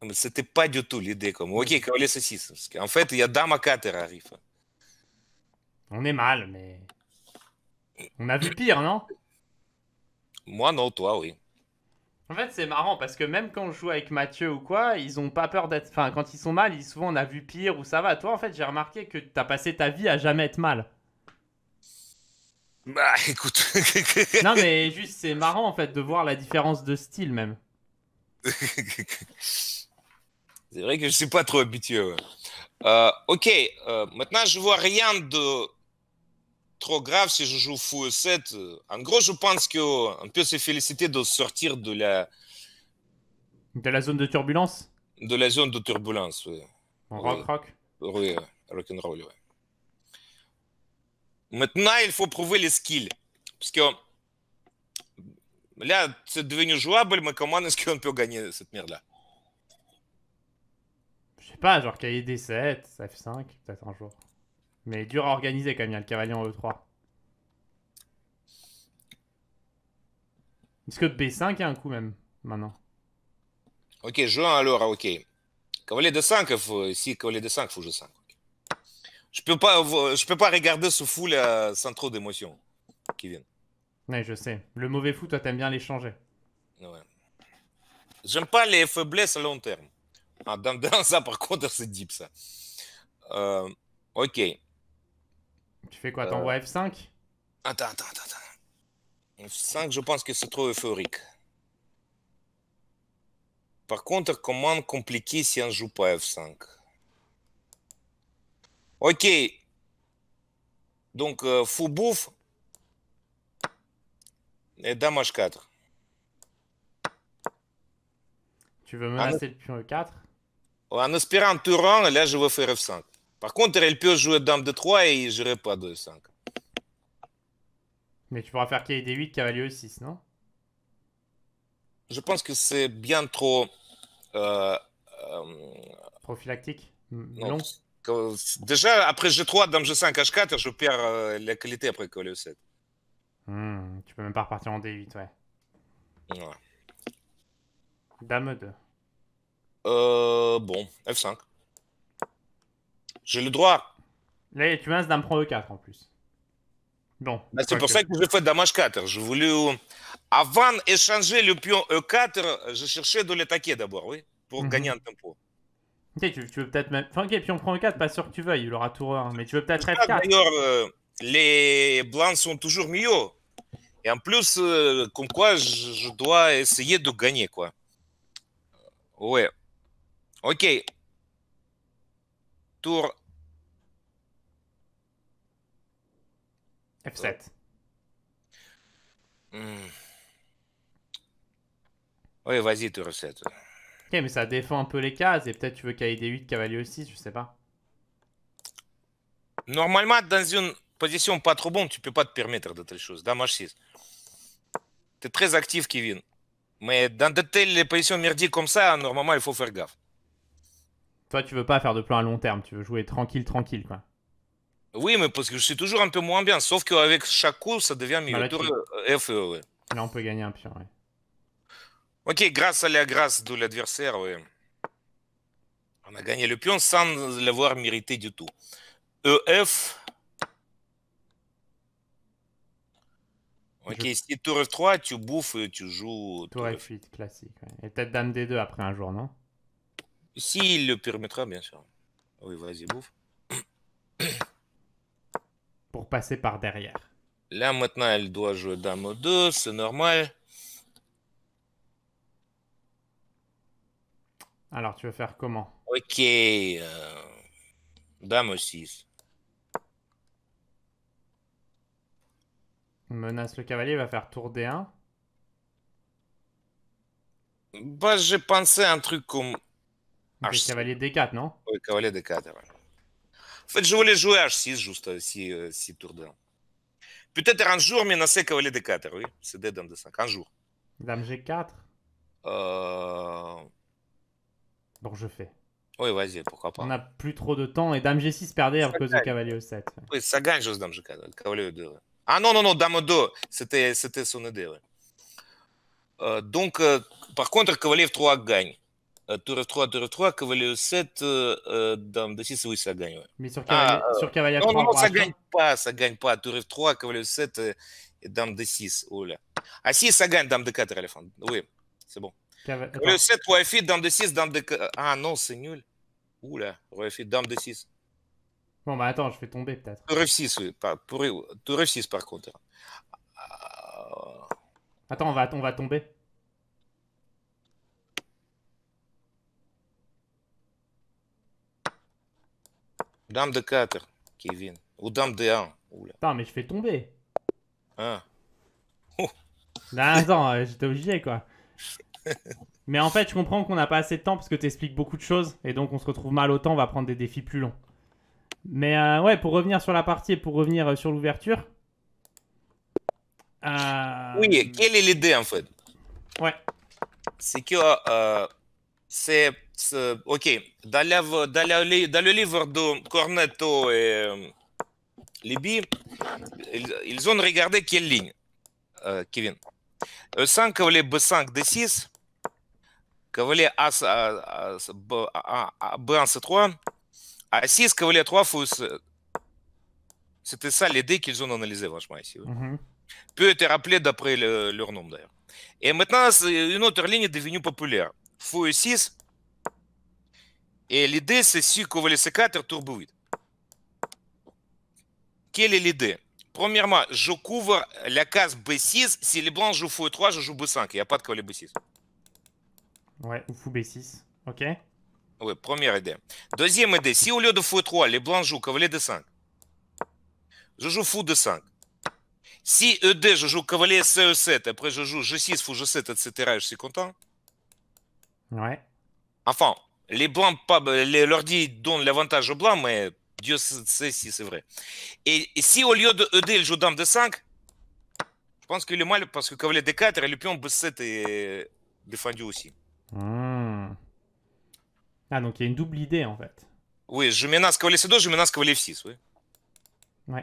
Mais c'était pas du tout l'idée, comme. Ok, cavalier C6. Parce en fait, il y a dame 4 arrive. On est mal, mais. On a vu pire, non Moi, non, toi, oui. En fait, c'est marrant parce que même quand je joue avec Mathieu ou quoi, ils ont pas peur d'être. Enfin, quand ils sont mal, ils souvent on a vu pire ou ça va. Toi, en fait, j'ai remarqué que t'as passé ta vie à jamais être mal. Bah, écoute. non, mais juste, c'est marrant en fait de voir la différence de style même. c'est vrai que je suis pas trop habitué. Euh, ok, euh, maintenant je vois rien de trop grave si je joue fou 7 euh, En gros, je pense qu'on euh, peut se féliciter de sortir de la. De la zone de turbulence De la zone de turbulence, oui. rock, rock Oui, rock'n'roll, oui. Maintenant, il faut prouver les skills. Parce que là, c'est devenu jouable, mais comment est-ce qu'on peut gagner cette merde-là Je sais pas, genre cahier d 7, f 5, peut-être un jour. Mais dur à organiser quand il y a le cavalier en E3. Est-ce que B5 a un coup même, maintenant Ok, jouons alors, ah, ok. Cavalier de 5, faut, si cavalier de 5, faut jouer 5. Je peux pas, euh, je peux pas regarder ce fou là sans trop d'émotion qui viennent. je sais. Le mauvais fou, toi, t'aimes bien les changer. Ouais. J'aime pas les faiblesses à long terme. Ah, dans, ça, par contre, c'est deep ça. Euh, ok. Tu fais quoi T'envoies euh. F5 Attends, attends, attends. F5, je pense que c'est trop euphorique. Par contre, commande compliquée si on ne joue pas F5. Ok. Donc, euh, fou bouffe. et Dame 4 Tu veux menacer ah, le pion E4 En espérant Turan, là, je veux faire F5. Par contre, elle peut jouer dame de 3 et j'irai pas de 5. Mais tu pourras faire kd d 8 cavalier 6, non Je pense que c'est bien trop. Euh, euh, Prophylactique Non. Déjà, après G3, Dame G5, H4, je perds euh, la qualité après cavalier 7. Mmh, tu peux même pas repartir en D8, ouais. ouais. Dame 2. Euh, bon, F5. J'ai le droit. Là, tu minces d'un prend E4 en plus. Bon. Bah, c'est pour ça que je fais dame 4 Je voulais. Euh, avant d'échanger le pion E4, je cherchais de l'attaquer d'abord, oui, pour mhm. gagner un tempo. Ok, tu, veux peut-être même. Enfin, ok, pion prend E4, pas sûr que tu veuilles, il aura tour 1, hein, mais tu veux peut-être F4. D'ailleurs, euh, les blancs sont toujours mieux. Et en plus, euh, comme quoi, je, je, dois essayer de gagner, quoi. Ouais. Ok, tour. F7. Oui, hmm. vas-y, tour 7 Ok, mais ça défend un peu les cases et peut-être tu veux ait des 8 cavalier aussi 6 je sais pas. Normalement, dans une position pas trop bonne, tu peux pas te permettre de telles choses. Dame H6. es très actif, Kevin. Mais dans de telles positions merdiques comme ça, normalement, il faut faire gaffe. Toi, tu veux pas faire de plan à long terme, tu veux jouer tranquille, tranquille, quoi. Oui, mais parce que je suis toujours un peu moins bien, sauf qu'avec chaque coup, ça devient mieux. Bah, là, euh, là, on peut gagner un pion, Ok, grâce à la grâce de l'adversaire, On a gagné le pion sans l'avoir mérité du tout. EF. Ok, si tour 3 tu bouffes, tu joues. Tour, tour F8, classique. Et peut-être dame D2 après un jour, non s'il le permettra, bien sûr. Ah oui, vas-y, bouffe. Pour passer par derrière. Là, maintenant, elle doit jouer dame au 2, c'est normal. Alors, tu veux faire comment Ok. Euh, dame au Menace le cavalier, va faire tour D1. Bah, j'ai pensé à un truc comme H6. Cavalier D4, non Oui, cavalier D4, ouais. En fait, je voulais jouer H6, juste, si, tour 2. Peut-être un jour, mais non, c'est cavalier D4, oui. C'est D dame D5, un jour. Dame G4 euh... Bon, je fais. Oui, vas-y, pourquoi pas. On n'a plus trop de temps, et dame G6 perdait à cause du cavalier E7. Oui, ça gagne juste dame G4, cavalier E2. Ah non, non, non, dame E2, c'était son idée, e oui. Euh, donc, euh, par contre, cavalier F3 e gagne. Euh, tour 3 tour F3, cavalier E7, dame D6, oui, ça gagne. Mais sur, cavalier ah, euh, Non, non, ça gagne pas, ça gagne pas. Tour F3, cavalier E7, dame D6, oula. Ah si, ça gagne, dame D4, éléphant. Oui, c'est bon. Cavalier 7 roi f dame D6, dame d Ah non, c'est nul. Oula, roi f dame D6. Bon, bah attends, je vais tomber peut-être. Tour 6 oui, par, tour 6 par contre. Hein. Ah. Attends, on va, on va tomber. Dame de 4, Kevin. Ou dame de 1. mais je fais tomber. Ah. j'étais obligé, quoi. mais en fait, je comprends qu'on n'a pas assez de temps parce que tu expliques beaucoup de choses et donc on se retrouve mal au temps, on va prendre des défis plus longs. Mais euh, ouais, pour revenir sur la partie et pour revenir euh, sur l'ouverture. Oui, quelle est l'idée en fait Ouais. C'est que c'est окей, далі в livre de Cornetto et Liby, ils ont regardé quelle ligne, Kevin. E5, cavalier B5, D6, cavalier A, A, B1, C3, A6, cavalier 3, F6. C'était ça l'idée qu'ils ont analysée, franchement, Peut être rappelé d'après leur nom d'ailleurs. Et maintenant, une autre ligne est devenue populaire. Fou 6 et l'idée, c'est si que vous laissez 4 turbouid. Quelle est l'idée Premièrement, je couvre la case B6. Si les blancs jouent fou 3 je joue B5. Il n'y a pas de B6. Ouais, ou fou B6. Ok. Oui, première idée. Deuxième idée, si au lieu de fou 3 les blancs jouent cavalier D5, je joue fou D5. Si ED, je joue cavalier CE7, e après je joue G6, fou G7, etc., je suis content. Ouais. Enfin, les blancs, bah, l'ordi donne l'avantage aux blancs, mais Dieu sait si c'est vrai. Et, si au lieu de le il joue dame de 5, je pense qu'il est mal parce que cavalier D4 et le pion B7 est défendu aussi. Hmm. Ah, donc il y a une double idée en fait. Oui, je menace cavalier C2, je menace cavalier F6, oui. Ouais.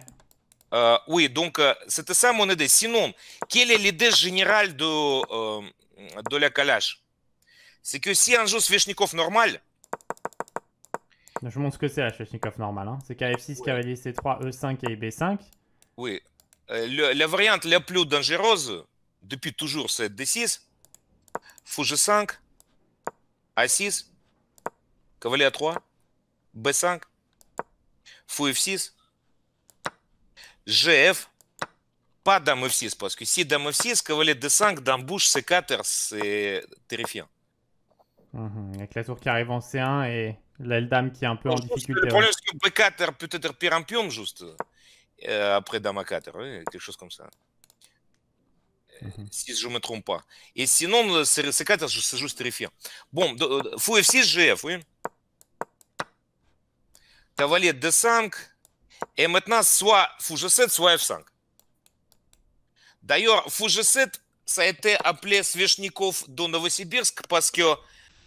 Euh, oui, donc euh, c'était ça mon idée. Sinon, quelle est l'idée générale de, euh, la calage c'est que si un joue Svechnikov normal. Je montre ce que c'est la normal. Hein. C'est KF6, cavalier C3, E5 et B5. Oui. Euh, la variante la plus dangereuse, depuis toujours, c'est D6, Fou 5 A6, cavalier A3, B5, Fou F6, GF, pas dame F6, parce que si dame F6, cavalier D5, dame bouche C4, c'est terrifiant. Mhm. avec la tour qui arrive en C1 et dame qui est un peu en difficulté. Le problème, c'est que B4 peut-être pire un pion, juste. Euh, après Dame A4, oui, quelque chose comme ça. Euh, mhm. Si je ne me trompe pas. Et sinon, c'est 4 c'est juste terrifiant. Bon, euh, fou F6, GF, oui. Cavalier D5. Et maintenant, soit fou G7, soit F5. D'ailleurs, fou G7, ça a été appelé Sveshnikov de Novosibirsk parce que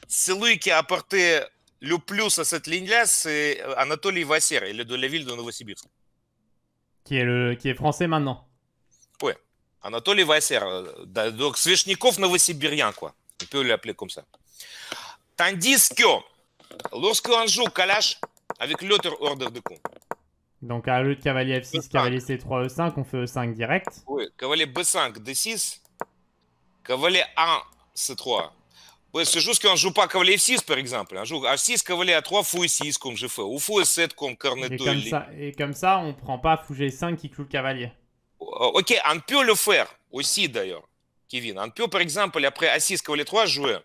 celui qui a apporté le plus à cette ligne-là, c'est Anatoly Vassir, il est de la ville de Novosibirsk. Qui est, qui est français maintenant Oui, Anatoly Vassir. Donc, Sveshnikov Novosibirien, quoi. On peut l'appeler comme ça. Tandis que, lorsqu'on joue Kalash avec l'autre ordre de coup. Donc, à lieu cavalier F6, cavalier C3, E5, on fait E5 direct. Oui, cavalier B5, D6, cavalier 1, C3 c'est juste qu'on ne joue pas cavalier F6, par exemple. On hein. joue H6, cavalier à 3 fou 6 comme je fais, ou fou 7 comme Carnet 2 comme, et comme ça, on prend pas fou G5 qui cloue le cavalier. Oh, ok, on peut le faire aussi, d'ailleurs, Kevin. On peut, par exemple, après A6, euh, cavalier 3, jouer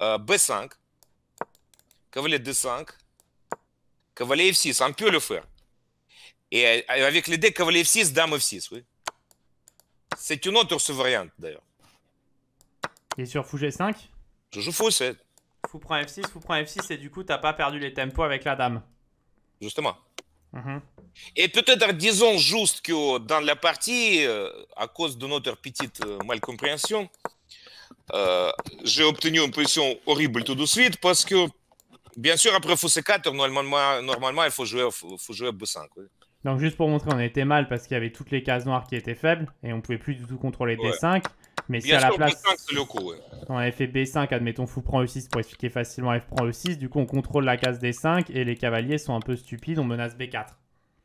B5, cavalier D5, cavalier F6. On peut le faire. Et euh, avec l'idée cavalier F6, dame F6, oui. C'est une autre variante d'ailleurs. Et sur fou G5 je vous fou Fou prend F6, fou prend F6 et du coup tu n'as pas perdu les tempos avec la dame. Justement. Mhm. Et peut-être disons juste que euh, dans la partie, euh, à cause de notre petite euh, malcompréhension, j'ai obtenu une position horrible tout de suite parce que, bien sûr, après fou C4, normalement, normalement il faut jouer, faut, jouer B5. Donc juste pour montrer, on était mal parce qu'il y avait toutes les cases noires qui étaient faibles et on pouvait plus du tout contrôler des D5. Mais si à la place. le coup, Quand F B5, admettons, fou prend E6 pour expliquer facilement F prend E6, du coup, on contrôle la case D5 et les cavaliers sont un peu stupides, on menace B4.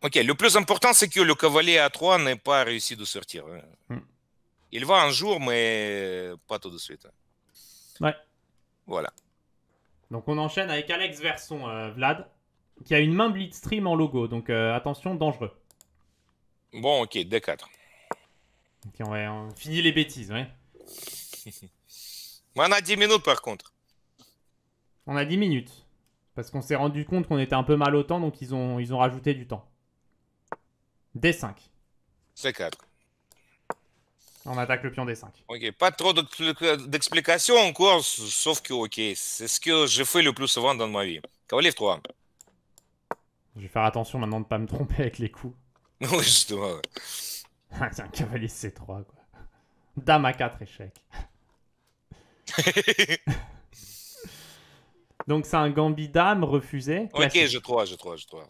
Ok, le plus important, c'est que le cavalier A3 n'est pas réussi de sortir. Hein. Hmm. Il va un jour, mais pas tout de suite. Hein. Ouais. Voilà. Donc on enchaîne avec Alex Verson, euh, Vlad, qui a une main Blitzstream en logo, donc euh, attention, dangereux. Bon, ok, D4. Ok, on va finit les bêtises, ouais. on a 10 minutes par contre. On a 10 minutes. Parce qu'on s'est rendu compte qu'on était un peu mal au temps, donc ils ont, ils ont rajouté du temps. D5. C4. On attaque le pion D5. Ok, pas trop d'explications encore, sauf que ok, c'est ce que j'ai fait le plus souvent dans ma vie. Cavalier 3. Je vais faire attention maintenant de ne pas me tromper avec les coups. Oui, justement. c'est un cavalier C3, quoi. Dame à 4 échecs. Donc c'est un gambit dame refusé. Ok, je 3, je 3, je 3.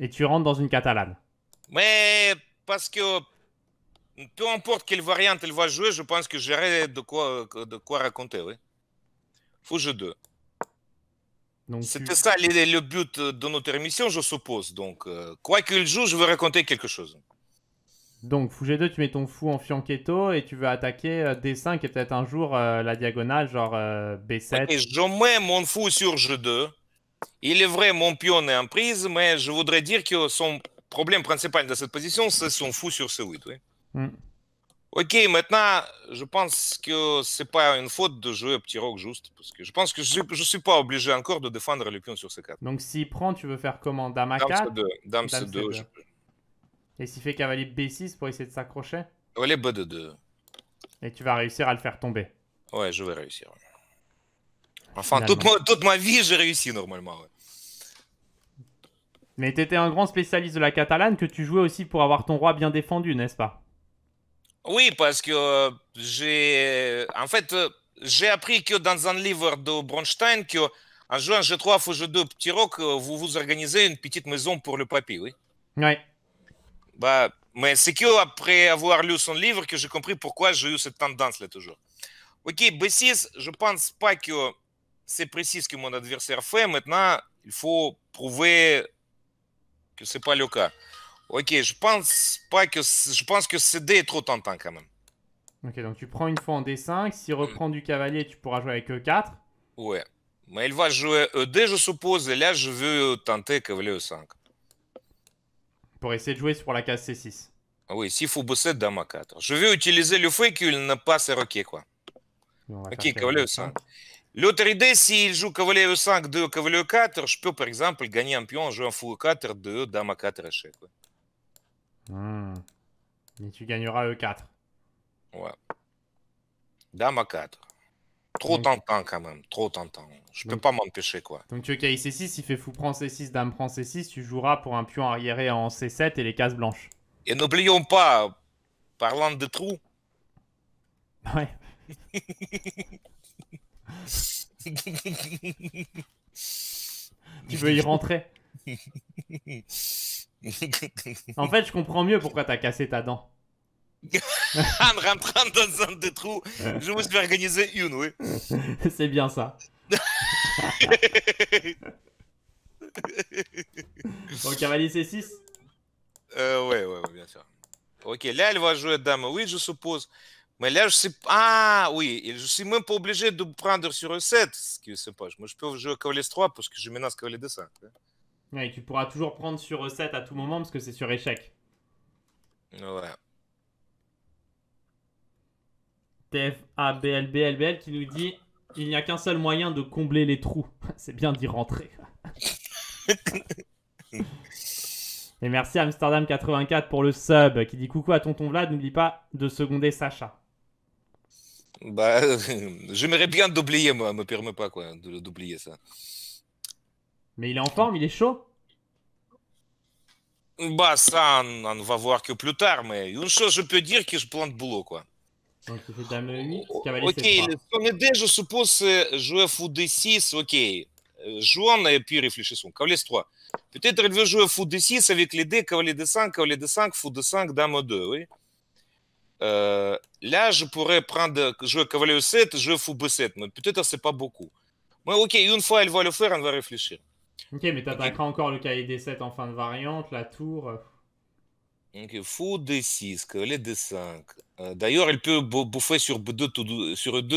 Et tu rentres dans une catalane. Mais parce que peu importe quelle variante elle va jouer, je pense que j'aurai de quoi, de quoi raconter, oui. Faut jeu 2. C'était ça le, but de notre émission, je suppose. Donc, euh, quoi qu'il joue, je veux raconter quelque chose. Donc, fou G2, tu mets ton fou en fianchetto et tu veux attaquer euh, D5 et peut-être un jour euh, la diagonale, genre euh, B7. je mets mon fou sur G2. Il est vrai, mon pion est en prise, mais je voudrais dire que son problème principal dans cette position, c'est son fou sur C8. Hmm. Ok, maintenant, je pense que c'est pas une faute de jouer petit rock juste, parce que je pense que je ne suis, pas obligé encore de défendre le pion sur C4. Donc s'il prend, tu veux faire comment Dame A4 Dame C2, et s'il fait cavalier B6 pour essayer de s'accrocher les B2. Et tu vas réussir à le faire tomber. Ouais, je vais réussir. Enfin, toute, ma, vie, j'ai réussi normalement. Ouais. Mais t'étais un grand spécialiste de la catalane que tu jouais aussi pour avoir ton roi bien défendu, n'est-ce pas Oui, parce que euh, j'ai. En fait, euh, j'ai appris que dans un livre de Bronstein que. jouant G3 ou G2 petit roc, euh, vous vous organisez une petite maison pour le papy, oui Ouais. Bah, mais c'est que après avoir lu son livre que j'ai compris pourquoi j'ai eu cette tendance-là toujours. Ok, B6, je pense pas que c'est précis ce que mon adversaire fait. Maintenant, il faut prouver que c'est pas le cas. Ok, je pense pas que je pense que CD est trop tentant quand même. Ok, donc tu prends une fois en D5. S'il hmm. reprend du cavalier, tu pourras jouer avec E4. Ouais. Mais il va jouer ED, je suppose, et là, je veux tenter cavalier E5 pour essayer de jouer sur la case C6. Ah oui, s'il faut bosser, dame 4 Je vais utiliser le fait qu'il n'a pas ses roquets, quoi. Ok, cavalier 5. Hein. L'autre idée, s'il joue cavalier E5, 2, cavalier 4, je peux par exemple gagner un pion en jouant fou 4, 2, dame 4 échec. mais tu gagneras E4. Ouais. Dame 4 Trop tentant quand même, trop tentant. Je peux pas m'empêcher quoi. Donc tu veux ait C6, il fait fou prend C6, dame prend C6, tu joueras pour un pion arriéré en C7 et les cases blanches. Et n'oublions pas, parlant de trous. Ouais. tu veux y rentrer. en fait, je comprends mieux pourquoi t'as cassé ta dent. en rentrant dans un des trous, je me suis organisé une, oui. C'est bien ça. Bon, cavalier C6 euh, ouais, ouais, bien sûr. Ok, là, elle va jouer dame, oui, je suppose. Mais là, je sais pas. Ah, oui, je ne suis même pas obligé de prendre sur E7, ce qui se passe. Moi, je peux jouer cavalier 3 parce que je menace cavalier D5. Hein. Ouais, tu pourras toujours prendre sur E7 à tout moment parce que c'est sur échec. Ouais. TFABLBLBL qui nous dit il n'y a qu'un seul moyen de combler les trous, c'est bien d'y rentrer. Et merci Amsterdam84 pour le sub qui dit coucou à tonton Vlad, n'oublie pas de seconder Sacha. Bah, j'aimerais bien d'oublier, moi, me permets pas quoi, d'oublier ça. Mais il est en forme, il est chaud. Bah ça, on, va voir que plus tard, mais une chose je peux dire que je plante boulot quoi. Donc, dame 8, cavalier Окей, okay. le d hein. je suppose, jouer fou d6, ok. Euh, Jouons et puis réfléchissons. Cavalier 3. Peut-être il veut jouer fou d6 avec les dés, cavalier d5, cavalier d5, fou d5, dame 2, Euh, là, je pourrais prendre, jouer cavalier 7, jouer fou 7 mais peut-être c'est pas beaucoup. Mais ok, une fois elle va le faire, on va réfléchir. Ok, mais tu okay. encore le cavalier 7 en fin de variante, la tour. Euh, donc, fou d6, cavalier d5. D'ailleurs, il peut bouffer sur B2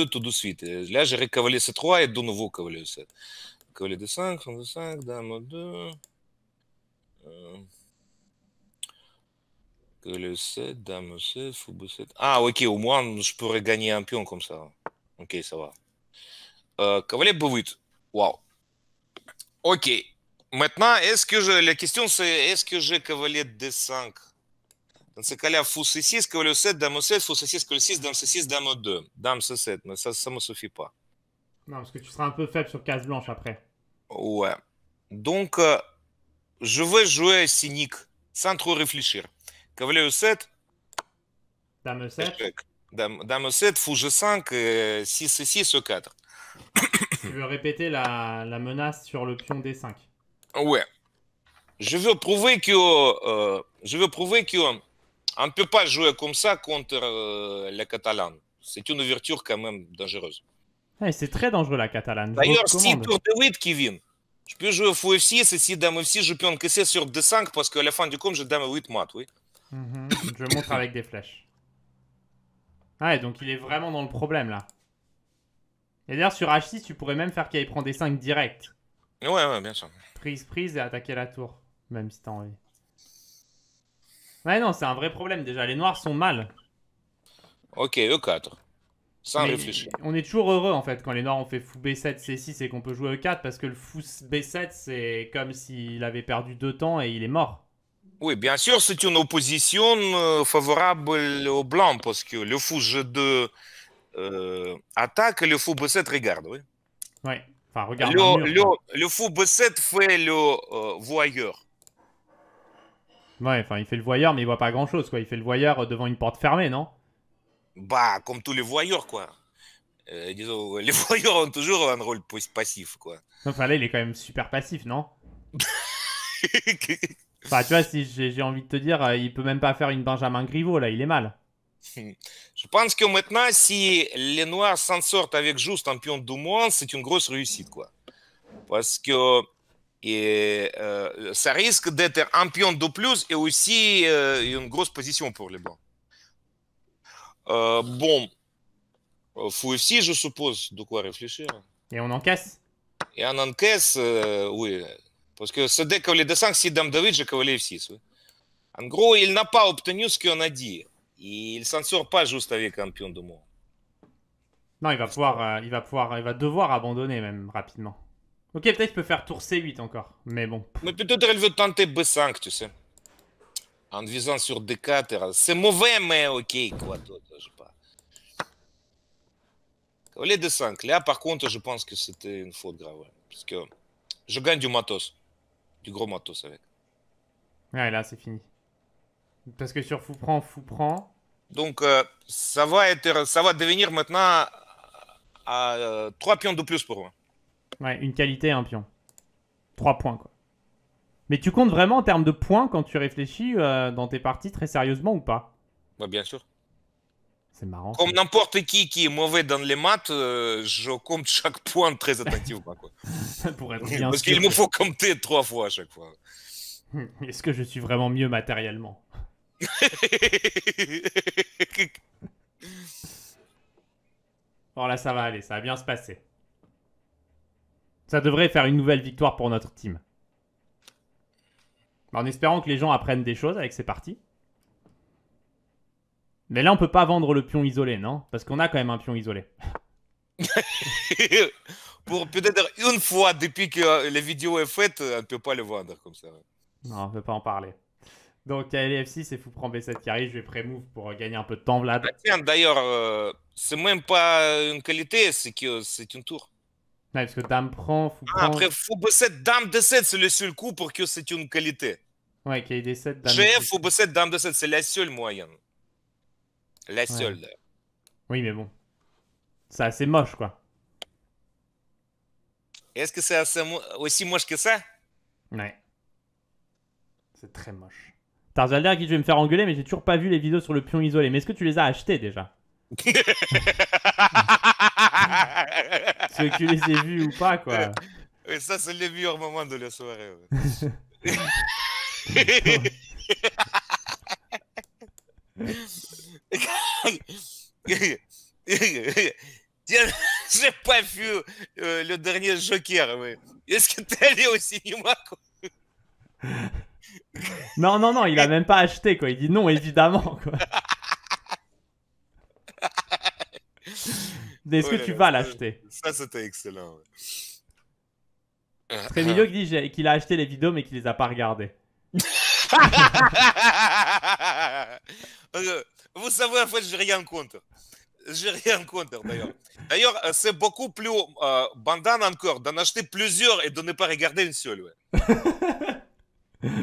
tout, de suite. Euh, là, j'irai cavalier c3 et de nouveau cavalier c7. Cavalier d5, d5, dame 2 euh... Cavalier 7, dame 7, fou b7. Ah, ok, au moins, je pourrais gagner un pion comme ça. Ok, ça va. Euh, cavalier b8. Wow. Ok. Maintenant, la question c'est est-ce que j'ai cavalier d5 dans ce cas-là, fou C6, cavalier 7, dame 7, fou C6, cavalier 6, dame 6 dame 2. Dame C7, mais ça, ne me suffit pas. Non, parce que tu seras un peu faible sur case blanche après. Ouais. Donc, euh, je vais jouer cynique, sans trop réfléchir. Cavalier 7. Dame 7. Dame, dame 7, fou G5, c 6 et 6 E4. tu veux répéter la, menace sur le pion D5 Ouais. Je veux prouver que... Euh, je veux prouver que on ne peut pas jouer comme ça contre la euh, les Catalans. C'est une ouverture quand même dangereuse. Eh, c'est très dangereux la Catalane. D'ailleurs, si tour de 8, Kevin, je peux jouer fou F6 et si dame F6, je peux encaisser sur D5 parce qu'à la fin du compte, je dame 8 mat, oui. -hmm. Je montre avec des flèches. Ah, donc il est vraiment dans le problème là. Et d'ailleurs, sur H6, tu pourrais même faire qu'il prend d 5 direct. Ouais, ouais, bien sûr. Prise, prise et attaquer la tour, même si t'as envie. Ouais, non, c'est un vrai problème déjà. Les noirs sont mal. Ok, E4. Sans réfléchir. On est toujours heureux en fait quand les noirs ont fait fou B7, C6 et qu'on peut jouer E4 parce que le fou B7 c'est comme s'il avait perdu deux temps et il est mort. Oui, bien sûr, c'est une opposition euh, favorable aux blancs parce que le fou G2 euh, attaque le fou B7 regarde. Oui. Ouais. Enfin, regarde le, fou B7 fait le euh, voyeur. Ouais, enfin, il fait le voyeur, mais il voit pas grand chose, quoi. Il fait le voyeur devant une porte fermée, non Bah, comme tous les voyeurs, quoi. Euh, disons, les voyeurs ont toujours un rôle passif, quoi. Enfin, là, il est quand même super passif, non Enfin, tu vois, si j'ai envie de te dire, euh, il peut même pas faire une Benjamin Griveaux, là, il est mal. Je pense que maintenant, si les Noirs s'en sortent avec juste un pion de moins, c'est une grosse réussite, quoi. Parce que et euh, ça risque d'être un pion de plus et aussi euh, une grosse position pour les blancs. Euh, bon, euh, faut aussi, je suppose, de quoi réfléchir. Et on encaisse. Et on encaisse, oui. Parce que c'est des cavaliers de 5, si dame de cavalier En gros, il n'a pas obtenu ce qu'on a dit. Il s'en sort pas juste avec un pion de moins. Non, il va pouvoir, il va pouvoir, il va devoir abandonner même rapidement. Ok, peut-être je peux faire tour C8 encore, mais bon. Mais peut-être elle veut tenter B5, tu sais. En visant sur D4, c'est mauvais, mais ok, quoi, je sais pas. Les D5, là, par contre, je pense que c'était une faute grave, parce que je gagne du matos, du gros matos avec. Ouais, là, c'est fini. Parce que sur fou prend, fou prend. Donc, euh, ça, va être, ça va devenir maintenant euh, à, 3 euh, pions de plus pour moi. Ouais, une qualité un pion. Trois points, quoi. Mais tu comptes vraiment en termes de points quand tu réfléchis euh, dans tes parties très sérieusement ou pas ouais, Bien sûr. C'est marrant. Comme n'importe qui qui est mauvais dans les maths, euh, je compte chaque point très attentivement. Quoi. Pour être bien Parce qu'il me faut compter trois fois à chaque fois. Est-ce que je suis vraiment mieux matériellement Bon là ça va aller, ça va bien se passer. Ça devrait faire une nouvelle victoire pour notre team. Bah, en espérant que les gens apprennent des choses avec ces parties. Mais là, on peut pas vendre le pion isolé, non Parce qu'on a quand même un pion isolé. pour peut-être une fois depuis que la vidéo est faite, on ne peut pas le vendre comme ça. Non, on ne peut pas en parler. Donc, à LFC, c'est fou prend B7 qui arrive. Je vais pré-move pour gagner un peu de temps, Vlad. Bah, tiens, d'ailleurs, euh, c'est même pas une qualité, c'est que c'est une tour. Non, parce que dame prend, fou ah, prend. Ah, après, fou dame de 7 c'est le seul coup pour que c'est une qualité. Ouais, qu'il y ait des 7 dame d7. fou b dame de 7 c'est la seule moyenne. La seule. Oui, mais bon. C'est assez moche, quoi. Est-ce que c'est aussi moche que ça Ouais. C'est très moche. Tarzalder qui je vais me faire engueuler, mais j'ai toujours pas vu les vidéos sur le pion isolé. Mais est-ce que tu les as achetées déjà que tu les ai vus ou pas, quoi. Et ça, c'est le meilleur moment de la soirée. J'ai pas vu euh, le dernier Joker, mais est-ce que t'es allé au cinéma Non, non, non, il a même pas acheté, quoi. Il dit non, évidemment, quoi. Est-ce que tu vas l'acheter Ça, c'était excellent. oui. qui dit qu'il a acheté les vidéos mais qu'il les a pas regardées. Euh, vous savez, en fait, je rien contre. J'ai rien contre, d'ailleurs. D'ailleurs, euh, c'est beaucoup plus euh, encore d'en acheter plusieurs et de ne pas regarder une seule.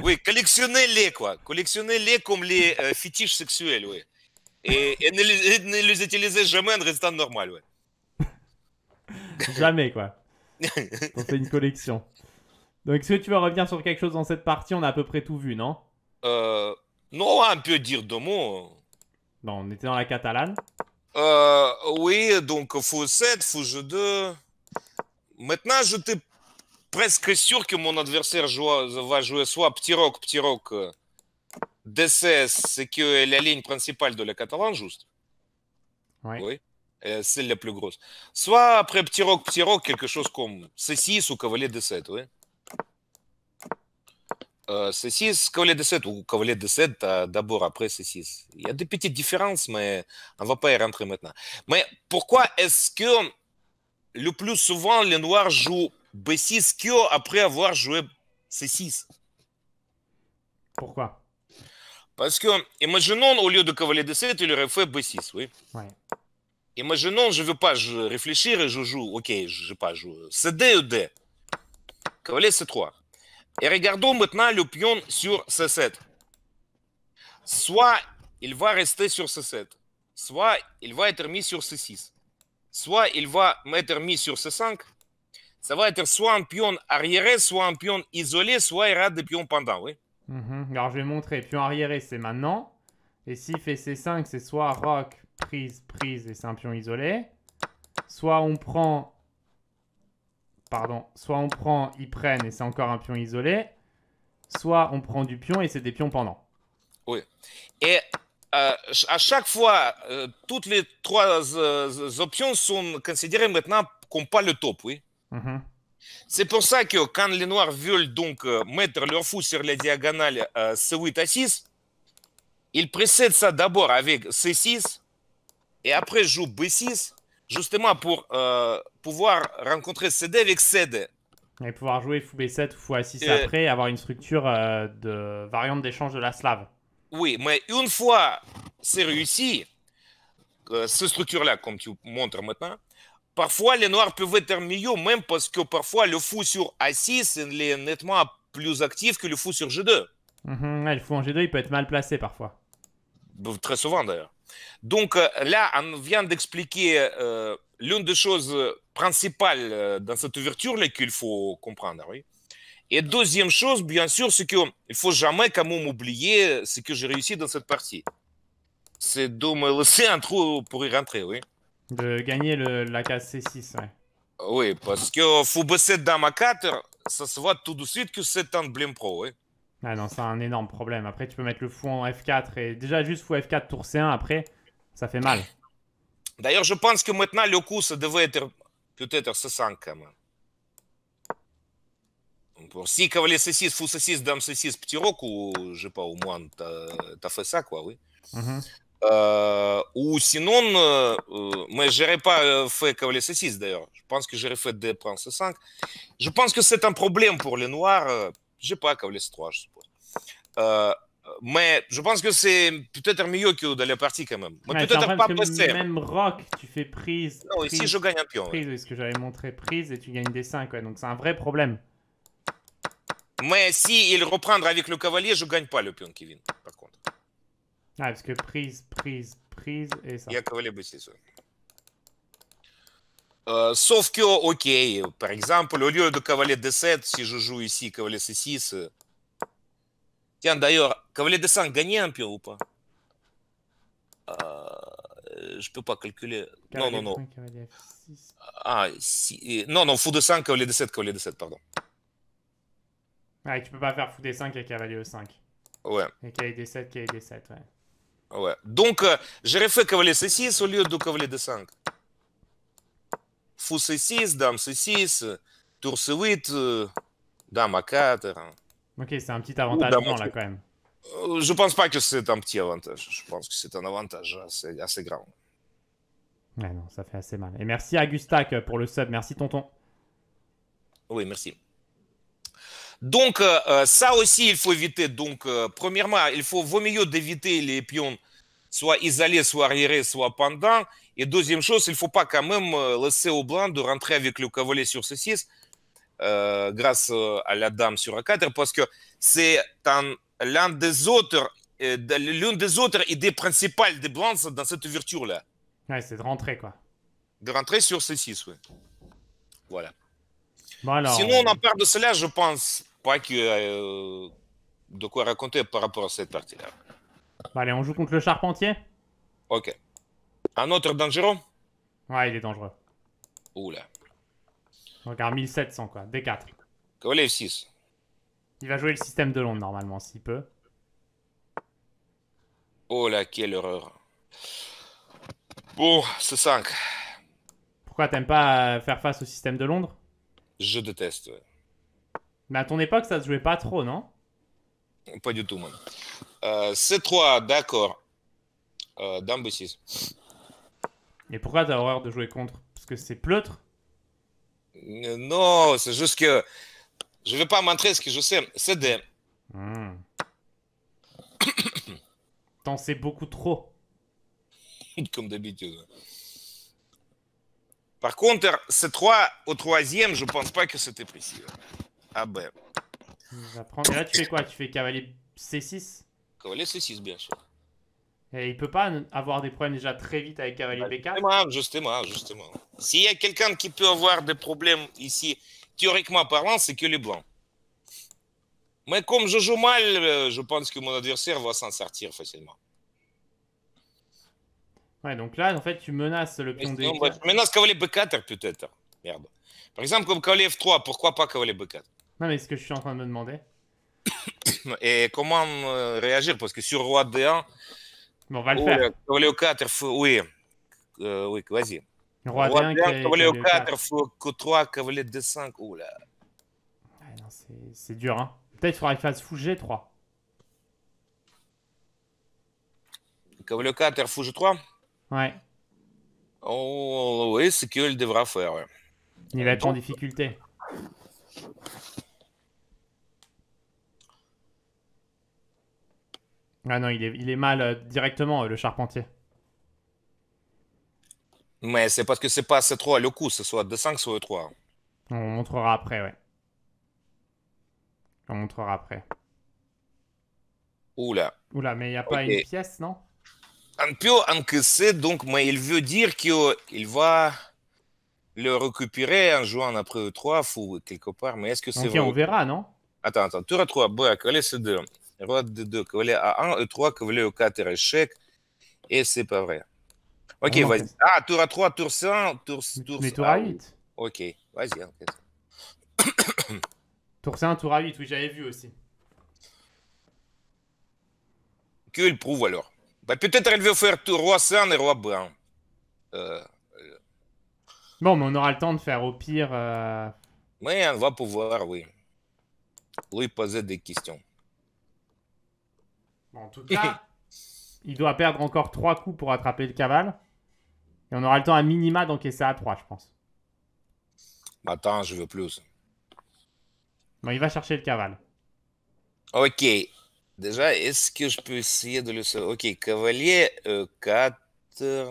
oui, collectionnez-les, quoi. Collectionnez-les comme les euh, fétiches sexuels, oui et, ne les, utilisez jamais en restant normal, ouais. jamais, quoi. C'est une collection. Donc, est-ce que tu veux revenir sur quelque chose dans cette partie On a à peu près tout vu, non euh, Non, on peut dire deux mots. Non, on était dans la catalane. Euh, oui, donc fou 7, fou 2. Maintenant, je j'étais presque sûr que mon adversaire joue, va jouer soit petit rock, petit rock, euh, DCS, c'est que la ligne principale de la Catalan, juste. Oui. oui. C'est la plus grosse. Soit après petit rock, petit rock quelque chose comme C6 ou cavalier D7, oui. Euh, C6, cavalier D7 ou cavalier D7 d'abord après C6. Il y a des petites différences, mais on ne va pas y rentrer maintenant. Mais pourquoi est-ce que le plus souvent les noirs jouent B6 que après avoir joué C6 Pourquoi parce que, imaginons, au lieu de cavalier d7, il aurait fait b6, oui. Ouais. Imaginons, je ne veux pas réfléchir et je joue, ok, je ne pas, jouer. cd ou d. E, cavalier c3. Et regardons maintenant le pion sur c7. Soit il va rester sur c7, soit il va être mis sur c6, soit il va être mis sur c5. Ça va être soit un pion arriéré, soit un pion isolé, soit il y aura des pions pendant, oui. Mhm. Alors, je vais montrer. Pion arriéré, c'est maintenant. Et s'il fait C5, c'est soit rock prise, prise, et c'est un pion isolé. Soit on prend... Pardon. Soit on prend, ils prennent, et c'est encore un pion isolé. Soit on prend du pion, et c'est des pions pendant. Oui. Et euh, à chaque fois, euh, toutes les trois euh, options sont considérées maintenant comme pas le top, oui. Mhm. C'est pour ça que quand les Noirs veulent donc euh, mettre leur fou sur la diagonale euh, C8 à 6, ils précèdent ça d'abord avec C6 et après jouent B6 justement pour euh, pouvoir rencontrer CD avec CD. Et pouvoir jouer fou B7 ou fou A6 après et avoir une structure de variante d'échange de la slave. Oui, mais une fois c'est réussi, cette structure-là, comme tu montres maintenant, Parfois, les noirs peuvent être mieux, même parce que parfois, le fou sur A6, est nettement plus actif que le fou sur G2. Mhm, le fou en G2, il peut être mal placé parfois. Bah, très souvent, d'ailleurs. Donc euh, là, on vient d'expliquer euh, l'une des choses principales euh, dans cette ouverture qu'il faut comprendre. Oui. Et deuxième chose, bien sûr, c'est qu'il ne faut jamais quand même oublier ce que j'ai réussi dans cette partie. C'est de me laisser un trou pour y rentrer, oui. De gagner la case C6, ouais. Oui, parce que faut bosser dame à 4, ça se voit tout de suite que c'est un blind pro, oui. Ah non, c'est un énorme problème. Après, tu peux mettre le fou en F4 et déjà juste fou F4 tour C1, après, ça fait mal. D'ailleurs, je pense que maintenant, le coup, ça devait être peut-être C5 quand même. Pour... Si cavalier C6, fou C6, dame C6, petit roc, ou je sais pas, au moins, t'as fait ça, quoi, oui. Mhm. Ou Sinon, mais je n'aurais pas fait cavalier C6 d'ailleurs. Je pense que j'aurais fait D 5 Je pense que c'est un problème pour les Noirs. Euh, je n'ai pas cavalier C3, je suppose. Э, mais je pense que c'est peut-être mieux que dans la partie quand même. Mais peut-être pas passer. Même Rock, tu fais prise. Non, ici je gagne un pion. Prise, que j'avais montré, prise, et tu gagnes des 5 donc c'est un vrai problème. Mais si il reprendre avec le cavalier, je gagne pas le pion, Kevin, par contre. Ah, parce que prise, prise, prise et ça. Якова Лебесису. Euh, э, sauf que, ok, par exemple, au lieu de cavalier D7, si je joue ici cavalier C6... Euh. Tiens, d'ailleurs, cavalier D5 gagnait un peu ou pas euh, Je peux pas calculer. non, non, non. 6 Ah, si... non, non, fou D5, cavalier D7, cavalier D7, pardon. Ouais, ah, tu peux pas faire fou D5 et cavalier E5. Ouais. Et cavalier D7, cavalier D7, ouais. Donc, euh, j'aurais fait cavalier C6 au lieu de cavalier D5. Fou C6, dame C6, tour C8, euh, dame A4. Hein. Ok, c'est un petit avantage Je blanc, là quand même. Euh, je pense pas que c'est un petit avantage. Je pense que c'est un avantage assez, assez grand. Ouais, non, ça fait assez mal. Et merci à Gustac pour le sub. Merci, tonton. Oui, merci. Donc, euh, euh, ça aussi, il faut éviter. Donc, euh, premièrement, il faut vaut mieux d'éviter les pions soit isolés, soit arriérés, soit pendant. Et deuxième chose, il ne faut pas quand même laisser au blanc de rentrer avec le cavalier sur C6 grâce à la dame sur A4 parce que c'est l'un des autres l'une des autres idées principales des blancs dans cette ouverture-là. Ouais, c'est de rentrer, quoi. De rentrer sur C6, oui. Voilà. Sinon, on en parle de cela, je pense, pas qu'il y euh, de quoi raconter par rapport à cette partie-là. Bah, allez, on joue contre le charpentier Ok. Un autre dangereux Ouais, il est dangereux. Oula. Regarde, 1700 quoi, D4. Cavalier F6. Il va jouer le système de Londres normalement, s'il peut. Oh quelle erreur. Bon, c'est 5. Pourquoi t'aimes pas euh, faire face au système de Londres Je déteste, ouais. Mais à ton époque, ça se jouait pas trop, non Pas du tout, même. Euh, C3, d'accord. Euh, Mais 6 pourquoi t'as horreur de jouer contre Parce que c'est pleutre euh, Non, c'est juste que je vais pas montrer ce que je sais. C'est des. Hmm. T'en sais beaucoup trop. Comme d'habitude. Par contre, C3 au troisième, je pense pas que c'était précis. Ah ben... Et là, tu fais quoi Tu fais cavalier C6 Cavalier C6, bien sûr. Et il peut pas avoir des problèmes déjà très vite avec cavalier B4 bah, Justement, justement, justement. S'il y a quelqu'un qui peut avoir des problèmes ici, théoriquement parlant, c'est que les blancs. Mais comme je joue mal, euh, je pense que mon adversaire va s'en sortir facilement. Ouais, donc là, en fait, tu menaces le pion D4. Bah, menace cavalier B4 peut-être. Merde. Par exemple, comme cavalier F3, pourquoi pas cavalier B4 non, mais ce que je suis en train de me demander. Et comment euh, réagir Parce que sur Roi D1. on va le oh, faire. Euh, cavalier 4, oui. Euh, oui, vas-y. Roi, Roi D1, D1 4, Q3, cavalier D5. Oula. Ah, non, c'est dur, hein. Peut-être qu'il faudra qu'il fasse fou G3. Cavalier 4, fou G3 Ouais. Oh, oui, c'est ce qu'il devra faire. Ouais. Il va être en difficulté. Ah non, il est, il est mal euh, directement, euh, le charpentier. Mais c'est parce que c'est pas assez 3 le coup, ce soit de 5 soit 3 e On montrera après, ouais. On montrera après. Oula. Oula, mais il n'y a pas une pièce, non Un peu c'est, donc, mais il veut dire qu'il euh, va le récupérer en jouant après E3 ou quelque part, mais est-ce que c'est vrai on verra, non Attends, attends, tour à 3, B, allez, c'est 2 Roi de 2 cavalier A1, E3, cavalier au 4 échec. Et c'est pas vrai. Ok, ah vas-y. Ah, tour à 3 tour C1, tour, tour Mais tour à 8 Ok, vas-y. Hein, tour C1, tour A8, oui, j'avais vu aussi. qu'il prouve alors bah, Peut-être elle veut faire tour roi C1 et roi b euh, Bon, mais on aura le temps de faire au pire. Euh, oui, on va pouvoir, oui. Lui poser des questions. Bon, en tout cas, il doit perdre encore 3 coups pour attraper le caval Et on aura le temps à minima d'encaisser à 3, je pense. Bah, attends, je veux plus. Bon, il va chercher le caval. Ok. Déjà, est-ce que je peux essayer de le Ok, cavalier E4, euh,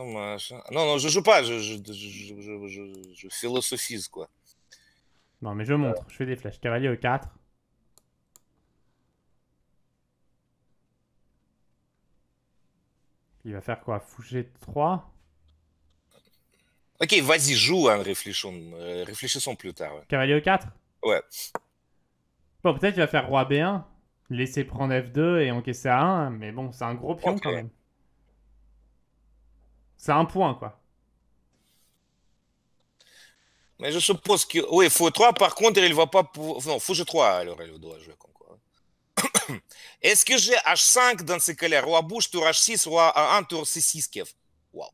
Non, non, je joue pas, je, je, je philosophise, quoi. Non, mais je montre, je fais des flèches. Cavalier E4. Euh, Il va faire quoi Foucher 3 Ok, vas-y, joue un hein, euh, réfléchissons plus tard. Ouais. Cavalier 4 Ouais. Bon, peut-être il va faire Roi B1, laisser prendre F2 et encaisser A1, mais bon, c'est un gros pion quand même. C'est un point, quoi. Mais je suppose que. Oui, faut 3, par contre, il va pas pouvoir. Non, Fouger 3, alors il doit jouer est-ce que j'ai H5 dans ces cas-là Roi bouche, tour H6, roi A1, tour C6, Kiev. Wow.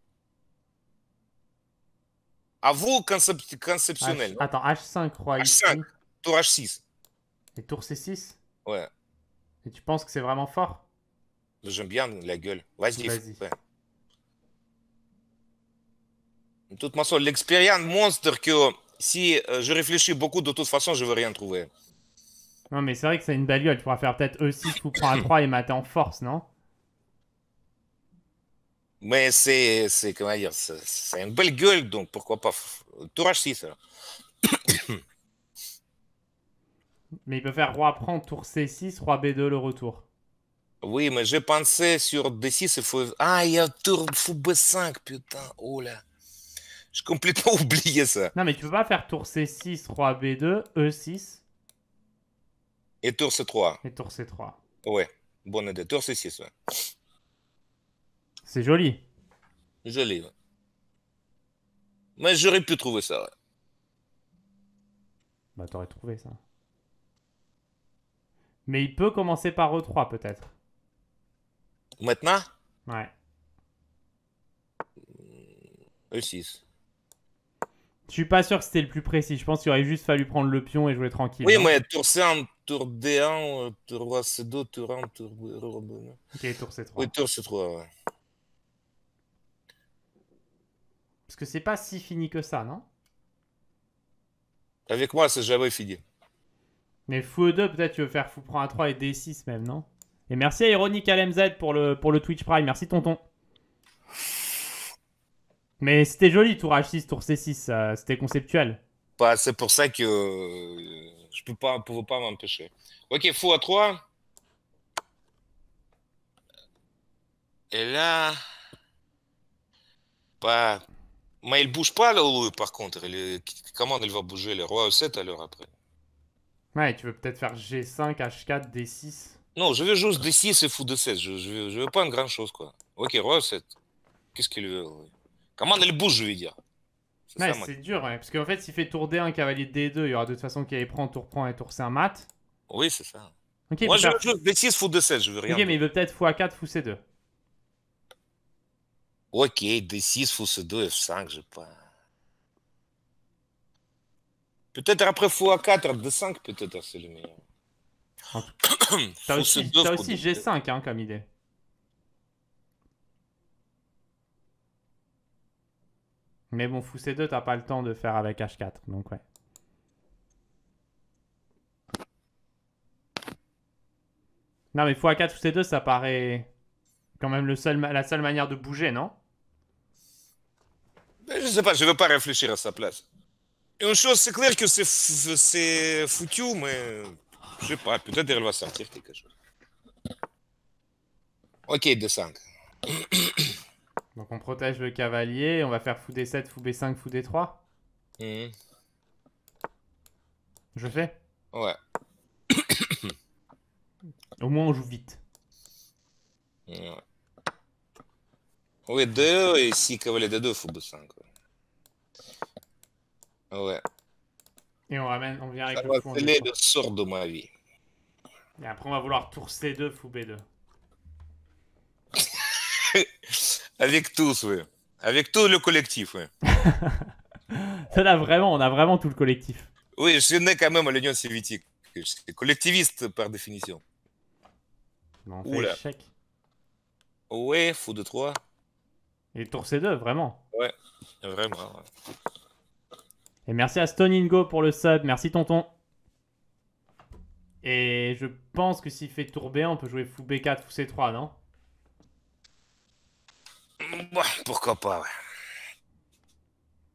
Avou concept conceptionnel. Attends, H5, roi H5, tour H6. Et tour C6 Ouais. Et tu penses que c'est vraiment fort J'aime bien la gueule. Vas-y. Vas-y. toute façon, l'expérience monstre que euh, si euh, je réfléchis beaucoup, de toute façon, je ne vais rien trouver. Non, mais c'est vrai que c'est une belle gueule, Tu pourras faire peut-être E6, ou prend a 3 et mater en force, non Mais c'est, c'est comment dire, c'est une belle gueule, donc pourquoi pas Tour H6, alors. mais il peut faire roi prend, tour C6, roi B2, le retour. Oui, mais j'ai pensé sur D6, il faut... Ah, il y a tour B5, putain, oh là. J'ai complètement oublié ça. Non, mais tu peux pas faire tour C6, roi B2, E6 et tour C3. Et tour C3. Ouais, bonne idée. Tour C6. C'est joli. Joli, Mais j'aurais pu trouver ça, ouais. Bah, t'aurais trouvé ça. Mais il peut commencer par E3, peut-être. Maintenant Ouais. E6. Euh, e Je suis pas sûr que c'était le plus précis. Je pense qu'il aurait juste fallu prendre le pion et jouer tranquille. Oui, mais tour C1, tour D1, euh, tour roi C2, tour 1, tour Ok, tour C3. Oui, tour C3, ouais. Parce que c'est pas si fini que ça, non Avec moi, c'est jamais fini. Mais fou 2, peut-être tu veux faire fou prend a 3 et D6 même, non Et merci à Ironic LMZ pour le, pour le Twitch Prime, merci tonton. Mais c'était joli, tour H6, tour C6, euh, c'était conceptuel. Bah, c'est pour ça que euh, je ne peux pas, pouvais pas m'empêcher. Ok, fou à 3. Et là... Pas... Mais il bouge pas, le par contre. Comment il va bouger le roi E7 alors après Ouais, tu veux peut-être faire G5, H4, D6 Non, je veux juste D6 et fou de 7 Je, ne veux, pas une grande chose, quoi. Ok, roi E7. Qu'est-ce qu'il veut Comment il bouge, je veux dire c'est dur, parce qu'en fait, s'il fait tour D1, cavalier D2, il y aura de toute façon qu'il prend, tour prend et tour C1 mat. Oui, c'est ça. moi, je veux D6, fou D7, je veux rien. Ok, mais il veut peut-être fou a 4 fou C2. Ok, D6, fou C2, F5, je sais pas. Peut-être après fou A4, D5, peut-être, hein, c'est le meilleur. T'as aussi, G5 hein, comme idée. Mais bon, fou C2, t'as pas le temps de faire avec H4, donc ouais. Non, mais a 4 fou C2, ça paraît quand même la seule manière de bouger, non ben, Je sais pas, je veux pas réfléchir à sa place. Une chose, c'est clair que c'est foutu, mais je sais pas, peut-être elle va sortir quelque chose. Ok, descend. Donc on protège le cavalier, on va faire fou D7, fou B5, fou D3 mhm. Je fais Ouais. Au moins on joue vite. Ouais. Oui, d 2 et si cavalier D2, fou B5. Ouais. Et on ramène, on vient avec Ça le fou. le sort de ma vie. Et après on va vouloir tour C2, fou B2. Avec tous, oui. Avec tout le collectif, oui. Ça, là, vraiment, on a vraiment tout le collectif. Oui, je suis né quand même à l'Union soviétique. Je suis collectiviste par définition. échec. Ouais, fou de 3. Et tour C2, vraiment. Ouais, vraiment. Et merci à Stoningo pour le sub. Merci, tonton. Et je pense que s'il fait tour B, on peut jouer fou B4, fou C3, non pourquoi pas, ouais.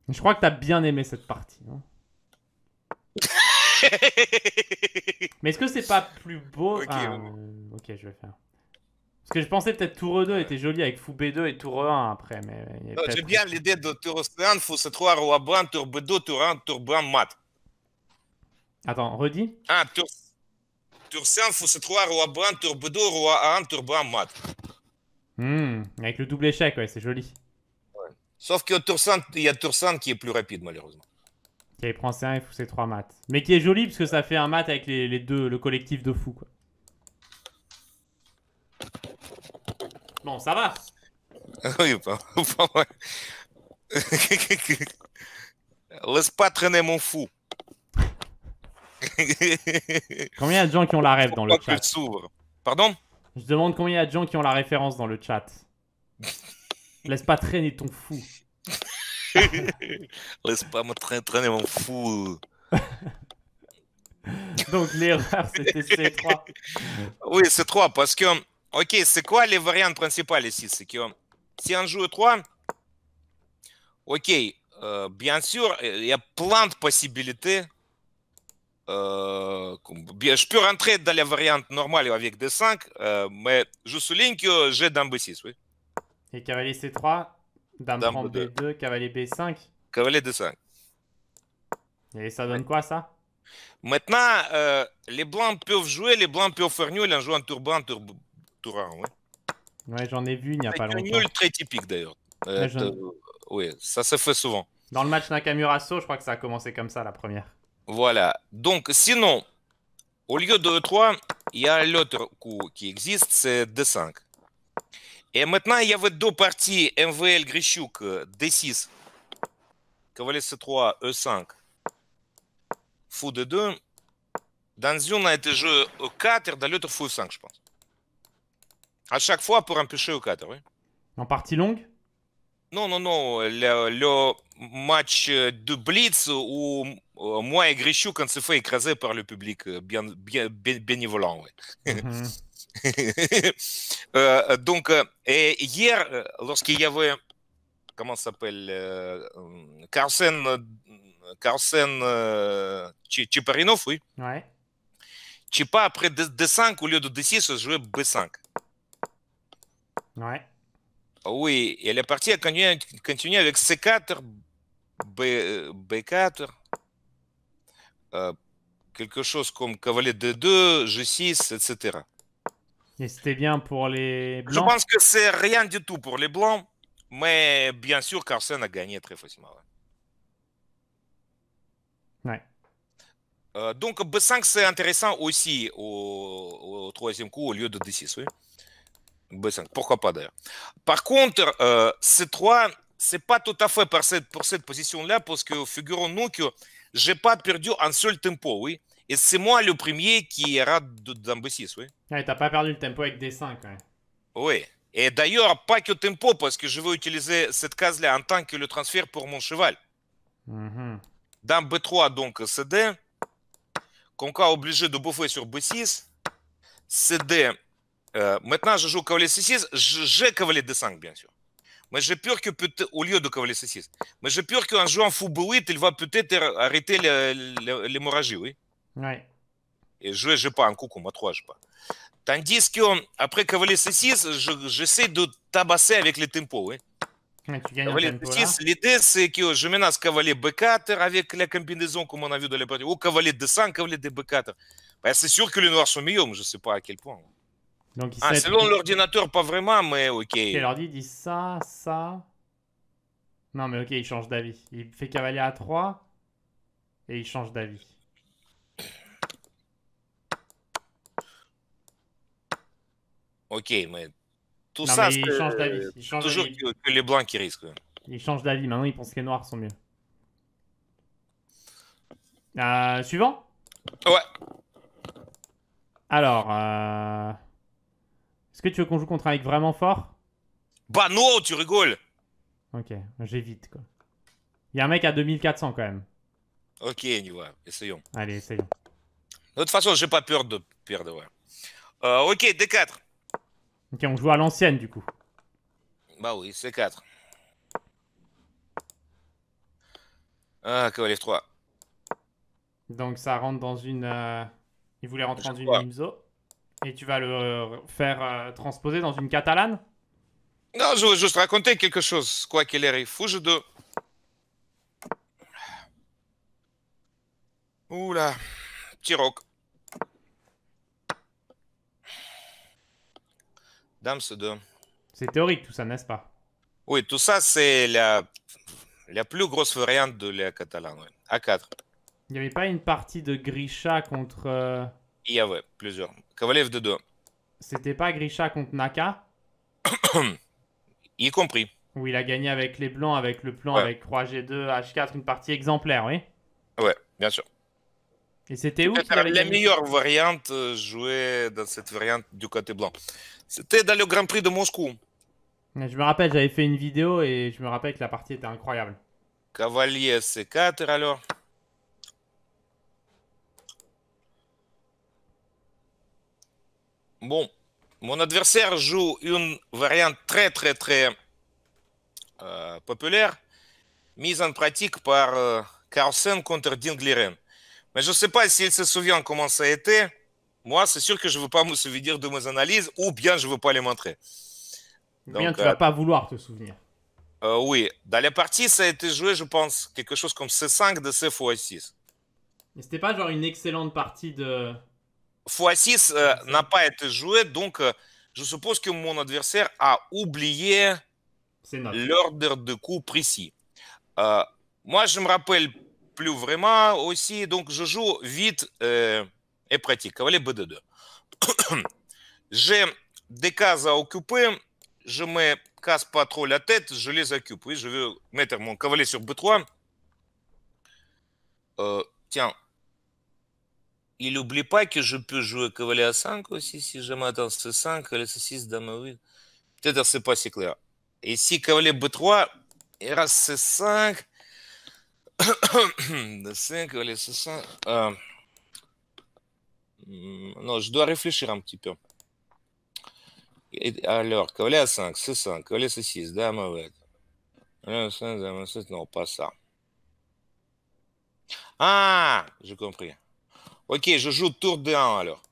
Je crois que t'as bien aimé cette partie. Hein. Mais est-ce que c'est pas plus beau ah, euh, ok, je vais faire. Parce que je pensais peut-être que Tour 2 était joli avec Fou B2 et Tour 1 après. mais oh, J'ai bien l'idée de Tour E1, Fou C3, Roi Brun, Tour B2, Tour 1, Tour Brun, Mat. Attends, redis Ah, Tour, tour 1 Fou C3, Roi Brun, Tour B2, Roi 1, Tour Brun, Mat. Mmh, avec le double échec, ouais, c'est joli. Sauf que il y a Toursan qui est plus rapide, malheureusement. Qui prend ses 1 et fout ses 3 maths. Mais qui est joli parce que ça fait un mat avec les, deux, le collectif de fous, quoi. Bon, ça va. Oui, pas, pas Laisse pas traîner mon fou. Combien y a de gens qui ont la rêve dans le chat Pardon je demande combien il y a de gens qui ont la référence dans le chat. Laisse pas traîner ton fou. Laisse pas me traîner, mon fou. Donc l'erreur, c'était C3. Oui, c'est 3, parce que... Ok, c'est quoi les variantes principales ici C'est que si on joue 3, e ok, euh, bien sûr, il y a plein de possibilités euh, je peux rentrer dans la variante normale avec D5, euh, mais je souligne que j'ai dame B6, oui. Et cavalier C3, dame, B2. cavalier B5. Cavalier D5. Et ça donne quoi, ça Maintenant, euh, les blancs peuvent jouer, les blancs peuvent faire nul en jouant tour blanc, tour, tour 1, oui. j'en ai vu il n'y a pas longtemps. nul très typique, d'ailleurs. oui, ça se fait souvent. Dans le match Nakamura-So, je crois que ça a commencé comme ça, la première. Voilà. Donc, sinon, au lieu de E3, il y a l'autre coup qui existe, c'est D5. Et maintenant, il y avait deux parties MVL Grishuk, D6, cavalier C3, E5, fou D2. Dans une, это же E4, dans l'autre, fou E5, je pense. À chaque fois pour empêcher E4, oui. En partie longue Non, non, non. Le, le match de Blitz où moins Grishu, quand se fait écraser par le public euh, bien, bénévolant. Mm-hmm. Euh, euh, donc, et hier, lorsqu'il y avait, comment s'appelle, Carlsen, Carlsen Chiparinov, oui. Ouais. Chipa, après D5, au lieu de D6, joué B5. Oui. Oui, et la partie a continué, avec C4, B, B4, euh, quelque chose comme cavalier D2, G6, etc. Et c'était bien pour les blancs Je pense que c'est rien du tout pour les blancs, mais bien sûr Carson a gagné très facilement. Euh, donc B5 c'est intéressant aussi au, troisième coup au lieu de D6, B5, pourquoi pas d'ailleurs. Par contre, euh, C3, c'est pas tout à fait pour cette, pour cette position-là, parce que figurons-nous que j'ai pas perdu un seul tempo, oui. Et c'est moi le premier qui rate 6 oui. Ouais, t'as pas perdu le tempo avec d 5, oui. Oui. Et d'ailleurs, pas que tempo, parce que je veux utiliser cette case-là en tant que le transfert pour mon cheval. Mm-hmm. Dans B3, donc CD, Conca obligé de bouffer sur B6, CD. Euh, maintenant, je joue cavalier C6, j'ai cavalier D5, bien sûr. Mais j'ai peur que peut-être, au lieu de qu'en jouant 8 il va peut-être er, arrêter l'hémorragie, oui. Oui. Et jouer, je pas, un coup comme 3, je pas. Tandis qu'après euh, Cavalier C6, j'essaie de tabasser avec les tempos, oui. Cavalier c 6 l'idée c'est que je menace cavalier B4 avec la combinaison comme on a vu dans les parties, ou cavalier D5, cavalier D4. Ben, c'est sûr que les noirs sont meilleurs, mais je ne sais pas à quel point ah, selon l'ordinateur, pas vraiment, mais ok. L'ordinateur l'ordi dit ça, ça. Non, mais ok, il change d'avis. Il fait cavalier à 3 et il change d'avis. Ok, mais tout ça, il change d'avis. Toujours que, les blancs qui risquent. Il change d'avis. Maintenant, il pense que les noirs sont mieux. Euh, suivant Ouais. Alors. Euh, est-ce que tu veux qu'on joue contre un mec vraiment fort Bah non, tu rigoles Ok, j'évite quoi. Il y a un mec à 2400 quand même. Ok, on essayons. Allez, essayons. De toute façon, j'ai pas peur de perdre. Euh, ok, D4. Ok, on joue à l'ancienne du coup. Bah oui, C4. Ah, les 3. Donc ça rentre dans une. Euh, il voulait rentrer dans une Imzo. Et tu vas le euh, faire euh, transposer dans une catalane Non, je veux juste raconter quelque chose, quoi qu'il arrive. Fouge de. Oula, Tiroc. roc. Dame de. C'est théorique tout ça, n'est-ce pas Oui, tout ça, c'est la... la plus grosse variante de la catalane, A4. Il n'y avait pas une partie de Grisha contre. Euh, Il y avait plusieurs. Cavalier de 2 C'était pas Grisha contre Naka Y compris. Où il a gagné avec les blancs, avec le plan, avec 3 G2, H4, une partie exemplaire, oui Ouais, bien sûr. Et c'était où avait La meilleure variante euh, jouée dans cette variante du côté blanc. C'était dans le Grand Prix de Moscou. Je me rappelle, j'avais fait une vidéo et je me rappelle que la partie était incroyable. Cavalier C4 alors Bon, mon adversaire joue une variante très très très euh, populaire, mise en pratique par euh, Carlsen contre Liren. Mais je ne sais pas s'il se souvient comment ça a été. Moi, c'est sûr que je ne veux pas me souvenir de mes analyses ou bien je ne veux pas les montrer. Ou bien, tu ne euh, vas pas vouloir te souvenir. oui, dans la partie, ça a été joué, je pense, quelque chose comme C5 de C 6 Mais c'était pas genre une excellente partie de, Fouassis 6 n'a pas été joué, donc э, je suppose que mon adversaire a oublié l'ordre de coup précis. Euh, moi, je me rappelle plus vraiment aussi, donc je joue vite euh, et pratique. Cavalier b 2 J'ai des cases à occuper, je me casse pas trop la tête, je les occupe. Oui, je vais mettre mon cavalier sur B3. Euh, tiens, Il n'oublie pas que je peux jouer cavalier à 5 aussi, si jamais attends c5, cavalier c6, dame e8. Peut-être c'est pas si clair. Et si cavalier b3, et раз c5, d5, cavalier c5. Euh... Non, je dois réfléchir un petit peu. Et alors, cavalier a5, c5, cavalier c6, dame e8. Cavalier a5, dame e7, non, pas ça. Ah, j'ai compris. Ok, je joue tour de 1 alors.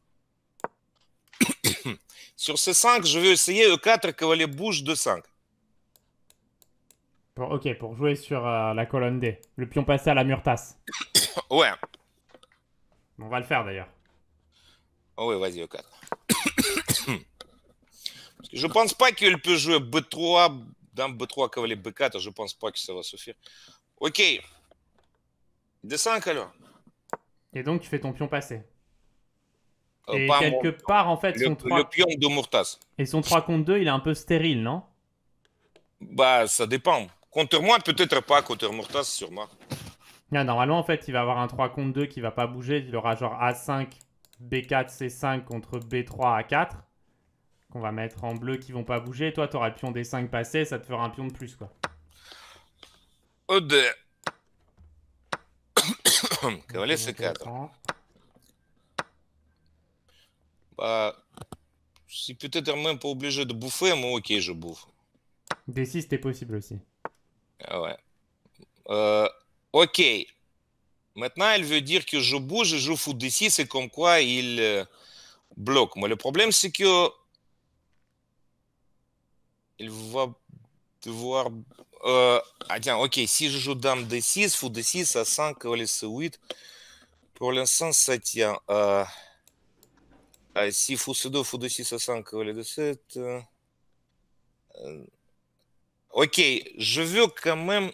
Sur ce 5 je vais essayer E4 cavalier bouge de 5. ok, pour jouer sur euh, la colonne D. Le pion passé à la murtasse. ouais. On va le faire d'ailleurs. Oh oui, vas-y, E4. Parce que je pense pas qu'il peut jouer B3, dans B3, cavalier B4. Je pense pas que ça va suffire. Ok. de 5 alors. Et donc, tu fais ton pion passer. Euh, et quelque part, en fait, son 3... le pion de Murtas. Et son 3 contre 2, il est un peu stérile, non Bah, ça dépend. Contre moi, peut-être pas. Contre Murtas, sûrement. Non, ah, normalement, en fait, il va avoir un 3 contre 2 qui va pas bouger. Il aura genre A5, B4, C5 contre B3, A4. Qu'on va mettre en bleu qui vont pas bouger. toi, tu auras le pion D5 passé. Ça te fera un pion de plus, quoi c'est 4 Bah, peut-être même pas obligé de bouffer, mais ok, je bouffe. D6, c'était possible aussi. ok. Maintenant, elle veut dire que je bouge je fous d c'est comme quoi il bloque. Mais le problème, c'est que il va devoir ah tiens ok, si je joue dame d6, fou d6, à 5 cavalier 8 pour l'instant ça tient. si fou c2, fou d6, à 5 cavalier d7. ok, je veux quand même.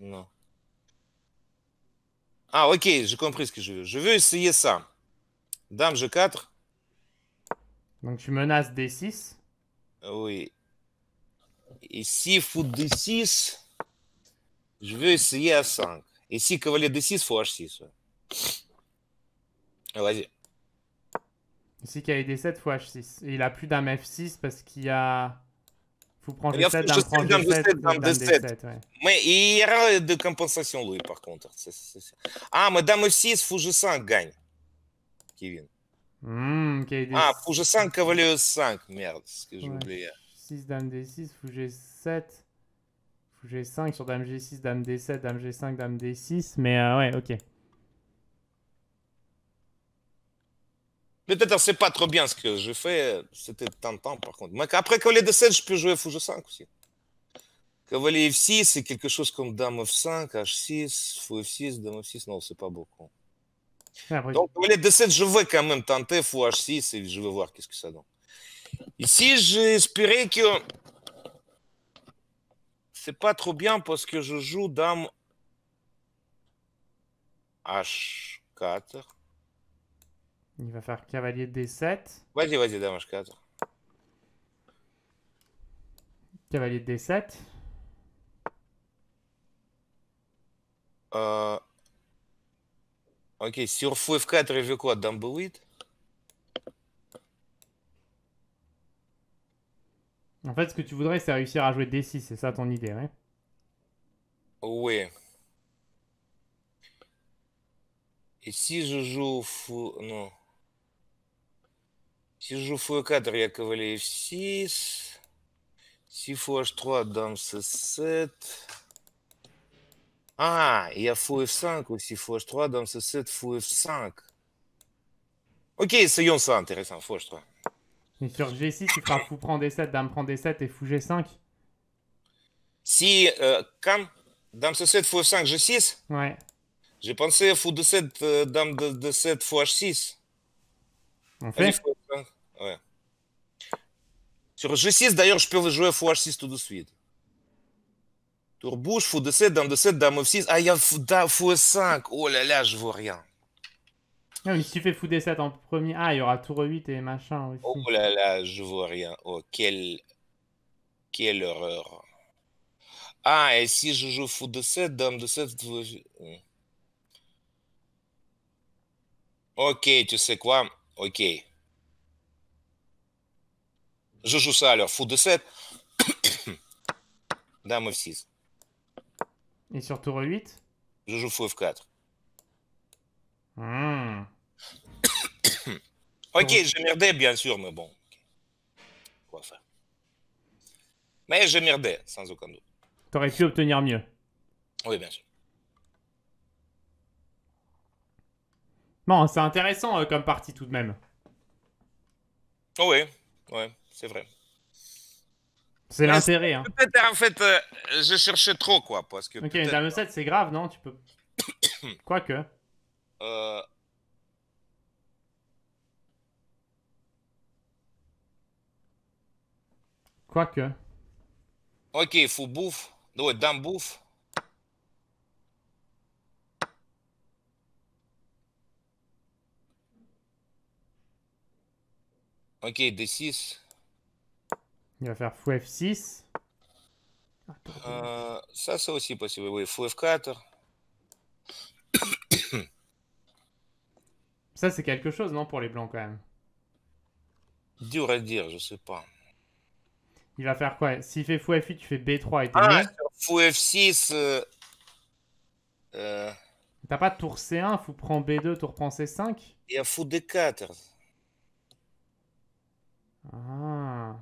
non. Ah, ok, j'ai compris ce que je veux. Je veux essayer ça. Dame g4. Donc tu menaces d6 Oui. Ici, foot d6. Je veux essayer à 5. Ici, cavalier d6, faut h6. Ah, vas-y. Ici, cavalier d7, faut h6. Et il a plus d'un f6 parce qu'il y a. Faut prendre le 7, dame, prendre 7, d7. Mais il y a de compensation, lui, par contre. Ah, mais dame f6, fou g5 gagne. Kevin. Mmh, il ah, fou g5, cavalier 5 Merde, ce que je voulais dire. 6, dame d6, fou g7, fou g5 sur dame g6, dame d7, dame g5, dame d6. Mais euh, ouais, ok. Peut-être c'est pas trop bien ce que je fais, c'était tentant par contre. Mais après cavalier d7, je peux jouer fou g5 aussi. Cavalier f6, c'est quelque chose comme dame f5, h6, fou f6, dame f6, non, c'est pas beaucoup. Ah, Donc, cavalier d7, je vais quand même tenter fou h6 et je vais voir qu'est-ce que ça donne. Ici, j'ai espéré que c'est pas trop bien parce que je joue dame H4. Il va faire cavalier D7. Vas-y, vas-y, dame H4. Cavalier D7. Euh... Ok, sur F4, il veut quoi Dame B8 En fait, ce que tu voudrais, c'est réussir à jouer D6, c'est ça ton idée, hein ouais Oui. Et si je joue fou... Non. Si je joue fou 4 cavalier F6. Si fou H3, dame C7. Ah, il y a F5 aussi. Fou H3, dame C7, fou F5. Ok, soyons ça, intéressant, fou H3. Mais sur G6, il fera fou prend D7, dame prend D7 et fou G5. Si, quand euh, dame C7, fou F5, G6 Ouais. J'ai pensé fou D7, euh, dame D7, fou H6. On hein. fait ouais. Sur G6, d'ailleurs, je peux jouer fou H6 tout de suite. Tour bouche, fou D7, dame D7, dame F6. Ah, il y a fou, da, 5 Oh là là, je vois rien. Non, ah, si tu fais fou des 7 en premier. Ah, il y aura tour 8 et machin aussi. Oh là là, je vois rien. Oh, quelle. Quelle horreur. Ah, et si je joue fou de 7, dame de 7. Hmm. Ok, tu sais quoi Ok. Je joue ça alors, fou de 7. dame F6. Et sur tour 8 Je joue fou F4. Hum... ok, je merdais, bien sûr, mais bon. Quoi faire Mais je merdais, sans aucun doute. T'aurais pu obtenir mieux. Oui, bien sûr. Bon, c'est intéressant euh, comme partie tout de même. Oh oui, ouais, c'est vrai. C'est l'intérêt. Hein. en fait, euh, je cherchais trop quoi. Parce que ok, une dame 7, c'est grave, non Tu peux. Quoique. Euh, que... Ok, faut bouffe. Ouais, donne bouffe. Ok, D6. Il va faire fou F6. Euh, ça, c'est aussi possible. Oui, fou F4. ça, c'est quelque chose, non, pour les blancs, quand même Dur à dire, je sais pas. Il va faire quoi S'il fait fou F8, tu fais B3 et t'es ah, Fou F6. Euh, euh. T'as pas tour C1, fou prend B2, tour prend C5 Il y a fou D4. Ah.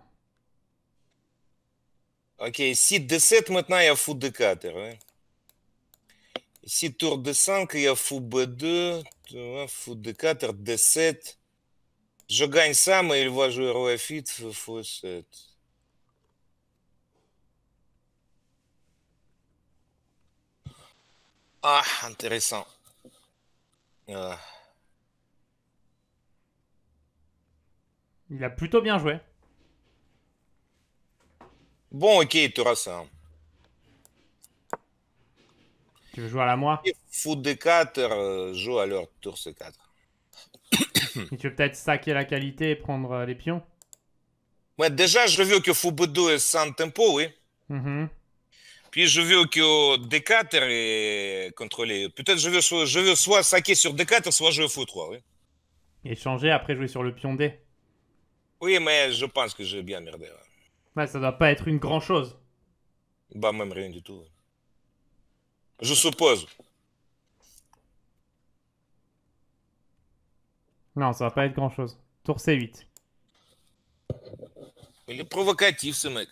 Ok, si D7, maintenant il y a fou D4. Si hein. tour D5, il y a fou B2, fou D4, D7. Je gagne ça, mais il va jouer f 8 fou 7 Ah, intéressant. Ah. Il a plutôt bien joué. Bon, ok, tu ça. Hein. Tu veux jouer à la moi Fou de 4, euh, joue à tour C4. tu veux peut-être saquer la qualité et prendre euh, les pions Ouais, déjà, je veux que boudou est sans tempo, oui. Mm-hmm. Puis je veux que D4 et contrôler. Peut-être je veux, je veux soit saquer sur D4, soit je veux 3, oui. Et changer après jouer sur le pion D. Oui, mais je pense que j'ai bien merdé. Ouais, ça doit pas être une grand chose. Bah, même rien du tout. Je suppose. Non, ça va pas être grand chose. Tour C8. Il est provocatif ce mec.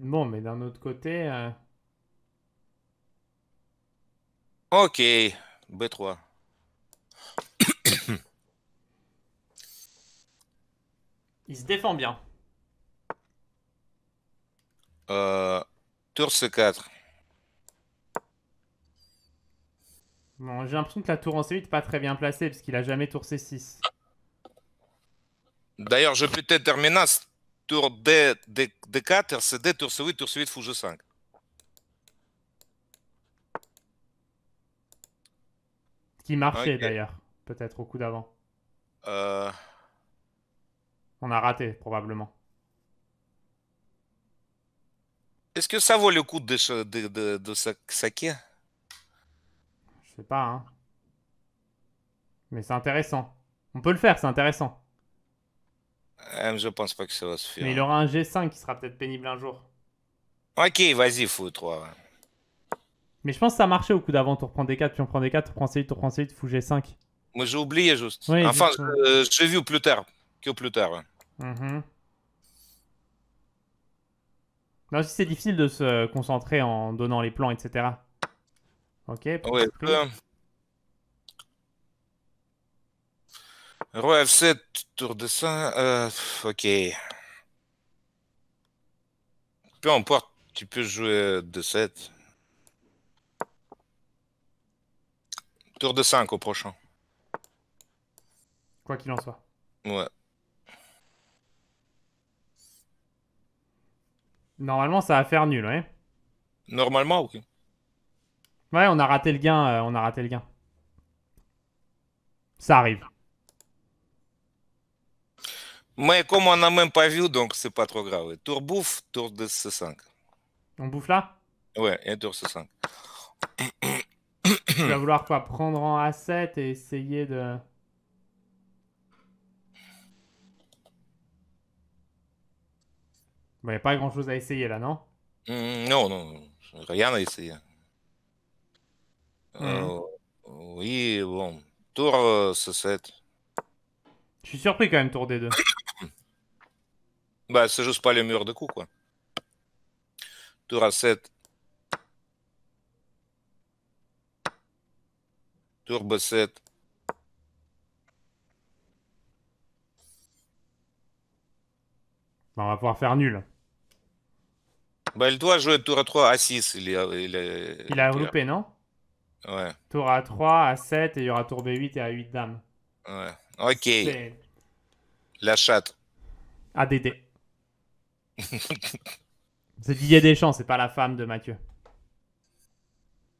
Bon, mais d'un autre côté. Euh, ok, B3. Il se défend bien. Euh, tour C4. j'ai l'impression que la tour en C8 n'est pas très bien placée, parce qu'il a jamais tour C6. D'ailleurs, je peux être terminer tour D, D, D4, RCD, tour C8, tour C8, fou G5. Qui marchait d'ailleurs, peut-être au coup d'avant. Euh... On a raté, probablement. Est-ce que ça vaut le coup de, de, de, sais pas, hein. Mais c'est intéressant. On peut le faire, c'est intéressant. Euh, je pense pas que ça va se faire. Mais il aura un G5 qui sera peut-être pénible un jour. Ok, vas-y, fou 3. Mais je pense que ça marchait au coup d'avant. Tu reprends des 4 tu prend D4, tu reprends C8, tu reprends C8, tu fous G5. Moi, j'ai oublié juste. enfin, je euh, vu plus tard. Que plus tard. Mhm. c'est difficile de se concentrer en donnant les plans, etc. Ok. Oui. Roi F7, tour de 5, ok. Peu importe, tu peux jouer de 7 Tour de 5 au prochain. Quoi qu'il en soit. Ouais. Normalement, ça va faire nul, ouais. Normalement, ok. Ouais, on a raté le gain, euh, on a raté le gain. Ça arrive. Mais comme on n'a même pas vu, donc c'est pas trop grave. Tour bouffe, tour de C5. On bouffe là Ouais, et tour C5. Tu vas vouloir quoi Prendre en A7 et essayer de... Il n'y a pas grand chose à essayer là, non hmm, Non, non, rien à essayer. Mmh. Euh, oui, bon. Tour euh, C7. Je suis surpris quand même, tour D2. bah, c'est juste pas les murs de coup, quoi. Tour A7. Tour B7. Bah, on va pouvoir faire nul. Bah, il doit jouer tour A3, A6. Ah, il, a, il, il a loupé, non Ouais. Tour A3, à 7 et il y aura tour B8 et A8 dame. Ouais. Ok. La chatte. ADD. c'est Didier Deschamps, c'est pas la femme de Mathieu.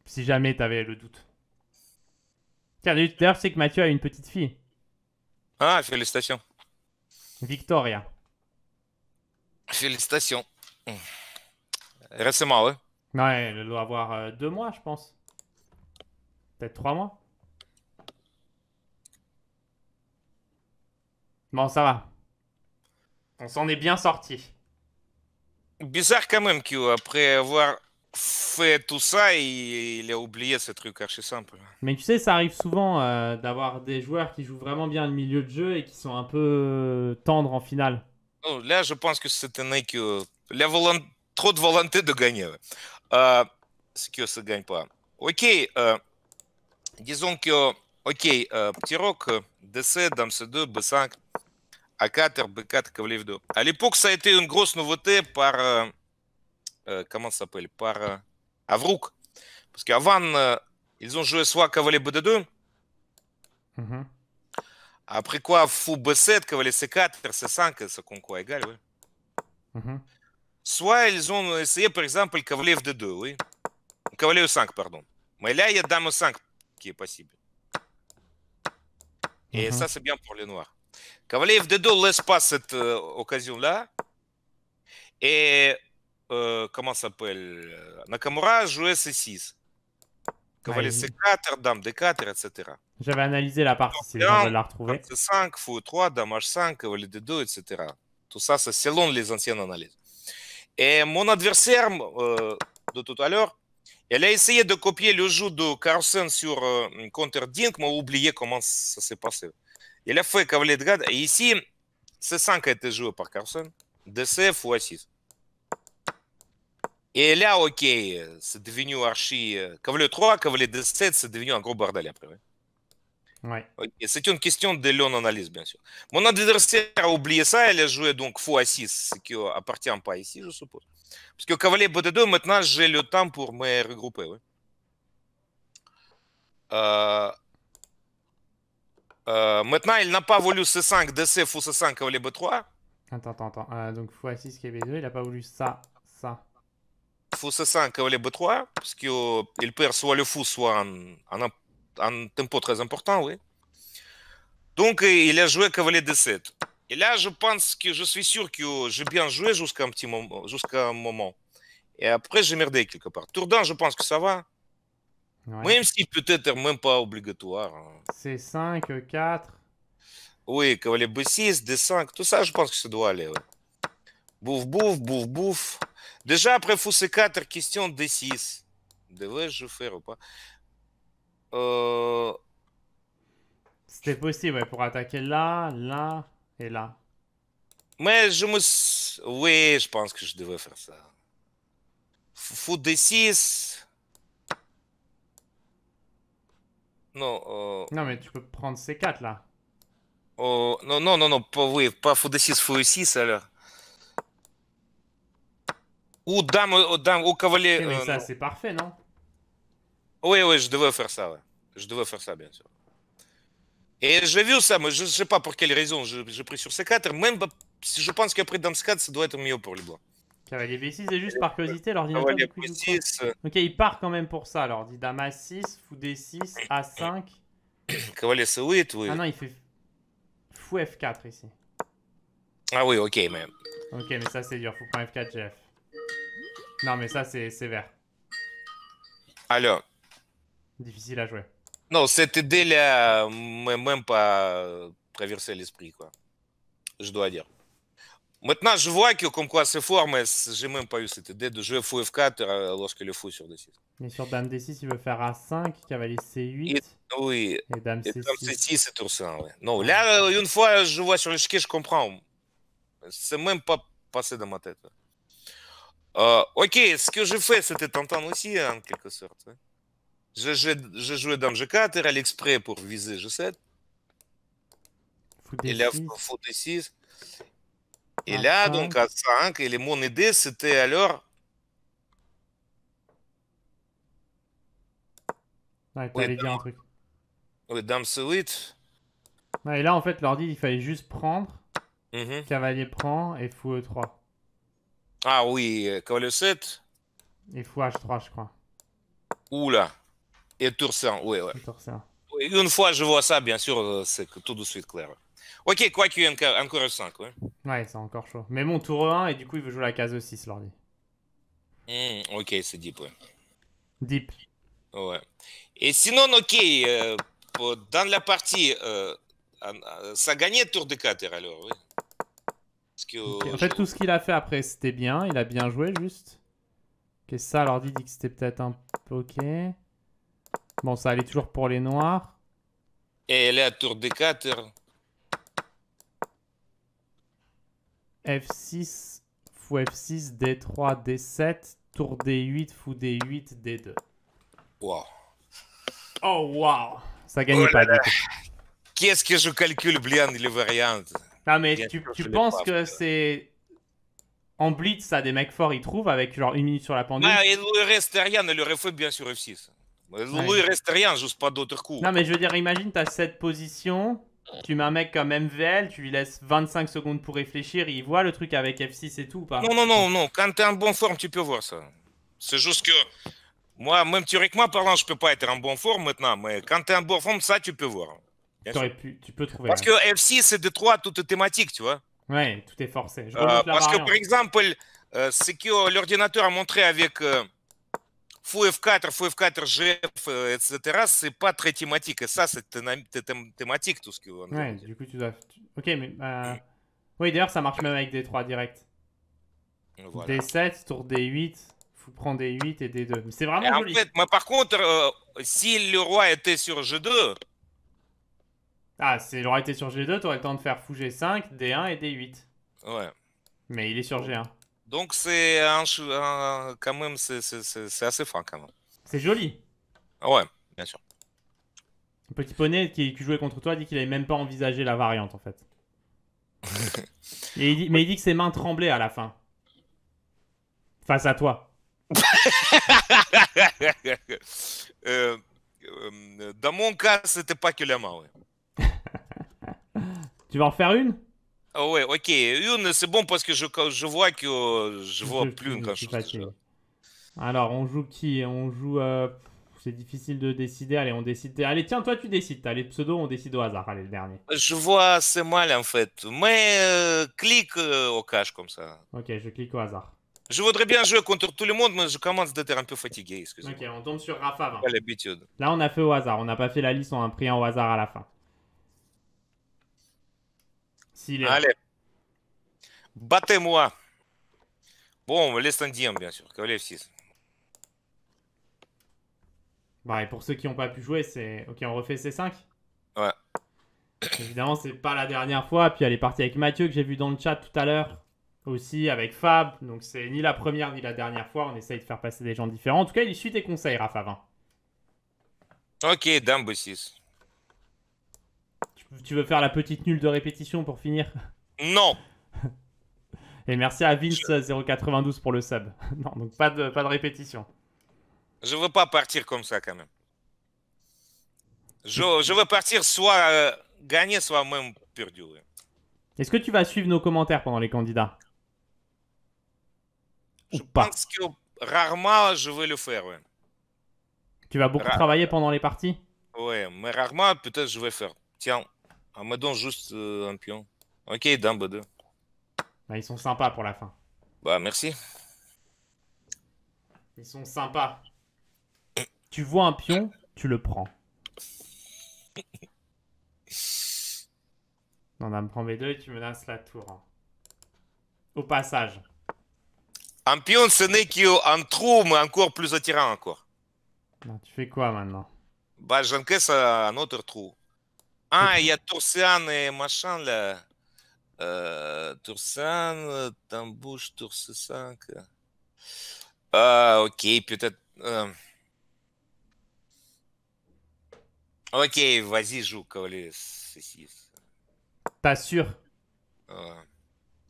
Si jamais t'avais le doute. Tiens, d'ailleurs, c'est que Mathieu a une petite fille. Ah, félicitations. Victoria. Félicitations. Récemment, ouais. Ouais, elle doit avoir euh, deux mois, je pense. Peut-être trois mois. Bon, ça va. On s'en est bien sorti. Bizarre quand même Après avoir fait tout ça, il, a oublié ce truc archi simple. Mais tu sais, ça arrive souvent euh, d'avoir des joueurs qui jouent vraiment bien le milieu de jeu et qui sont un peu euh, tendres en finale. Oh, là, je pense que c'est un que la a trop de volonté de gagner. Euh, ce que se gagne pas. Ok, euh, Дизонкио, окей, Птирок, ДС, Дамседу, Бесанг, Акатер, Бекат, Кавливду. À l'époque, ça a été une grosse nouveauté par... Euh, comment ça s'appelle Par euh, Avrouk. Parce qu'avant, euh, ils ont joué soit Cavalier BD2, mm-hmm. après quoi Fou B7, Cavalier C4, C5, c'est concours égal, oui. Mm-hmm. Soit ils ont essayé, par exemple, Cavalier FD2, oui. Cavalier E5, pardon. Mais là, il y a Dame E5, est possible. Et mhm. ça, c'est bien pour les Noirs. Cavalier de 2 laisse pas cette euh, occasion-là. Et euh, comment s'appelle euh, Nakamura jouer C6. Cavalier ah, C4, Dame D4, etc. J'avais analysé la partie, c'est de la retrouver. C5, Fou 3, Dame H5, Cavalier D2, etc. Tout ça, c'est selon les anciennes analyses. Et mon adversaire euh, de tout à l'heure elle a essayé de copier le jeu de Carlsen sur euh, Dink, mais a oublié comment ça s'est passé. Elle a fait de garde et ici, c 5 a été joué par Carlsen, dc ou 6 Et là, ok, c'est devenu archi... Cavalier 3, Cavalier D7, c'est devenu un gros bordel après. Ouais. C'est une question de l'analyse analyse, bien sûr. Mon adversaire a oublié ça, elle a joué donc faux 6, ce qui appartient pas ici, je suppose. Parce que cavalier b 2 maintenant, j'ai le temps pour me regrouper. Euh, euh, maintenant, il n'a pas voulu C5, DC, fou C5, cavalier B3. Attends, attends, attends. Euh, donc, fou 6 cavalier B2, il n'a pas voulu ça, ça. Fou 5 cavalier B3, parce qu'il perd soit le fou, soit un, un tempo très important, oui. Donc, il a joué cavalier D7. Et là, je pense que je suis sûr que j'ai bien joué jusqu'à un petit moment, jusqu'à un moment. Et après, j'ai merdé quelque part. Tour d'un, je pense que ça va. Même si peut-être même pas obligatoire. Hein. C'est 5, 4. Euh, oui, cavalier B6, D5, tout ça, je pense que ça doit aller. Ouais. Bouf, bouf, bouf, bouf. Déjà, après fou C4, question D6. Devais-je faire ou pas euh. C'était possible pour attaquer là, là. Et là. Mais je me. Oui, je pense que je devais faire ça. Fou D6. Non. Euh... mais tu peux prendre C4 là. Oh, non, non, non, non, pas, oui, pas Foot D6, Foot 6 alors. Ou dame, euh, ou dame, cavalier. mais euh, ça, c'est parfait, non? Oui, oui, je devais faire ça, ouais. Je devais faire ça, bien sûr. Et j'ai vu ça, mais je sais pas pour quelle raison j'ai pris sur C4. Même si je pense qu'après Dame 4, ça doit être mieux pour les blancs. Cavalier B6, c'est juste par curiosité, l'ordinateur. b ah 6 ok, il part quand même pour ça. Alors, dit Dame A6, Fou D6, A5. Cavalier C8, oui. Ah non, il fait Fou F4 ici. Ah oui, ok, mais. Ok, mais ça c'est dur. Fou prend F4, GF. Non, mais ça c'est sévère. Alors. Difficile à jouer. Non, cette idée-là m'a même pas traversé l'esprit, Je dois dire. Maintenant, je vois que comme quoi c'est fort, mais j'ai même pas eu cette idée de jouer fou F4 lorsque le fou sur D6. Mais sur Dame D6, il veut faire A5, cavalier C8. Et, oui. Et Dame C6. Et Dame c c'est tout ça, Non, là, euh, une fois, je vois sur l'échiquier, je comprends. C'est même pas passé dans ma tête. Euh, ok, ce que j'ai fait, c'était tentant aussi, en quelque sorte. Je joué je jouais dame G4 et Rallye exprès pour viser G7. et là, faut D6. Et là, donc à 5, et mon idée, c'était alors. Ouais, t'allais dit dire un truc. Oui, dame C8. Ouais, et là, en fait, l'ordi, il fallait juste prendre. Mm-hmm. Cavalier prend et fou E3. Ah oui, euh, cavalier 7. Et fou H3, je crois. Oula. Et 5, oui, ouais. Et Une fois je vois ça, bien sûr, euh, c'est tout de suite clair. Ok, quoi qu'il y ait encore 5, ouais. Ouais, c'est encore chaud. Mais mon tour 1, et du coup, il veut jouer la case 6, l'ordi. Hmm, ok, c'est deep, ouais. Deep. Ouais. Et sinon, ok, euh, dans la partie, euh, euh ça gagnait tour de 4 alors, oui. En fait, tout ce qu'il a fait après, c'était bien. Il a bien joué, juste. Que ça, l'ordi dit que c'était peut-être un peu ok. Bon, ça allait toujours pour les noirs. Et elle est à tour hein. d 4. F6 fou F6, D3, D7, tour D8, fou D8, D2. Wow. Oh wow. Ça gagne oh pas du Qu'est-ce que je calcule, Blian, les variantes Non mais tu, penses que c'est... En blitz, ça, des mecs forts, ils trouvent avec genre une minute sur la pendule. Non, bah, il ne reste rien, il aurait fait bien sur F6. Lui, Il reste rien juste pas d'autres coups. Non, mais je veux dire, imagine, tu as cette position, tu mets un mec comme MVL, tu lui laisses 25 secondes pour réfléchir, il voit le truc avec F6 et tout ou pas Non, non, non, non. Quand tu es en bonne forme, tu peux voir ça. C'est juste que moi, même théoriquement parlant, je peux pas être en bonne forme maintenant, mais quand tu es en bonne forme, ça, tu peux voir. Pu, tu peux trouver. Parce que F6 c'est de trois toutes thématique, tu vois. Ouais, tout est forcé. Euh, parce que par exemple, euh, c'est que l'ordinateur a montré avec. Euh, f 4 f 4 GF, etc., c'est pas très thématique. Et ça, c'est thématique, tout ce que Ouais, du coup, tu dois. Ok, mais. Euh, oui, d'ailleurs, ça marche même avec d 3 direct. D7, tour D8, faut prendre D8 et D2. C'est vraiment joli. En fait, mais par contre, euh, si le roi était sur G2. Ah, si le roi était sur G2, t'aurais le temps de faire fou G5, D1 et D8. Ouais. Mais il est sur G1. Donc c'est un, quand même c'est assez fin quand même. C'est joli. Ouais, bien sûr. Un petit poney qui, jouait contre toi dit qu'il avait même pas envisagé la variante en fait. mais il dit que ses mains tremblaient à la fin. Face à toi. Euh, euh, dans mon cas, c'était pas que les mains, tu vas en faire une ah ouais, ok. Une, c'est bon parce que je, vois que euh, je vois plus Alors, on joue qui On joue. Euh, c'est difficile de décider. Allez, on décide. Allez, tiens, toi, tu décides. T'as les pseudos, on décide au hasard. Allez, le dernier. Je vois, c'est mal en fait. Mais euh, clique au cache comme ça. Ok, je clique au hasard. Je voudrais bien jouer contre tout le monde, mais je commence d'être un peu fatigué. Excusez-moi. Ok, on tombe sur Rafa l'habitude. Là, on a fait au hasard. On n'a pas fait la liste, on a pris un au hasard à la fin. Allez. Battez-moi. Bon, les indiens, bien sûr. Cavalier F6. Bah, et pour ceux qui n'ont pas pu jouer, c'est. Ok, on refait C5 Ouais. Évidemment, c'est pas la dernière fois. Puis elle est partie avec Mathieu que j'ai vu dans le chat tout à l'heure. Aussi avec Fab. Donc c'est ni la première ni la dernière fois. On essaye de faire passer des gens différents. En tout cas, il suit tes conseils, Rafa 20. Ok, Dame tu veux faire la petite nulle de répétition pour finir Non Et merci à Vince092 pour le sub. Non, donc pas de, pas de répétition. Je veux pas partir comme ça quand même. Je, veux partir soit gagné, euh, gagner, soit même perdu. Est-ce que tu vas suivre nos commentaires pendant les candidats Je pense que rarement je vais le faire. Tu vas beaucoup travailler pendant les parties Ouais, mais rarement peut-être je vais faire. Tiens, ah, me donne juste euh, un pion. Ok, dame deux. Bah, ils sont sympas pour la fin. Bah, merci. Ils sont sympas. Tu vois un pion, tu le prends. non, me prend mes deux et tu menaces la tour. Hein. Au passage. Un pion, ce n'est qu'un trou, mais encore plus attirant encore. tu fais quoi maintenant Bah, j'encaisse un autre trou. Ah, il y a и Машан, ля. là. Турсиан, Тамбуш, 5 Ah, ok, peut-être... Euh. Ok, vas-y, joue, cavalier, c Pas sûr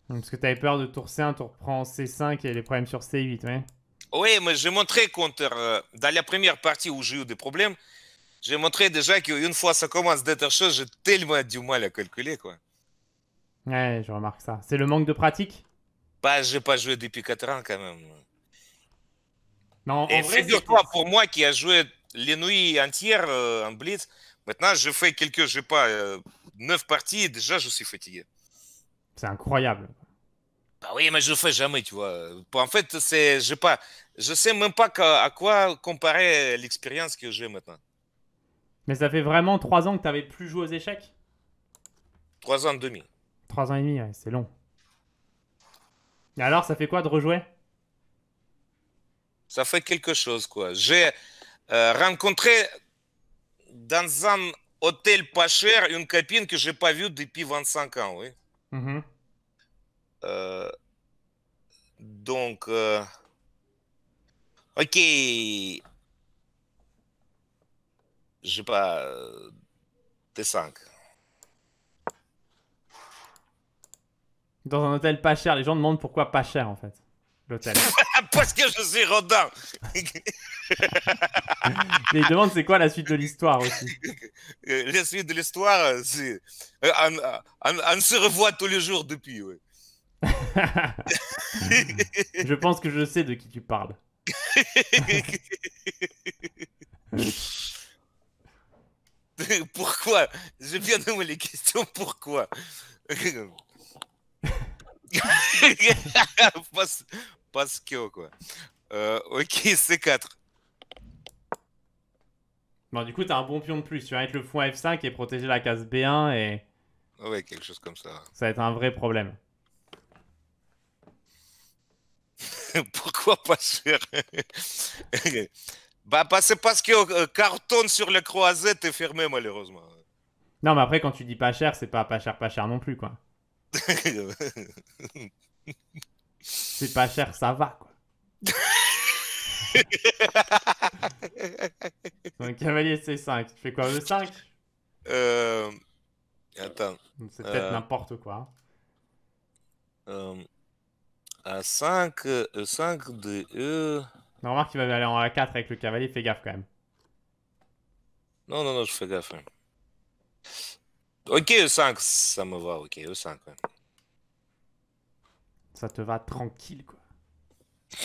Parce que t'avais peur de tour c tu reprends C5 et les problèmes sur C8, ouais. Hein. Oui, mais j'ai montré contre... Euh, dans la première partie où j'ai eu des problèmes, j'ai montré déjà qu'une fois ça commence d'être chose, j'ai tellement du mal à calculer, quoi. Ouais, je remarque ça. C'est le manque de pratique Bah, j'ai pas joué depuis 4 ans, quand même. Non, Et figure-toi, pour moi qui a joué les nuits entières euh, en Blitz, maintenant je fais quelques, je sais pas, euh, neuf parties et déjà je suis fatigué. C'est incroyable. Bah oui, mais je fais jamais, tu vois. Bah, en fait, c'est, je ne pas, je sais même pas à quoi comparer l'expérience que j'ai maintenant. Mais ça fait vraiment trois ans que tu n'avais plus joué aux échecs Trois ans et demi. Trois ans et demi, c'est long. Et alors, ça fait quoi de rejouer Ça fait quelque chose, quoi. J'ai euh, rencontré dans un hôtel pas cher une copine que j'ai pas vue depuis 25 ans, oui. Mhm. Euh, donc, euh, ok, j'ai pas. T5. Euh, Dans un hôtel pas cher, les gens demandent pourquoi pas cher en fait. L'hôtel. Parce que je suis rodin ils demandent c'est quoi la suite de l'histoire aussi. Euh, la suite de l'histoire, euh, c'est. On, se revoit tous les jours depuis, oui. je pense que je sais de qui tu parles. pourquoi J'ai bien nommé les questions. Pourquoi parce, parce, que, quoi. Euh, ok, C4. Bon, du coup, t'as un bon pion de plus. Tu vas mettre le fond F5 et protéger la case B1 et. Ouais, quelque chose comme ça. Ça va être un vrai problème. pourquoi pas sûr Bah, c'est parce que euh, carton sur le croisette est fermé, malheureusement. Non, mais après, quand tu dis pas cher, c'est pas pas cher, pas cher non plus, quoi. c'est pas cher, ça va, quoi. un cavalier C5, tu fais quoi le 5 Euh. Attends. C'est peut-être euh, n'importe quoi. Euh... À 5, 5 euh, de E. Remarque qu'il va aller en A4 avec le cavalier, fais gaffe quand même. Non, non, non, je fais gaffe. Hein. Ok, E5, ça me va, ok, E5. Ça te va tranquille, quoi.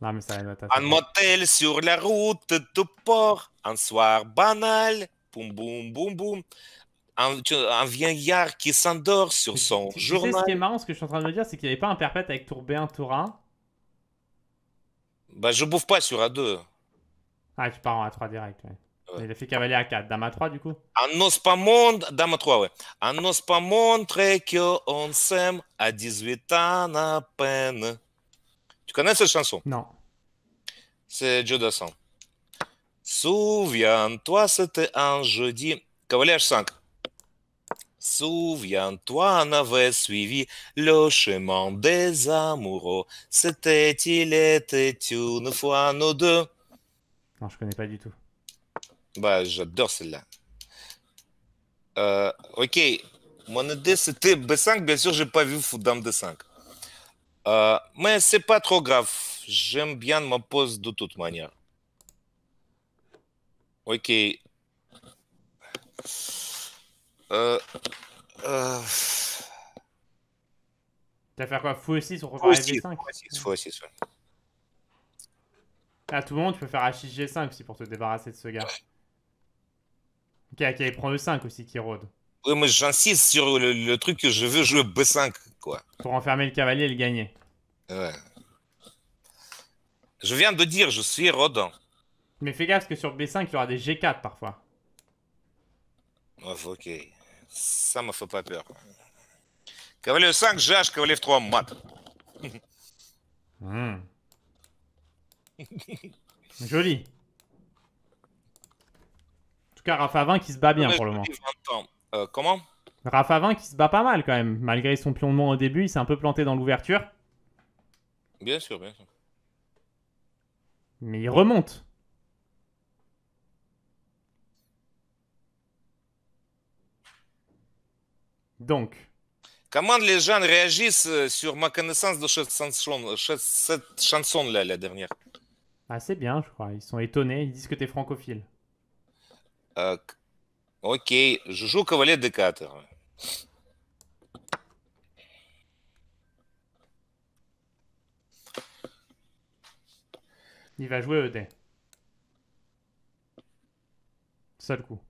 non, mais ça va être Un motel sur la route de port, un soir banal, boum, boum, boum, boum. Un, vieillard qui s'endort sur son tu journal. Sais ce qui est marrant, ce que je suis en train de me dire, c'est qu'il n'y avait pas un perpète avec tour B1, tour 1. Bah, je bouffe pas sur A2. Ah, tu pars en A3 direct, Il a fait cavalier a 4, dame a 3 du coup On pas dame 3, ouais. On n'ose pas montrer qu'on s'aime à 18 ans à peine. Tu connais cette chanson Non. C'est Joe Dassin. Souviens-toi, c'était un jeudi. Cavalier H5. Souviens-toi, on avait suivi le chemin des amoureux. C'était, il était une fois nos deux. Non, je connais pas du tout. Bah, j'adore celle-là. Euh, ok, mon idée c'était B5. Bien sûr, j'ai pas vu Foudam de 5 euh, mais c'est pas trop grave. J'aime bien ma pose de toute manière. Ok. Euh. euh... T'as faire quoi Fou 6 pour préparer G5 Fou 6 6 ouais. À tout monde, tu peux faire H6G5 aussi pour te débarrasser de ce gars. Ok, ok, il prend 5 aussi qui rôde. Oui, mais j'insiste sur le, truc que je veux jouer B5, quoi. Pour enfermer le cavalier et le gagner. Ouais. Je viens de dire, je suis rodant. Mais fais gaffe parce que sur B5, il y aura des G4 parfois. Ouais, ok. Ça me fait pas peur. Cavalier 5, Jage, cavalier 3, mat. Hmm. Joli. En tout cas, Rafa20 qui se bat bien pour le moment. Euh, comment Rafa20 qui se bat pas mal quand même. Malgré son pionnement au début, il s'est un peu planté dans l'ouverture. Bien sûr, bien sûr. Mais il remonte. Donc. Comment les gens réagissent euh, sur ma connaissance de cette chanson, là, la dernière Assez bien, je crois. Ils sont étonnés. Ils disent que tu es francophile. Euh, ok. Je joue cavalier de 4. Il va jouer ED. Seul coup.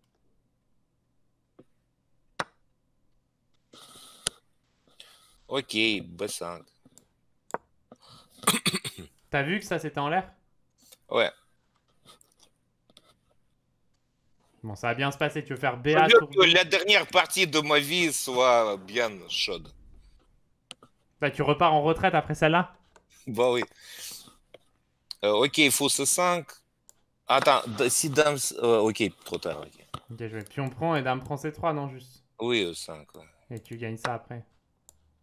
Ok, B5. T'as vu que ça c'était en l'air Ouais. Bon, ça va bien se passer. Tu veux faire BA veux que la dernière partie de ma vie soit bien chaude. Bah, tu repars en retraite après celle-là Bah oui. Euh, ok, il faut ce 5. Attends, si dame. Euh, ok, trop tard. Ok, okay je vais on prend et dame prend C3, non, juste Oui, e euh, 5. Et tu gagnes ça après.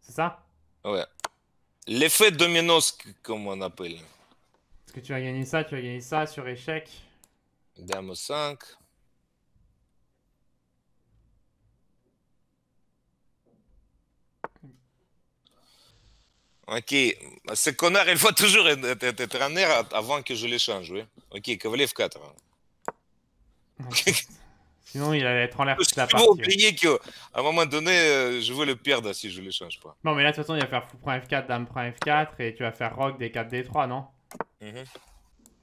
C'est ça Ouais. L'effet domino, comme on appelle. Est-ce que tu as gagné ça Tu as gagné ça sur échec Dame 5. Ok, ce connard, il faut toujours être, en air avant que je change oui. Ok, cavalier F4. Sinon, il allait être en l'air toute la partie. oublié oublier qu'à un moment donné, euh, je vais le perdre si je ne le change pas. Non, mais là, de toute façon, il va faire F4, dame F4, et tu vas faire rock D4, D3, non mm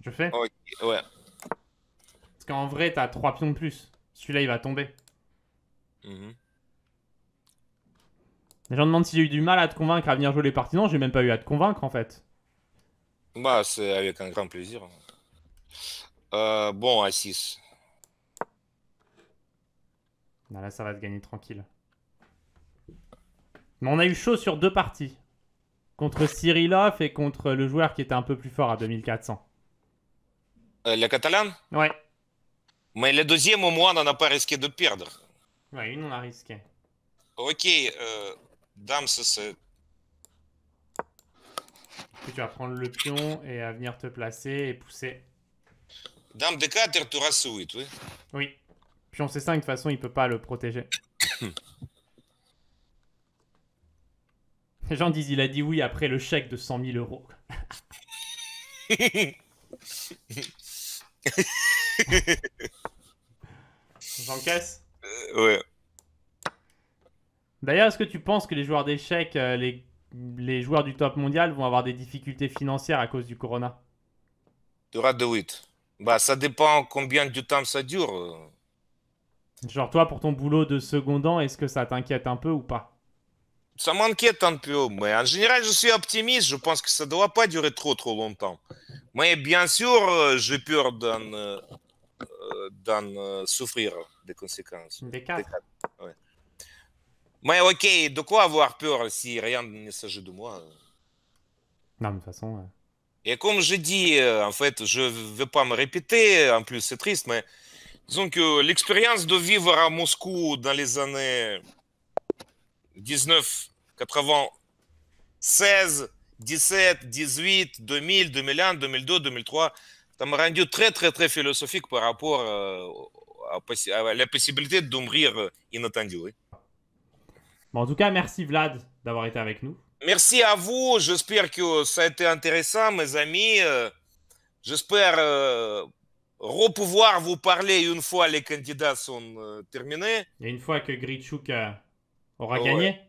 Je fais Ouais. Parce qu'en vrai, t'as 3 pions de plus. Celui-là, il va tomber. Mm -hmm. Les gens demandent si j'ai eu du mal à te convaincre à venir jouer les parties. Non, j'ai même pas eu à te convaincre, en fait. Bah, c'est avec un grand plaisir. Euh, bon, A6. Bah, là, ça va se gagner tranquille. Mais on a eu chaud sur deux parties. Contre Cyrilov et contre le joueur qui était un peu plus fort à 2400. Euh, le Catalan Ouais. Mais le deuxième, au moins, on n'a pas risqué de perdre. Ouais, une, on a risqué. Ok, euh, dame, c'est... Tu vas prendre le pion et à venir te placer et pousser. Dame de 4 tu 8, oui. Oui. Puis on sait ça, de toute façon, il peut pas le protéger. Les gens disent il a dit oui après le chèque de 100 000 euros. J'encaisse euh, D'ailleurs, est-ce que tu penses que les joueurs d'échecs, euh, les, joueurs du top mondial vont avoir des difficultés financières à cause du corona Tu auras de 8. Bah, ça dépend combien de temps ça dure. Genre toi, pour ton boulot de secondant, est-ce que ça t'inquiète un peu ou pas Ça m'inquiète un peu, mais en général, je suis optimiste. Je pense que ça ne doit pas durer trop trop longtemps. Mais bien sûr, euh, j'ai peur d'en euh, euh, souffrir des conséquences. Des cas. ouais. Mais ok, de quoi avoir peur si rien ne s'agit de moi Non, de toute façon... Ouais. Et comme je dis, en fait, je ne veux pas me répéter, en plus c'est triste, mais donc l'expérience de vivre à Moscou dans les années 19, 16, 17, 18, 2000, 2001, 2002, 2003, ça m'a rendu très, très, très philosophique par rapport euh, à, la possibilité de mourir euh, inattendu. en tout cas, merci Vlad d'avoir été avec nous. Merci à vous. J'espère que ça a été intéressant, mes amis. Euh, j'espère repouvoir vous parler une fois les candidats sont euh, terminés. Et une fois que Grichuk aura gagné.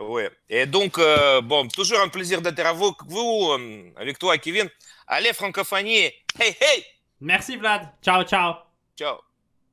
Oui. Et donc, euh, bon, toujours un plaisir d'être avec vous, vous euh, avec toi, Kevin. Allez, francophonie. Hey, hey! Merci, Vlad. Ciao, ciao. Ciao.